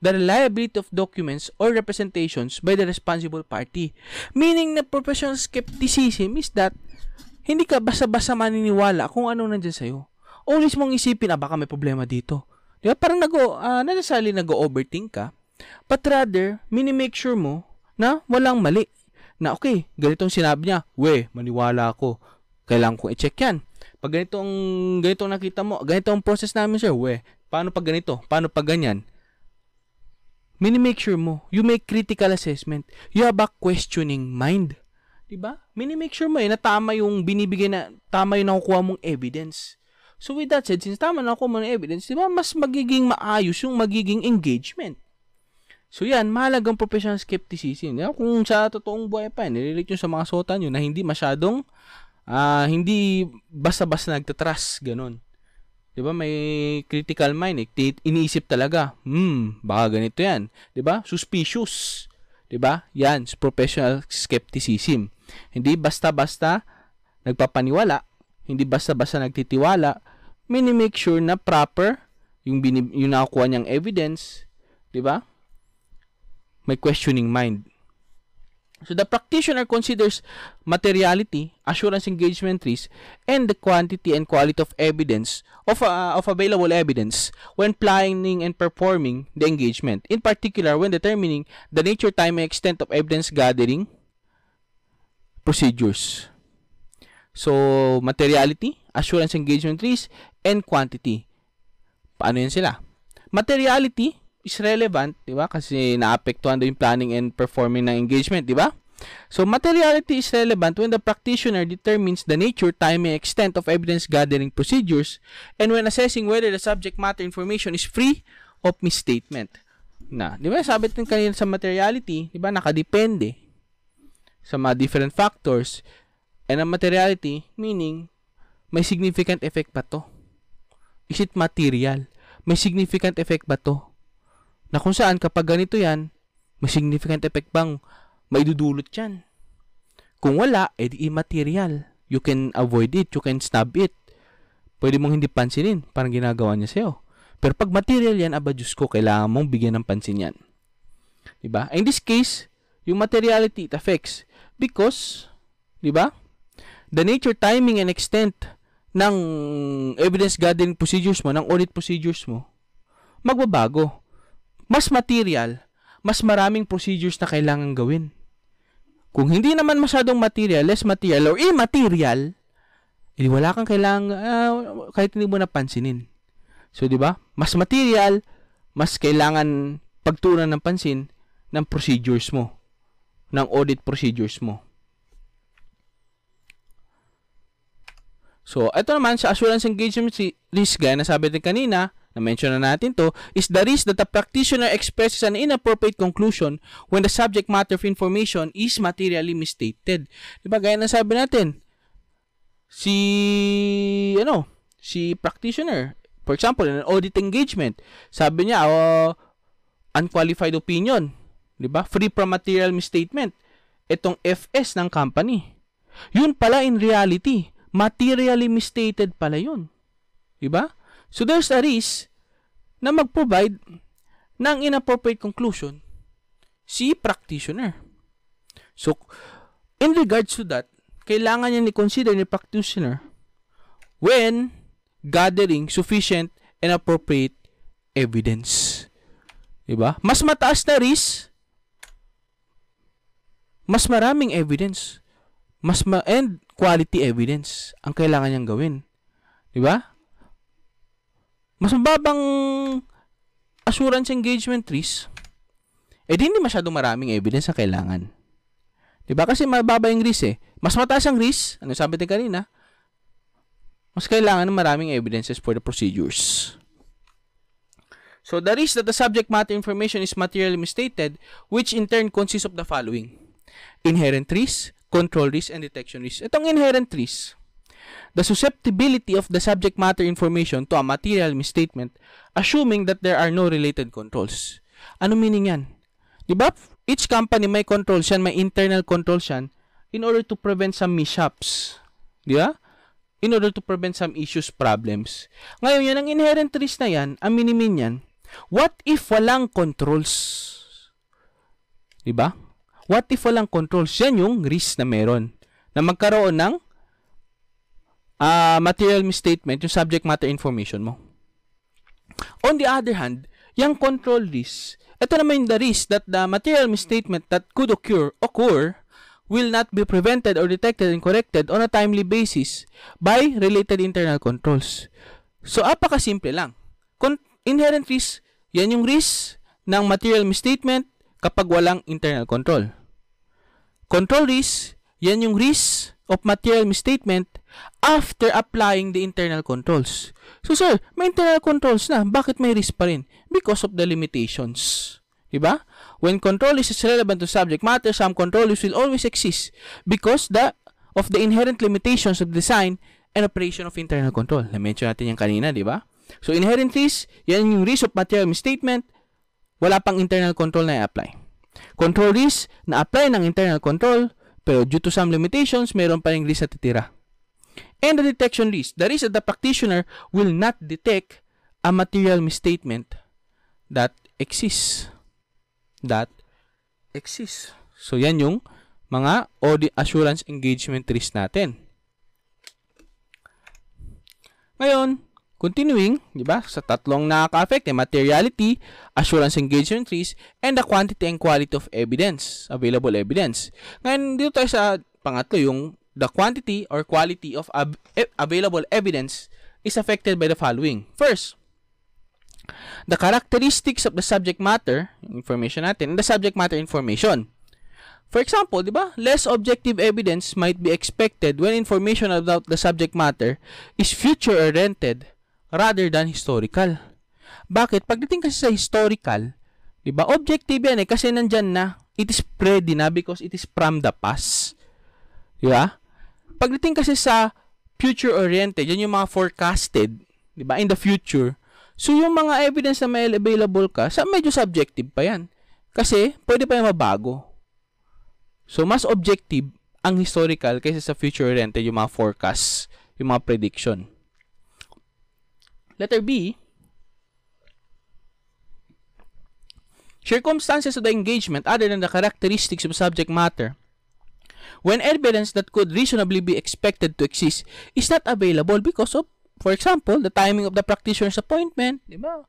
the reliability of documents or representations by the responsible party. Meaning na professional skepticism is that hindi ka basta-basta maniniwala kung ano nandiyan sa'yo. Always mong isipin, ah, baka may problema dito. Di ba? Parang nag, uh, ah, nanasali nag-overthink ka. But rather, minimake sure mo na walang mali. Na okay, ganitong sinabi niya, we, maniwala ako. Kailangan ko i-check yan. Pag ganitong, ganitong nakita mo, ganitong process namin sir, we, paano pag ganito? Paano pag ganyan? Minimake sure mo. You make critical assessment. You have a questioning mind. 'di ba? Mini-make sure mo eh na tama yung binibigay na tama yung nakukuha mong evidence. So with that said, since tama na ako mo ng evidence, 'di ba, mas magiging maayos yung magiging engagement. So yan, mahalagang professional skepticism. Yan, kung sa totoong buhay pa, nililate nyo sa mga sota nyo na hindi masyadong, uh, hindi basta-basta nagtatrust, ganun. ba diba? may critical mind, eh. iniisip talaga, hmm, baka ganito yan. ba diba? Suspicious. ba diba? Yan, professional skepticism. Hindi basta-basta nagpapaniwala, hindi basta-basta nagtitiwala, make sure na proper yung, binib- yung nakakuha niyang evidence, 'di ba? may questioning mind. So the practitioner considers materiality, assurance engagement risk, and the quantity and quality of evidence of uh, of available evidence when planning and performing the engagement. In particular, when determining the nature, time, and extent of evidence gathering procedures. So materiality, assurance engagement risk, and quantity. Paano yan sila? Materiality is relevant, di ba? Kasi naapektuhan daw yung planning and performing ng engagement, di ba? So, materiality is relevant when the practitioner determines the nature, time, and extent of evidence gathering procedures and when assessing whether the subject matter information is free of misstatement. Na, di ba? Sabi din kanina sa materiality, di ba? Nakadepende sa mga different factors. And ang materiality, meaning, may significant effect ba to? Is it material? May significant effect ba to? na kung saan kapag ganito yan, may significant effect bang maidudulot yan? Kung wala, edi immaterial. You can avoid it, you can stop it. Pwede mong hindi pansinin, parang ginagawa niya sa'yo. Pero pag material yan, aba Diyos ko, kailangan mong bigyan ng pansin yan. Diba? In this case, yung materiality, it affects. Because, diba? The nature, timing, and extent ng evidence gathering procedures mo, ng audit procedures mo, magbabago mas material, mas maraming procedures na kailangan gawin. Kung hindi naman masyadong material, less material or immaterial, edi eh, wala kang kailangan uh, ah, kahit hindi mo napansinin. So, di ba? Mas material, mas kailangan pagtunan ng pansin ng procedures mo, ng audit procedures mo. So, ito naman sa assurance engagement risk, gaya na sabi din kanina, na-mention na natin to, is the risk that a practitioner expresses an inappropriate conclusion when the subject matter of information is materially misstated. Diba? Gaya na sabi natin, si, ano, si practitioner, for example, in an audit engagement, sabi niya, oh, unqualified opinion, di ba? Free from material misstatement. Itong FS ng company. Yun pala in reality, materially misstated pala yun. Di ba? So there's a risk na mag-provide ng inappropriate conclusion si practitioner. So, in regards to that, kailangan niya ni-consider ni practitioner when gathering sufficient and appropriate evidence. Diba? Mas mataas na risk, mas maraming evidence, mas ma- and quality evidence ang kailangan niyang gawin. Diba? mas mababang assurance engagement risk, eh di hindi masyado maraming evidence ang kailangan. Di ba? Kasi mababa yung risk eh. Mas mataas ang risk, ano sabi natin kanina, mas kailangan ng maraming evidences for the procedures. So, the risk that the subject matter information is materially misstated, which in turn consists of the following. Inherent risk, control risk, and detection risk. Itong inherent risk, the susceptibility of the subject matter information to a material misstatement assuming that there are no related controls. Ano meaning yan? Di ba? Each company may controls yan, may internal controls yan in order to prevent some mishaps. Di ba? In order to prevent some issues, problems. Ngayon, yan ang inherent risk na yan, ang minimin yan. What if walang controls? Di ba? What if walang controls? Yan yung risk na meron. Na magkaroon ng uh, material misstatement, yung subject matter information mo. On the other hand, yung control risk, ito naman yung the risk that the material misstatement that could occur, occur will not be prevented or detected and corrected on a timely basis by related internal controls. So, apakasimple lang. Con inherent risk, yan yung risk ng material misstatement kapag walang internal control. Control risk, yan yung risk of material misstatement after applying the internal controls. So sir, may internal controls na, bakit may risk pa rin? Because of the limitations. Diba? When control is relevant to subject matter, some controls will always exist because the of the inherent limitations of design and operation of internal control. Na-mention natin yan kanina, di ba? So, inherent risk, yan yung risk of material misstatement, wala pang internal control na i-apply. Control risk, na-apply ng internal control, pero due to some limitations, meron pa rin risk na titira and the detection list. That is, the practitioner will not detect a material misstatement that exists. That exists. So, yan yung mga audit assurance engagement risk natin. Ngayon, continuing, di ba, sa tatlong nakaka-affect, eh, materiality, assurance engagement risk, and the quantity and quality of evidence, available evidence. Ngayon, dito tayo sa pangatlo, yung the quantity or quality of ab- e-, available evidence is affected by the following. First, the characteristics of the subject matter, information natin, the subject matter information. For example, di ba, less objective evidence might be expected when information about the subject matter is future-oriented rather than historical. Bakit? Pagdating kasi sa historical, di ba, objective yan eh, kasi nandyan na, it is ready na because it is from the past. Di ba? Pagdating kasi sa future-oriented, yan yung mga forecasted, di ba, in the future. So, yung mga evidence na may available ka, sa medyo subjective pa yan. Kasi, pwede pa yung mabago. So, mas objective ang historical kaysa sa future-oriented, yung mga forecast, yung mga prediction. Letter B, Circumstances of the engagement other than the characteristics of subject matter when evidence that could reasonably be expected to exist is not available because of, for example, the timing of the practitioner's appointment, di ba?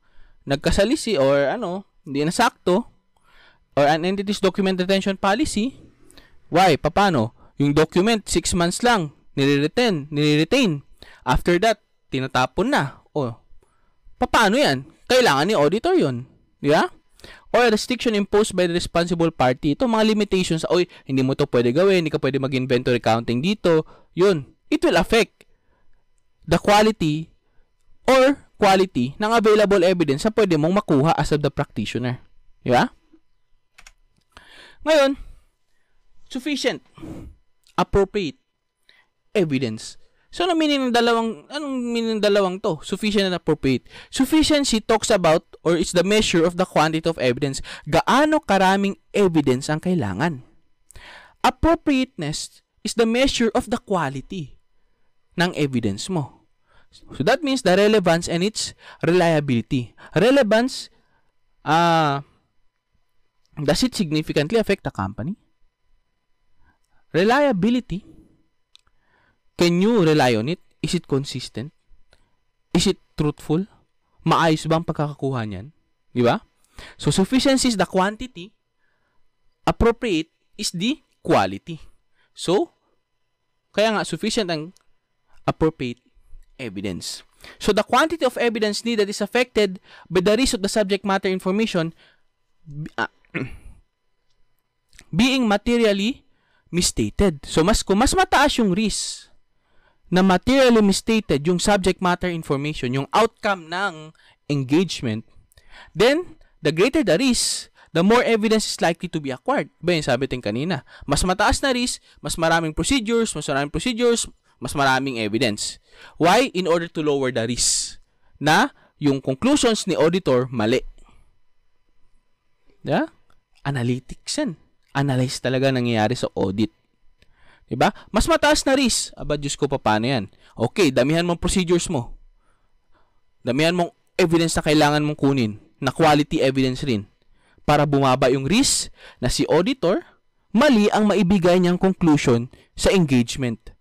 Nagkasalisi or ano, hindi nasakto, or an entity's document retention policy. Why? Paano? Yung document, 6 months lang, nire-retain, nire-retain. After that, tinatapon na. O, oh, paano yan? Kailangan ni auditor yun. Di ba? or a restriction imposed by the responsible party. Ito mga limitations, oy, hindi mo to pwede gawin, hindi ka pwede mag-inventory counting dito. Yun, it will affect the quality or quality ng available evidence na pwede mong makuha as of the practitioner. Di ba? Ngayon, sufficient, appropriate evidence. So, ano meaning ng dalawang, anong meaning ng dalawang to? Sufficient and appropriate. Sufficiency talks about or is the measure of the quantity of evidence. Gaano karaming evidence ang kailangan? Appropriateness is the measure of the quality ng evidence mo. So, that means the relevance and its reliability. Relevance, uh, does it significantly affect the company? Reliability, Can you rely on it? Is it consistent? Is it truthful? Maayos ba ang pagkakakuha niyan? Di ba? So, sufficiency is the quantity. Appropriate is the quality. So, kaya nga sufficient ang appropriate evidence. So, the quantity of evidence needed is affected by the risk of the subject matter information ah, being materially misstated. So, mas, kung mas mataas yung risk na materially misstated yung subject matter information, yung outcome ng engagement, then the greater the risk, the more evidence is likely to be acquired. Ba yung sabi ting kanina, mas mataas na risk, mas maraming procedures, mas maraming procedures, mas maraming evidence. Why? In order to lower the risk na yung conclusions ni auditor mali. Yeah? Analytics yan. Analyze talaga nangyayari sa audit. Diba? Mas mataas na risk. Aba, Diyos ko, paano yan? Okay, damihan mong procedures mo. Damihan mong evidence na kailangan mong kunin. Na quality evidence rin. Para bumaba yung risk na si auditor, mali ang maibigay niyang conclusion sa engagement.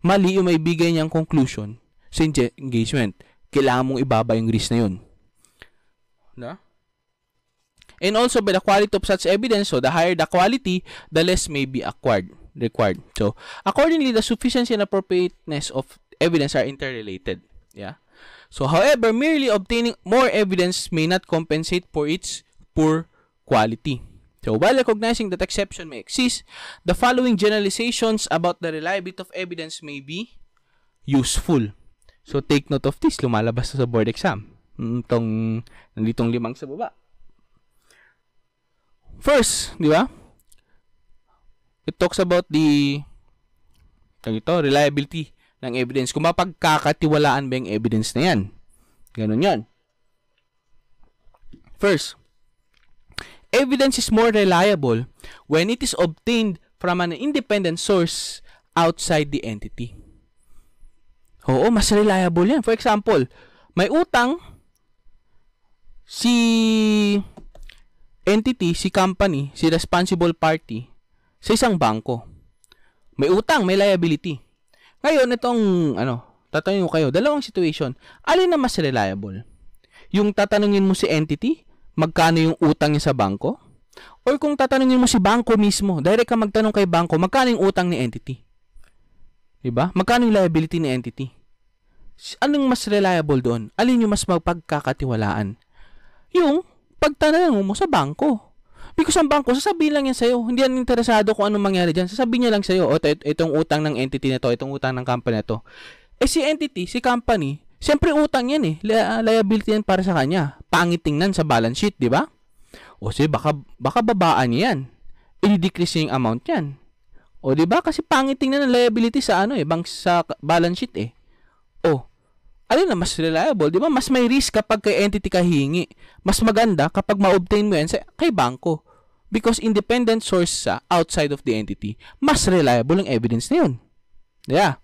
Mali yung maibigay niyang conclusion sa engagement. Kailangan mong ibaba yung risk na yun. Na? And also by the quality of such evidence, so the higher the quality, the less may be acquired required. So, accordingly, the sufficiency and appropriateness of evidence are interrelated. Yeah. So, however, merely obtaining more evidence may not compensate for its poor quality. So, while recognizing that exception may exist, the following generalizations about the reliability of evidence may be useful. So, take note of this. Lumalabas sa board exam. Itong, mm, nanditong limang sa baba. First, di ba? it talks about the ito, reliability ng evidence. Kung mapagkakatiwalaan ba yung evidence na yan. Ganun yan. First, evidence is more reliable when it is obtained from an independent source outside the entity. Oo, mas reliable yan. For example, may utang si entity, si company, si responsible party sa isang bangko. May utang, may liability. Ngayon, itong, ano, tatanungin ko kayo, dalawang situation. Alin na mas reliable? Yung tatanungin mo si entity, magkano yung utang niya sa bangko? Or kung tatanungin mo si bangko mismo, direct ka magtanong kay bangko, magkano yung utang ni entity? Diba? Magkano yung liability ni entity? Anong mas reliable doon? Alin yung mas magpagkakatiwalaan? Yung pagtanong mo sa bangko. Because ang bangko, sasabihin lang yan sa'yo. Hindi yan interesado kung anong mangyari dyan. Sasabihin niya lang sa'yo, oh, itong utang ng entity na to, itong utang ng company na to. Eh si entity, si company, siyempre utang yan eh. Ah, liability yan para sa kanya. Pangit tingnan sa balance sheet, di ba? O si baka, baka babaan niya yan. I-decrease yung amount yan. O di ba? Kasi pangit tingnan ng liability sa ano eh, bank sa balance sheet eh alin na mas reliable, di ba? Mas may risk kapag kay entity ka hingi. Mas maganda kapag ma-obtain mo yan sa, kay banko. Because independent source sa outside of the entity, mas reliable ang evidence na yun. Yeah.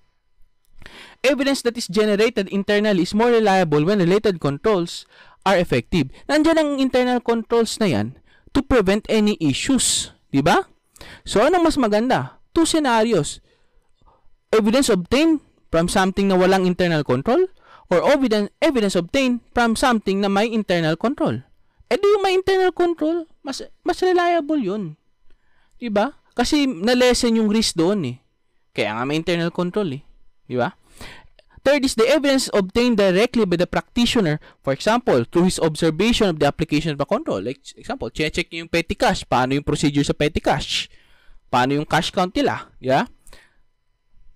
Evidence that is generated internally is more reliable when related controls are effective. Nandiyan ang internal controls na yan to prevent any issues. Di ba? So, anong mas maganda? Two scenarios. Evidence obtained from something na walang internal control or evidence, evidence obtained from something na may internal control. Eh di yung may internal control, mas, mas reliable yun. Diba? Kasi na-lessen yung risk doon eh. Kaya nga may internal control eh. Diba? Third is the evidence obtained directly by the practitioner. For example, through his observation of the application of the control. Like, example, check niyo yung petty cash. Paano yung procedure sa petty cash? Paano yung cash count nila? Yeah? Diba?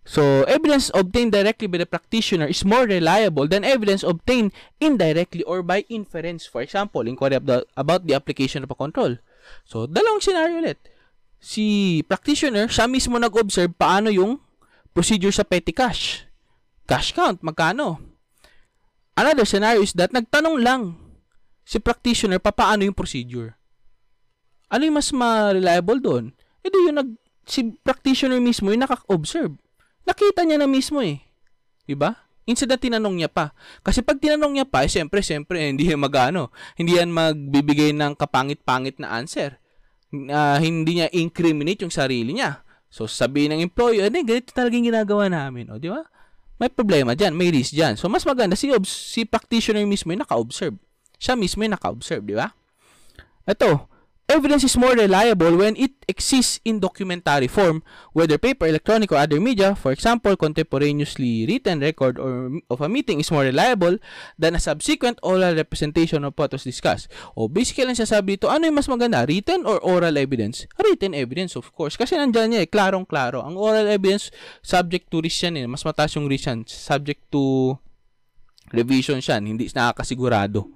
So, evidence obtained directly by the practitioner is more reliable than evidence obtained indirectly or by inference. For example, inquiry the, about the application of a control. So, dalawang scenario ulit. Si practitioner, siya mismo nag-observe paano yung procedure sa petty cash. Cash count, magkano? Another scenario is that nagtanong lang si practitioner paano yung procedure. Ano yung mas ma-reliable doon? Ito yung nag, si practitioner mismo yung nakaka-observe Nakita niya na mismo eh. 'Di ba? Instead na tinanong niya pa. Kasi pag tinanong niya pa, eh, siyempre, siyempre, eh, hindi yan magano. Hindi yan magbibigay ng kapangit-pangit na answer. Uh, hindi niya incriminate yung sarili niya. So, sabi ng employer, eh, ganito talaga yung ginagawa namin. O, di ba? May problema dyan, may risk dyan. So, mas maganda, si, obs- si practitioner mismo yung naka-observe. Siya mismo yung naka-observe, di ba? Ito, Evidence is more reliable when it exists in documentary form, whether paper, electronic, or other media. For example, contemporaneously written record or of a meeting is more reliable than a subsequent oral representation of what was discussed. O basically, sasabi dito, ano yung mas maganda, written or oral evidence? Written evidence, of course. Kasi nandiyan niya eh, klarong-klaro. Ang oral evidence, subject to risk yan eh. Mas mataas yung risk yan. Subject to revision siya. Hindi nakakasigurado.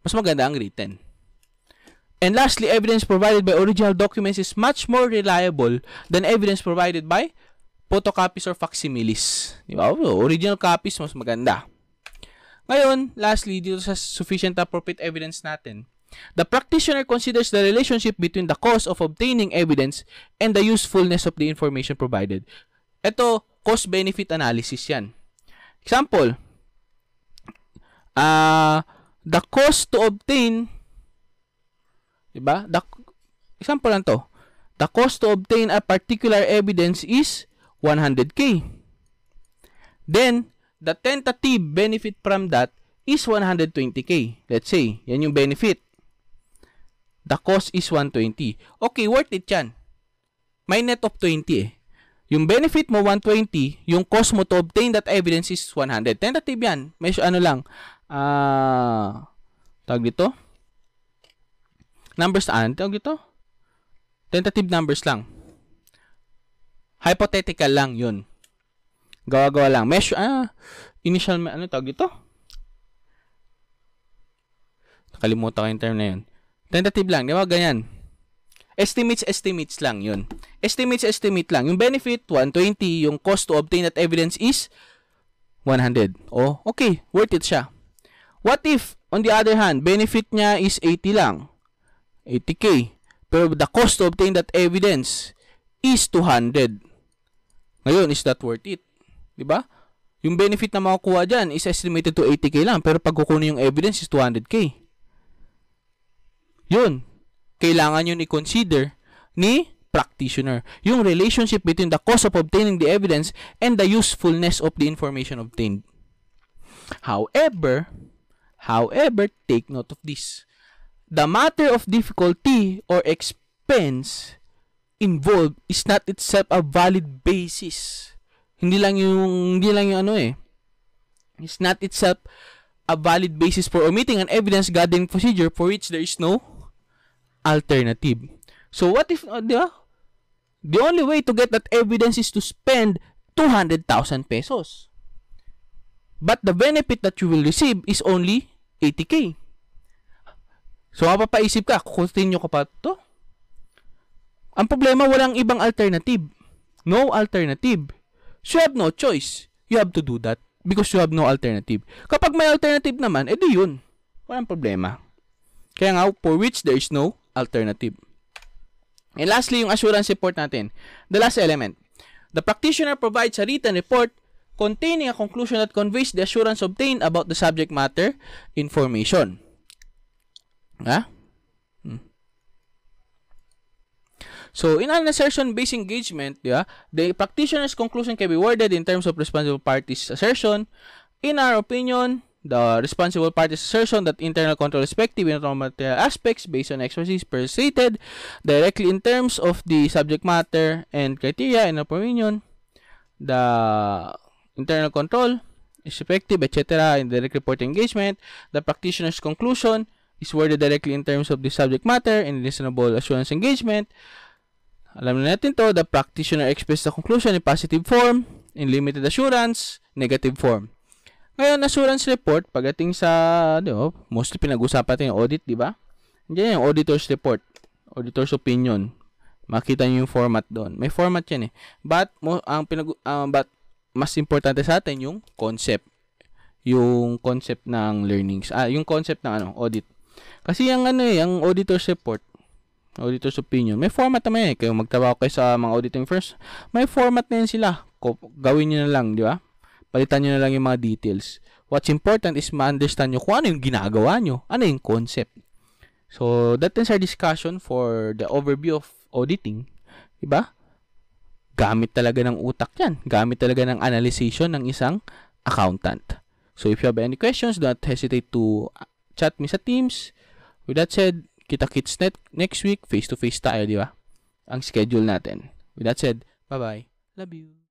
Mas maganda ang written. And lastly, evidence provided by original documents is much more reliable than evidence provided by photocopies or facsimiles. Di ba? Oh, original copies, mas maganda. Ngayon, lastly, dito sa sufficient appropriate evidence natin, the practitioner considers the relationship between the cost of obtaining evidence and the usefulness of the information provided. Ito, cost-benefit analysis yan. Example, uh, the cost to obtain Diba? The, example lang to. The cost to obtain a particular evidence is 100k. Then, the tentative benefit from that is 120k. Let's say, yan yung benefit. The cost is 120. Okay, worth it yan. May net of 20 eh. Yung benefit mo 120, yung cost mo to obtain that evidence is 100. Tentative yan. May ano lang. Ah, uh, tag dito numbers ano tawag ito? Tentative numbers lang. Hypothetical lang 'yun. Gawa-gawa lang. Measure ah, initial ano tawag ito? Nakalimutan ko yung term na 'yun. Tentative lang, di ba? Ganyan. Estimates, estimates lang yun. Estimates, estimate lang. Yung benefit, 120. Yung cost to obtain that evidence is 100. Oh, okay. Worth it siya. What if, on the other hand, benefit niya is 80 lang? 80k. Pero the cost to obtain that evidence is 200. Ngayon, is that worth it? 'Di ba? Yung benefit na makukuha diyan is estimated to 80k lang, pero pag kukunin yung evidence is 200k. 'Yun. Kailangan 'yun i-consider ni practitioner. Yung relationship between the cost of obtaining the evidence and the usefulness of the information obtained. However, however, take note of this. The matter of difficulty or expense involved is not itself a valid basis. Hindi lang yung hindi lang yung ano eh. It's not itself a valid basis for omitting an evidence gathering procedure for which there is no alternative. So what if uh, the, the only way to get that evidence is to spend 200,000 pesos. But the benefit that you will receive is only 80k. So mapapaisip ka, continue ka pa to? Ang problema, walang ibang alternative. No alternative. So you have no choice. You have to do that because you have no alternative. Kapag may alternative naman, edi yun. Walang problema. Kaya nga, for which there is no alternative. And lastly, yung assurance report natin. The last element. The practitioner provides a written report containing a conclusion that conveys the assurance obtained about the subject matter information. Yeah? Hmm. So, in an assertion-based engagement, yeah, the practitioner's conclusion can be worded in terms of responsible party's assertion. In our opinion, the responsible party's assertion that internal control is effective in all material aspects based on expertise stated directly in terms of the subject matter and criteria in our opinion the internal control is effective etc in direct report engagement the practitioner's conclusion is worded directly in terms of the subject matter and listenable assurance engagement. Alam na natin to, the practitioner expresses the conclusion in positive form, in limited assurance, negative form. Ngayon, assurance report, pagdating sa, di ba, mostly pinag-usapan natin yung audit, di ba? Diyan yung auditor's report, auditor's opinion. Makita niyo yung format doon. May format yan eh. But, mo, ang pinag, uh, but mas importante sa atin yung concept. Yung concept ng learnings. Ah, yung concept ng ano, audit. Kasi yung ano eh, ang auditor's report, auditor's opinion, may format naman eh. Kayo magtrabaho kayo sa mga auditing firms, may format na yun sila. Gawin nyo na lang, di ba? Palitan nyo na lang yung mga details. What's important is ma-understand nyo kung ano yung ginagawa nyo, ano yung concept. So, that is our discussion for the overview of auditing. Diba? Gamit talaga ng utak yan. Gamit talaga ng analysis ng isang accountant. So, if you have any questions, don't hesitate to chat me sa Teams. With that said, kita-kits net next week. Face-to-face -face tayo, di ba? Ang schedule natin. With that said, bye-bye. Love you.